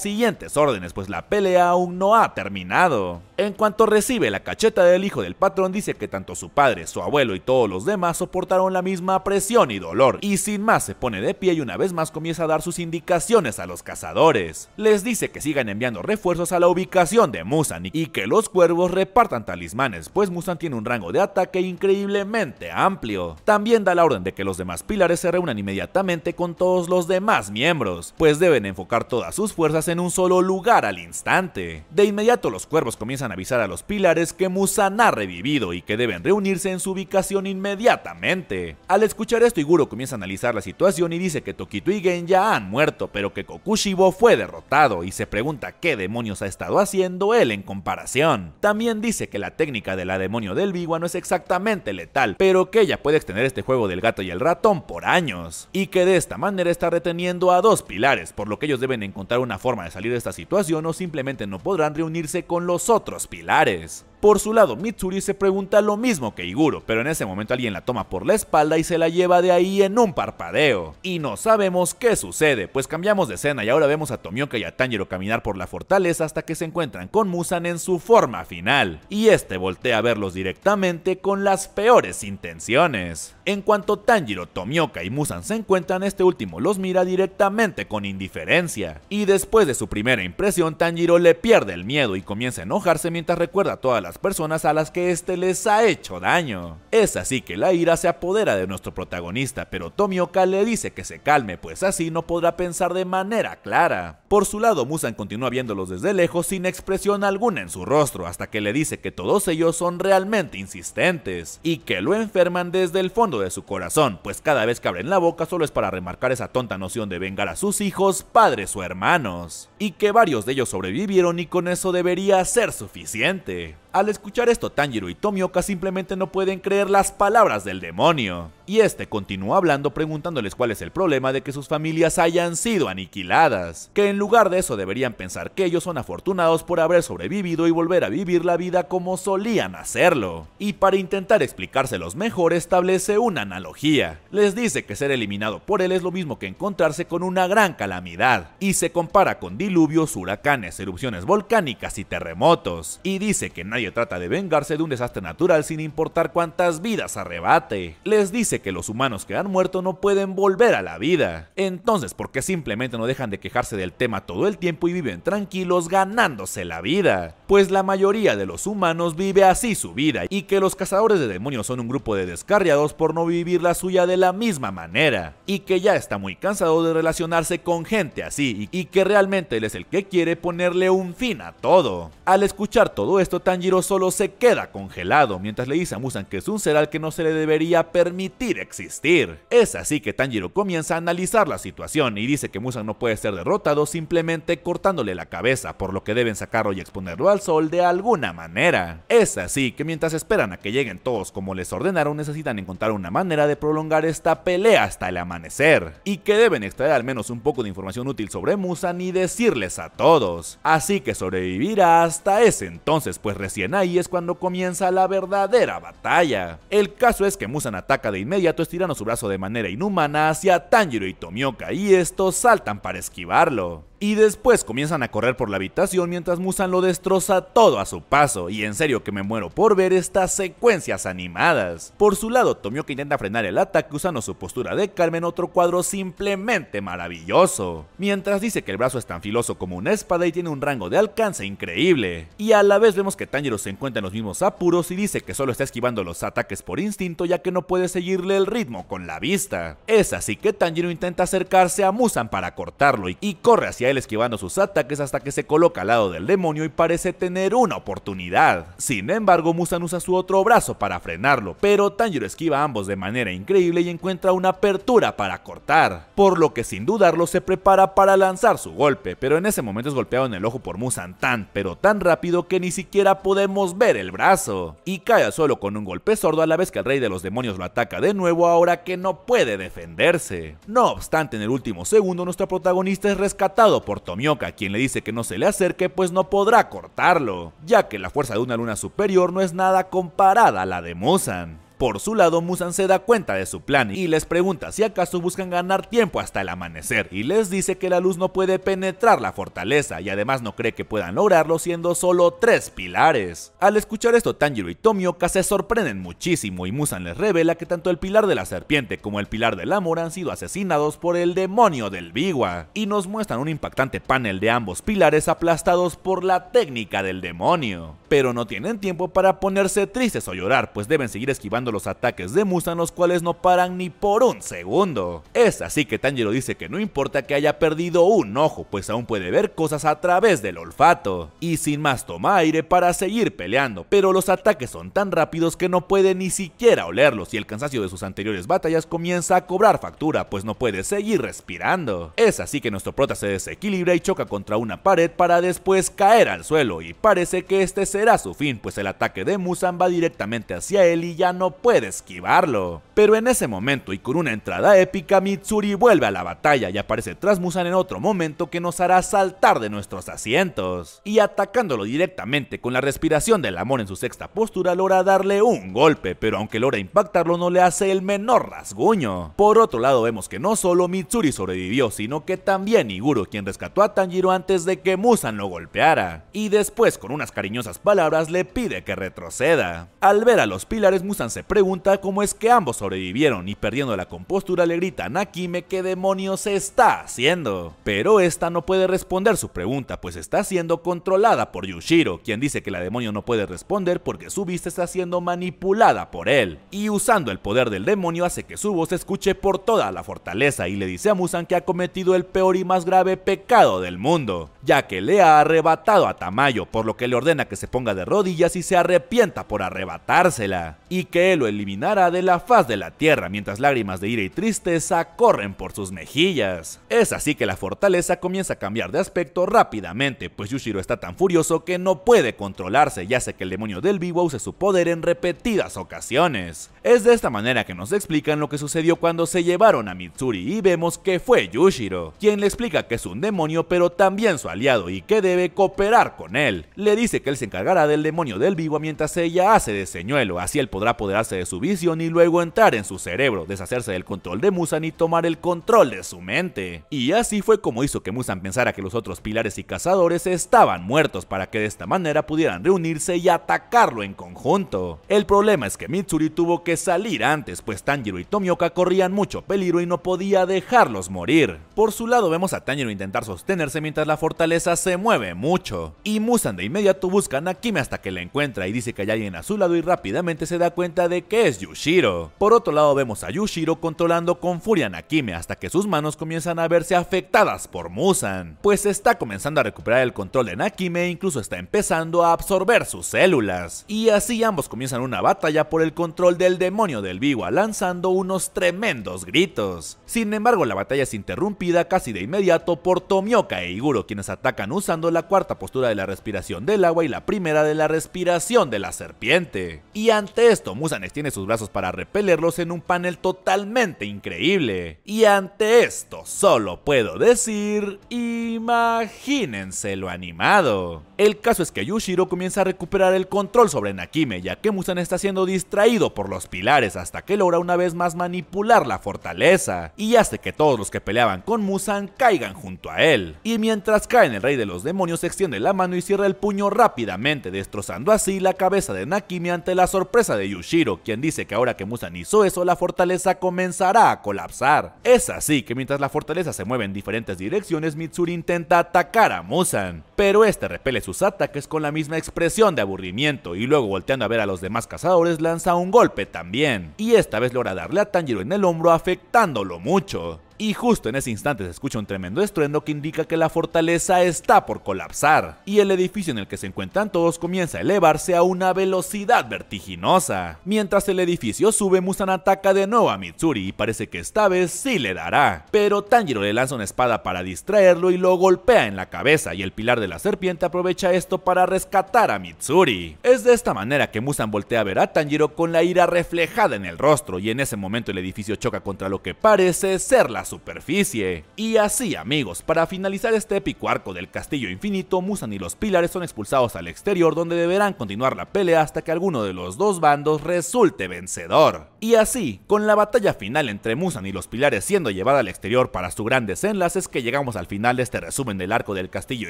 siguientes órdenes, pues la pelea aún no ha terminado. En cuanto recibe la cacheta del hijo del patrón, dice que tanto su padre, su abuelo y todos los demás soportaron la misma presión y dolor, y sin más se pone de pie y una vez más comienza a dar sus indicaciones a los cazadores. Les dice que sigan enviando refuerzos a la ubicación de Musan y que los cuervos repartan talismanes, pues Musan tiene un rango de ataque increíblemente amplio. También da la orden de que los demás pilares se reúnan inmediatamente con todos los demás miembros, pues deben enfocar todas sus fuerzas en un solo lugar al instante. De inmediato los cuervos comienzan a avisar a los pilares que Musan ha revivido y que deben reunirse en su ubicación inmediatamente. Al escuchar esto, Iguro comienza a analizar la situación y dice que Tokito y Genya han muerto, pero que Kokushibo fue derrotado y se pregunta qué demonios ha estado haciendo él en comparación. También dice que la técnica de la demonio del Biwa no es exactamente letal, pero que ella puede extender este juego del gato y el ratón por años, y que de esta manera está reteniendo a dos pilares, por lo que ellos deben encontrar una forma de salir de esta situación o simplemente no podrán reunirse con los otros pilares. Por su lado, Mitsuri se pregunta lo mismo que Iguro, pero en ese momento alguien la toma por la espalda y se la lleva de ahí en un parpadeo. Y no sabemos qué sucede, pues cambiamos de escena y ahora vemos a Tomioka y a Tanjiro caminar por la fortaleza hasta que se encuentran con Musan en su forma final. Y este voltea a verlos directamente con las peores intenciones. En cuanto Tanjiro, Tomioka y Musan se encuentran, este último los mira directamente con indiferencia. Y después de su primera impresión, Tanjiro le pierde el miedo y comienza a enojarse mientras recuerda todas las personas a las que este les ha hecho daño. Es así que la ira se apodera de nuestro protagonista, pero Tomioka le dice que se calme, pues así no podrá pensar de manera clara. Por su lado, Musan continúa viéndolos desde lejos sin expresión alguna en su rostro, hasta que le dice que todos ellos son realmente insistentes y que lo enferman desde el fondo de su corazón, pues cada vez que abren la boca solo es para remarcar esa tonta noción de vengar a sus hijos, padres o hermanos, y que varios de ellos sobrevivieron y con eso debería ser suficiente. Al escuchar esto, Tanjiro y Tomioka simplemente no pueden creer las palabras del demonio. Y este continúa hablando preguntándoles cuál es el problema de que sus familias hayan sido aniquiladas. Que en lugar de eso deberían pensar que ellos son afortunados por haber sobrevivido y volver a vivir la vida como solían hacerlo. Y para intentar explicárselos mejor establece una analogía. Les dice que ser eliminado por él es lo mismo que encontrarse con una gran calamidad. Y se compara con diluvios, huracanes, erupciones volcánicas y terremotos. Y dice que nadie trata de vengarse de un desastre natural sin importar cuántas vidas arrebate. Les dice que los humanos que han muerto no pueden volver a la vida. Entonces, ¿por qué simplemente no dejan de quejarse del tema todo el tiempo y viven tranquilos ganándose la vida? Pues la mayoría de los humanos vive así su vida y que los cazadores de demonios son un grupo de descarriados por no vivir la suya de la misma manera y que ya está muy cansado de relacionarse con gente así y, que realmente él es el que quiere ponerle un fin a todo. Al escuchar todo esto, Tanjiro solo se queda congelado mientras le dice a Musan que es un ser al que no se le debería permitir existir. Es así que Tanjiro comienza a analizar la situación y dice que Musan no puede ser derrotado simplemente cortándole la cabeza, por lo que deben sacarlo y exponerlo al sol de alguna manera. Es así que mientras esperan a que lleguen todos como les ordenaron, necesitan encontrar una manera de prolongar esta pelea hasta el amanecer, y que deben extraer al menos un poco de información útil sobre Musan y decirles a todos. Así que sobrevivirá hasta ese entonces, pues recién ahí es cuando comienza la verdadera batalla. El caso es que Musan ataca de inmediato estirando su brazo de manera inhumana hacia Tanjiro y Tomioka y estos saltan para esquivarlo y después comienzan a correr por la habitación mientras Musan lo destroza todo a su paso y en serio que me muero por ver estas secuencias animadas. Por su lado, Tomioka intenta frenar el ataque usando su postura de calma en otro cuadro simplemente maravilloso, mientras dice que el brazo es tan filoso como una espada y tiene un rango de alcance increíble. Y a la vez vemos que Tanjiro se encuentra en los mismos apuros y dice que solo está esquivando los ataques por instinto ya que no puede seguirle el ritmo con la vista. Es así que Tanjiro intenta acercarse a Musan para cortarlo y, y corre hacia él esquivando sus ataques hasta que se coloca al lado del demonio y parece tener una oportunidad. Sin embargo, Musan usa su otro brazo para frenarlo, pero Tanjiro esquiva ambos de manera increíble y encuentra una apertura para cortar, por lo que sin dudarlo se prepara para lanzar su golpe, pero en ese momento es golpeado en el ojo por Musan tan, pero tan rápido que ni siquiera podemos ver el brazo, y cae al suelo con un golpe sordo a la vez que el rey de los demonios lo ataca de nuevo ahora que no puede defenderse. No obstante, en el último segundo nuestro protagonista es rescatado por Tomioka, quien le dice que no se le acerque, pues no podrá cortarlo, ya que la fuerza de una luna superior no es nada comparada a la de Musan. Por su lado, Musan se da cuenta de su plan y les pregunta si acaso buscan ganar tiempo hasta el amanecer y les dice que la luz no puede penetrar la fortaleza y además no cree que puedan lograrlo siendo solo tres pilares. Al escuchar esto, Tanjiro y Tomioka se sorprenden muchísimo y Musan les revela que tanto el pilar de la serpiente como el pilar del amor han sido asesinados por el demonio del Biwa y nos muestran un impactante panel de ambos pilares aplastados por la técnica del demonio. Pero no tienen tiempo para ponerse tristes o llorar, pues deben seguir esquivando los ataques de Musan los cuales no paran ni por un segundo. Es así que Tanjiro dice que no importa que haya perdido un ojo, pues aún puede ver cosas a través del olfato. Y sin más toma aire para seguir peleando, pero los ataques son tan rápidos que no puede ni siquiera olerlos y el cansancio de sus anteriores batallas comienza a cobrar factura, pues no puede seguir respirando. Es así que nuestro prota se desequilibra y choca contra una pared para después caer al suelo y parece que este será su fin, pues el ataque de Musan va directamente hacia él y ya no puede esquivarlo. Pero en ese momento y con una entrada épica, Mitsuri vuelve a la batalla y aparece tras Musan en otro momento que nos hará saltar de nuestros asientos. Y atacándolo directamente con la respiración del amor en su sexta postura logra darle un golpe, pero aunque logra impactarlo no le hace el menor rasguño. Por otro lado vemos que no solo Mitsuri sobrevivió, sino que también Iguro quien rescató a Tanjiro antes de que Musan lo golpeara. Y después con unas cariñosas palabras le pide que retroceda. Al ver a los pilares Musan se pregunta cómo es que ambos sobrevivieron y perdiendo la compostura le grita a Nakime qué demonios está haciendo. Pero esta no puede responder su pregunta pues está siendo controlada por Yushiro, quien dice que la demonio no puede responder porque su vista está siendo manipulada por él. Y usando el poder del demonio hace que su voz se escuche por toda la fortaleza y le dice a Musan que ha cometido el peor y más grave pecado del mundo, ya que le ha arrebatado a Tamayo, por lo que le ordena que se ponga de rodillas y se arrepienta por arrebatársela. Y que lo eliminará de la faz de la tierra mientras lágrimas de ira y tristeza corren por sus mejillas. Es así que la fortaleza comienza a cambiar de aspecto rápidamente, pues Yushiro está tan furioso que no puede controlarse y hace que el demonio del vivo use su poder en repetidas ocasiones. Es de esta manera que nos explican lo que sucedió cuando se llevaron a Mitsuri y vemos que fue Yushiro, quien le explica que es un demonio pero también su aliado y que debe cooperar con él. Le dice que él se encargará del demonio del vivo mientras ella hace de señuelo, así él podrá poder de su visión y luego entrar en su cerebro, deshacerse del control de Musan y tomar el control de su mente. Y así fue como hizo que Musan pensara que los otros pilares y cazadores estaban muertos para que de esta manera pudieran reunirse y atacarlo en conjunto. El problema es que Mitsuri tuvo que salir antes, pues Tanjiro y Tomioka corrían mucho peligro y no podía dejarlos morir. Por su lado vemos a Tanjiro intentar sostenerse mientras la fortaleza se mueve mucho. Y Musan de inmediato Busca a Nakime hasta que la encuentra y dice que hay alguien a su lado y rápidamente se da cuenta de que es Yushiro. Por otro lado vemos a Yushiro controlando con furia a Nakime hasta que sus manos comienzan a verse afectadas por Musan, pues está comenzando a recuperar el control de Nakime e incluso está empezando a absorber sus células. Y así ambos comienzan una batalla por el control del demonio del Biwa lanzando unos tremendos gritos. Sin embargo la batalla es interrumpida casi de inmediato por Tomioka e Iguro quienes atacan usando la cuarta postura de la respiración del agua y la primera de la respiración de la serpiente. Y ante esto Musan tiene sus brazos para repelerlos en un panel totalmente increíble. Y ante esto solo puedo decir, Imagínense lo animado. El caso es que Yushiro comienza a recuperar el control sobre Nakime, ya que Musan está siendo distraído por los pilares hasta que logra una vez más manipular la fortaleza, y hace que todos los que peleaban con Musan caigan junto a él. Y mientras caen el rey de los demonios extiende la mano y cierra el puño rápidamente, destrozando así la cabeza de Nakime ante la sorpresa de Yushiro, quien dice que ahora que Musan hizo eso, la fortaleza comenzará a colapsar. Es así que mientras la fortaleza se mueve en diferentes direcciones, Mitsuri intenta atacar a Musan, pero este repele sus ataques con la misma expresión de aburrimiento y luego volteando a ver a los demás cazadores lanza un golpe también. Y esta vez logra darle a Tanjiro en el hombro afectándolo mucho. Y justo en ese instante se escucha un tremendo estruendo que indica que la fortaleza está por colapsar, y el edificio en el que se encuentran todos comienza a elevarse a una velocidad vertiginosa. Mientras el edificio sube, Musan ataca de nuevo a Mitsuri y parece que esta vez sí le dará, pero Tanjiro le lanza una espada para distraerlo y lo golpea en la cabeza y el pilar de la serpiente aprovecha esto para rescatar a Mitsuri. Es de esta manera que Musan voltea a ver a Tanjiro con la ira reflejada en el rostro y en ese momento el edificio choca contra lo que parece ser la superficie. Y así amigos, para finalizar este épico arco del castillo infinito, Musan y los Pilares son expulsados al exterior donde deberán continuar la pelea hasta que alguno de los dos bandos resulte vencedor. Y así, con la batalla final entre Musan y los pilares siendo llevada al exterior para su grandes enlaces, es que llegamos al final de este resumen del arco del castillo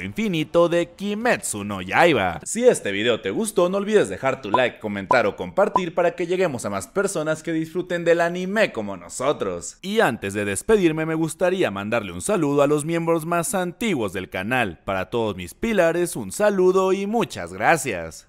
infinito de Kimetsu no Yaiba. Si este video te gustó no olvides dejar tu like, comentar o compartir para que lleguemos a más personas que disfruten del anime como nosotros. Y antes de despedirme me gustaría mandarle un saludo a los miembros más antiguos del canal. Para todos mis pilares un saludo y muchas gracias.